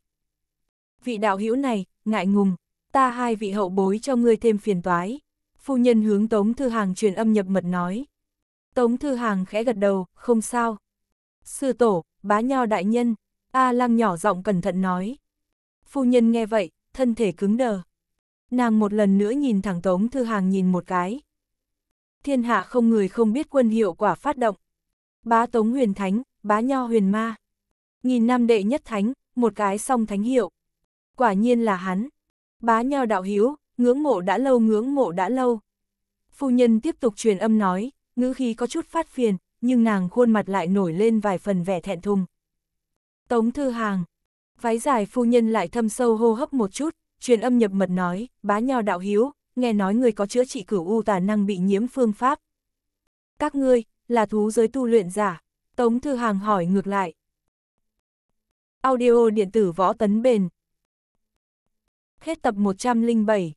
Vị đạo hữu này, ngại ngùng, ta hai vị hậu bối cho ngươi thêm phiền toái. Phu nhân hướng Tống Thư Hàng truyền âm nhập mật nói. Tống Thư Hàng khẽ gật đầu, không sao. Sư tổ, bá nho đại nhân, A lăng nhỏ giọng cẩn thận nói phu nhân nghe vậy, thân thể cứng đờ. Nàng một lần nữa nhìn thẳng Tống Thư Hàng nhìn một cái. Thiên hạ không người không biết quân hiệu quả phát động. Bá Tống huyền thánh, bá nho huyền ma. Nghìn năm đệ nhất thánh, một cái song thánh hiệu. Quả nhiên là hắn. Bá nho đạo hiếu, ngưỡng mộ đã lâu ngưỡng mộ đã lâu. Phu nhân tiếp tục truyền âm nói, ngữ khí có chút phát phiền, nhưng nàng khuôn mặt lại nổi lên vài phần vẻ thẹn thùng. Tống Thư Hàng, phái dài phu nhân lại thâm sâu hô hấp một chút, truyền âm nhập mật nói, bá nho đạo hiếu, nghe nói người có chữa trị cửu u tà năng bị nhiễm phương pháp. Các ngươi, là thú giới tu luyện giả, Tống Thư Hàng hỏi ngược lại. Audio điện tử võ tấn bền. Hết tập 107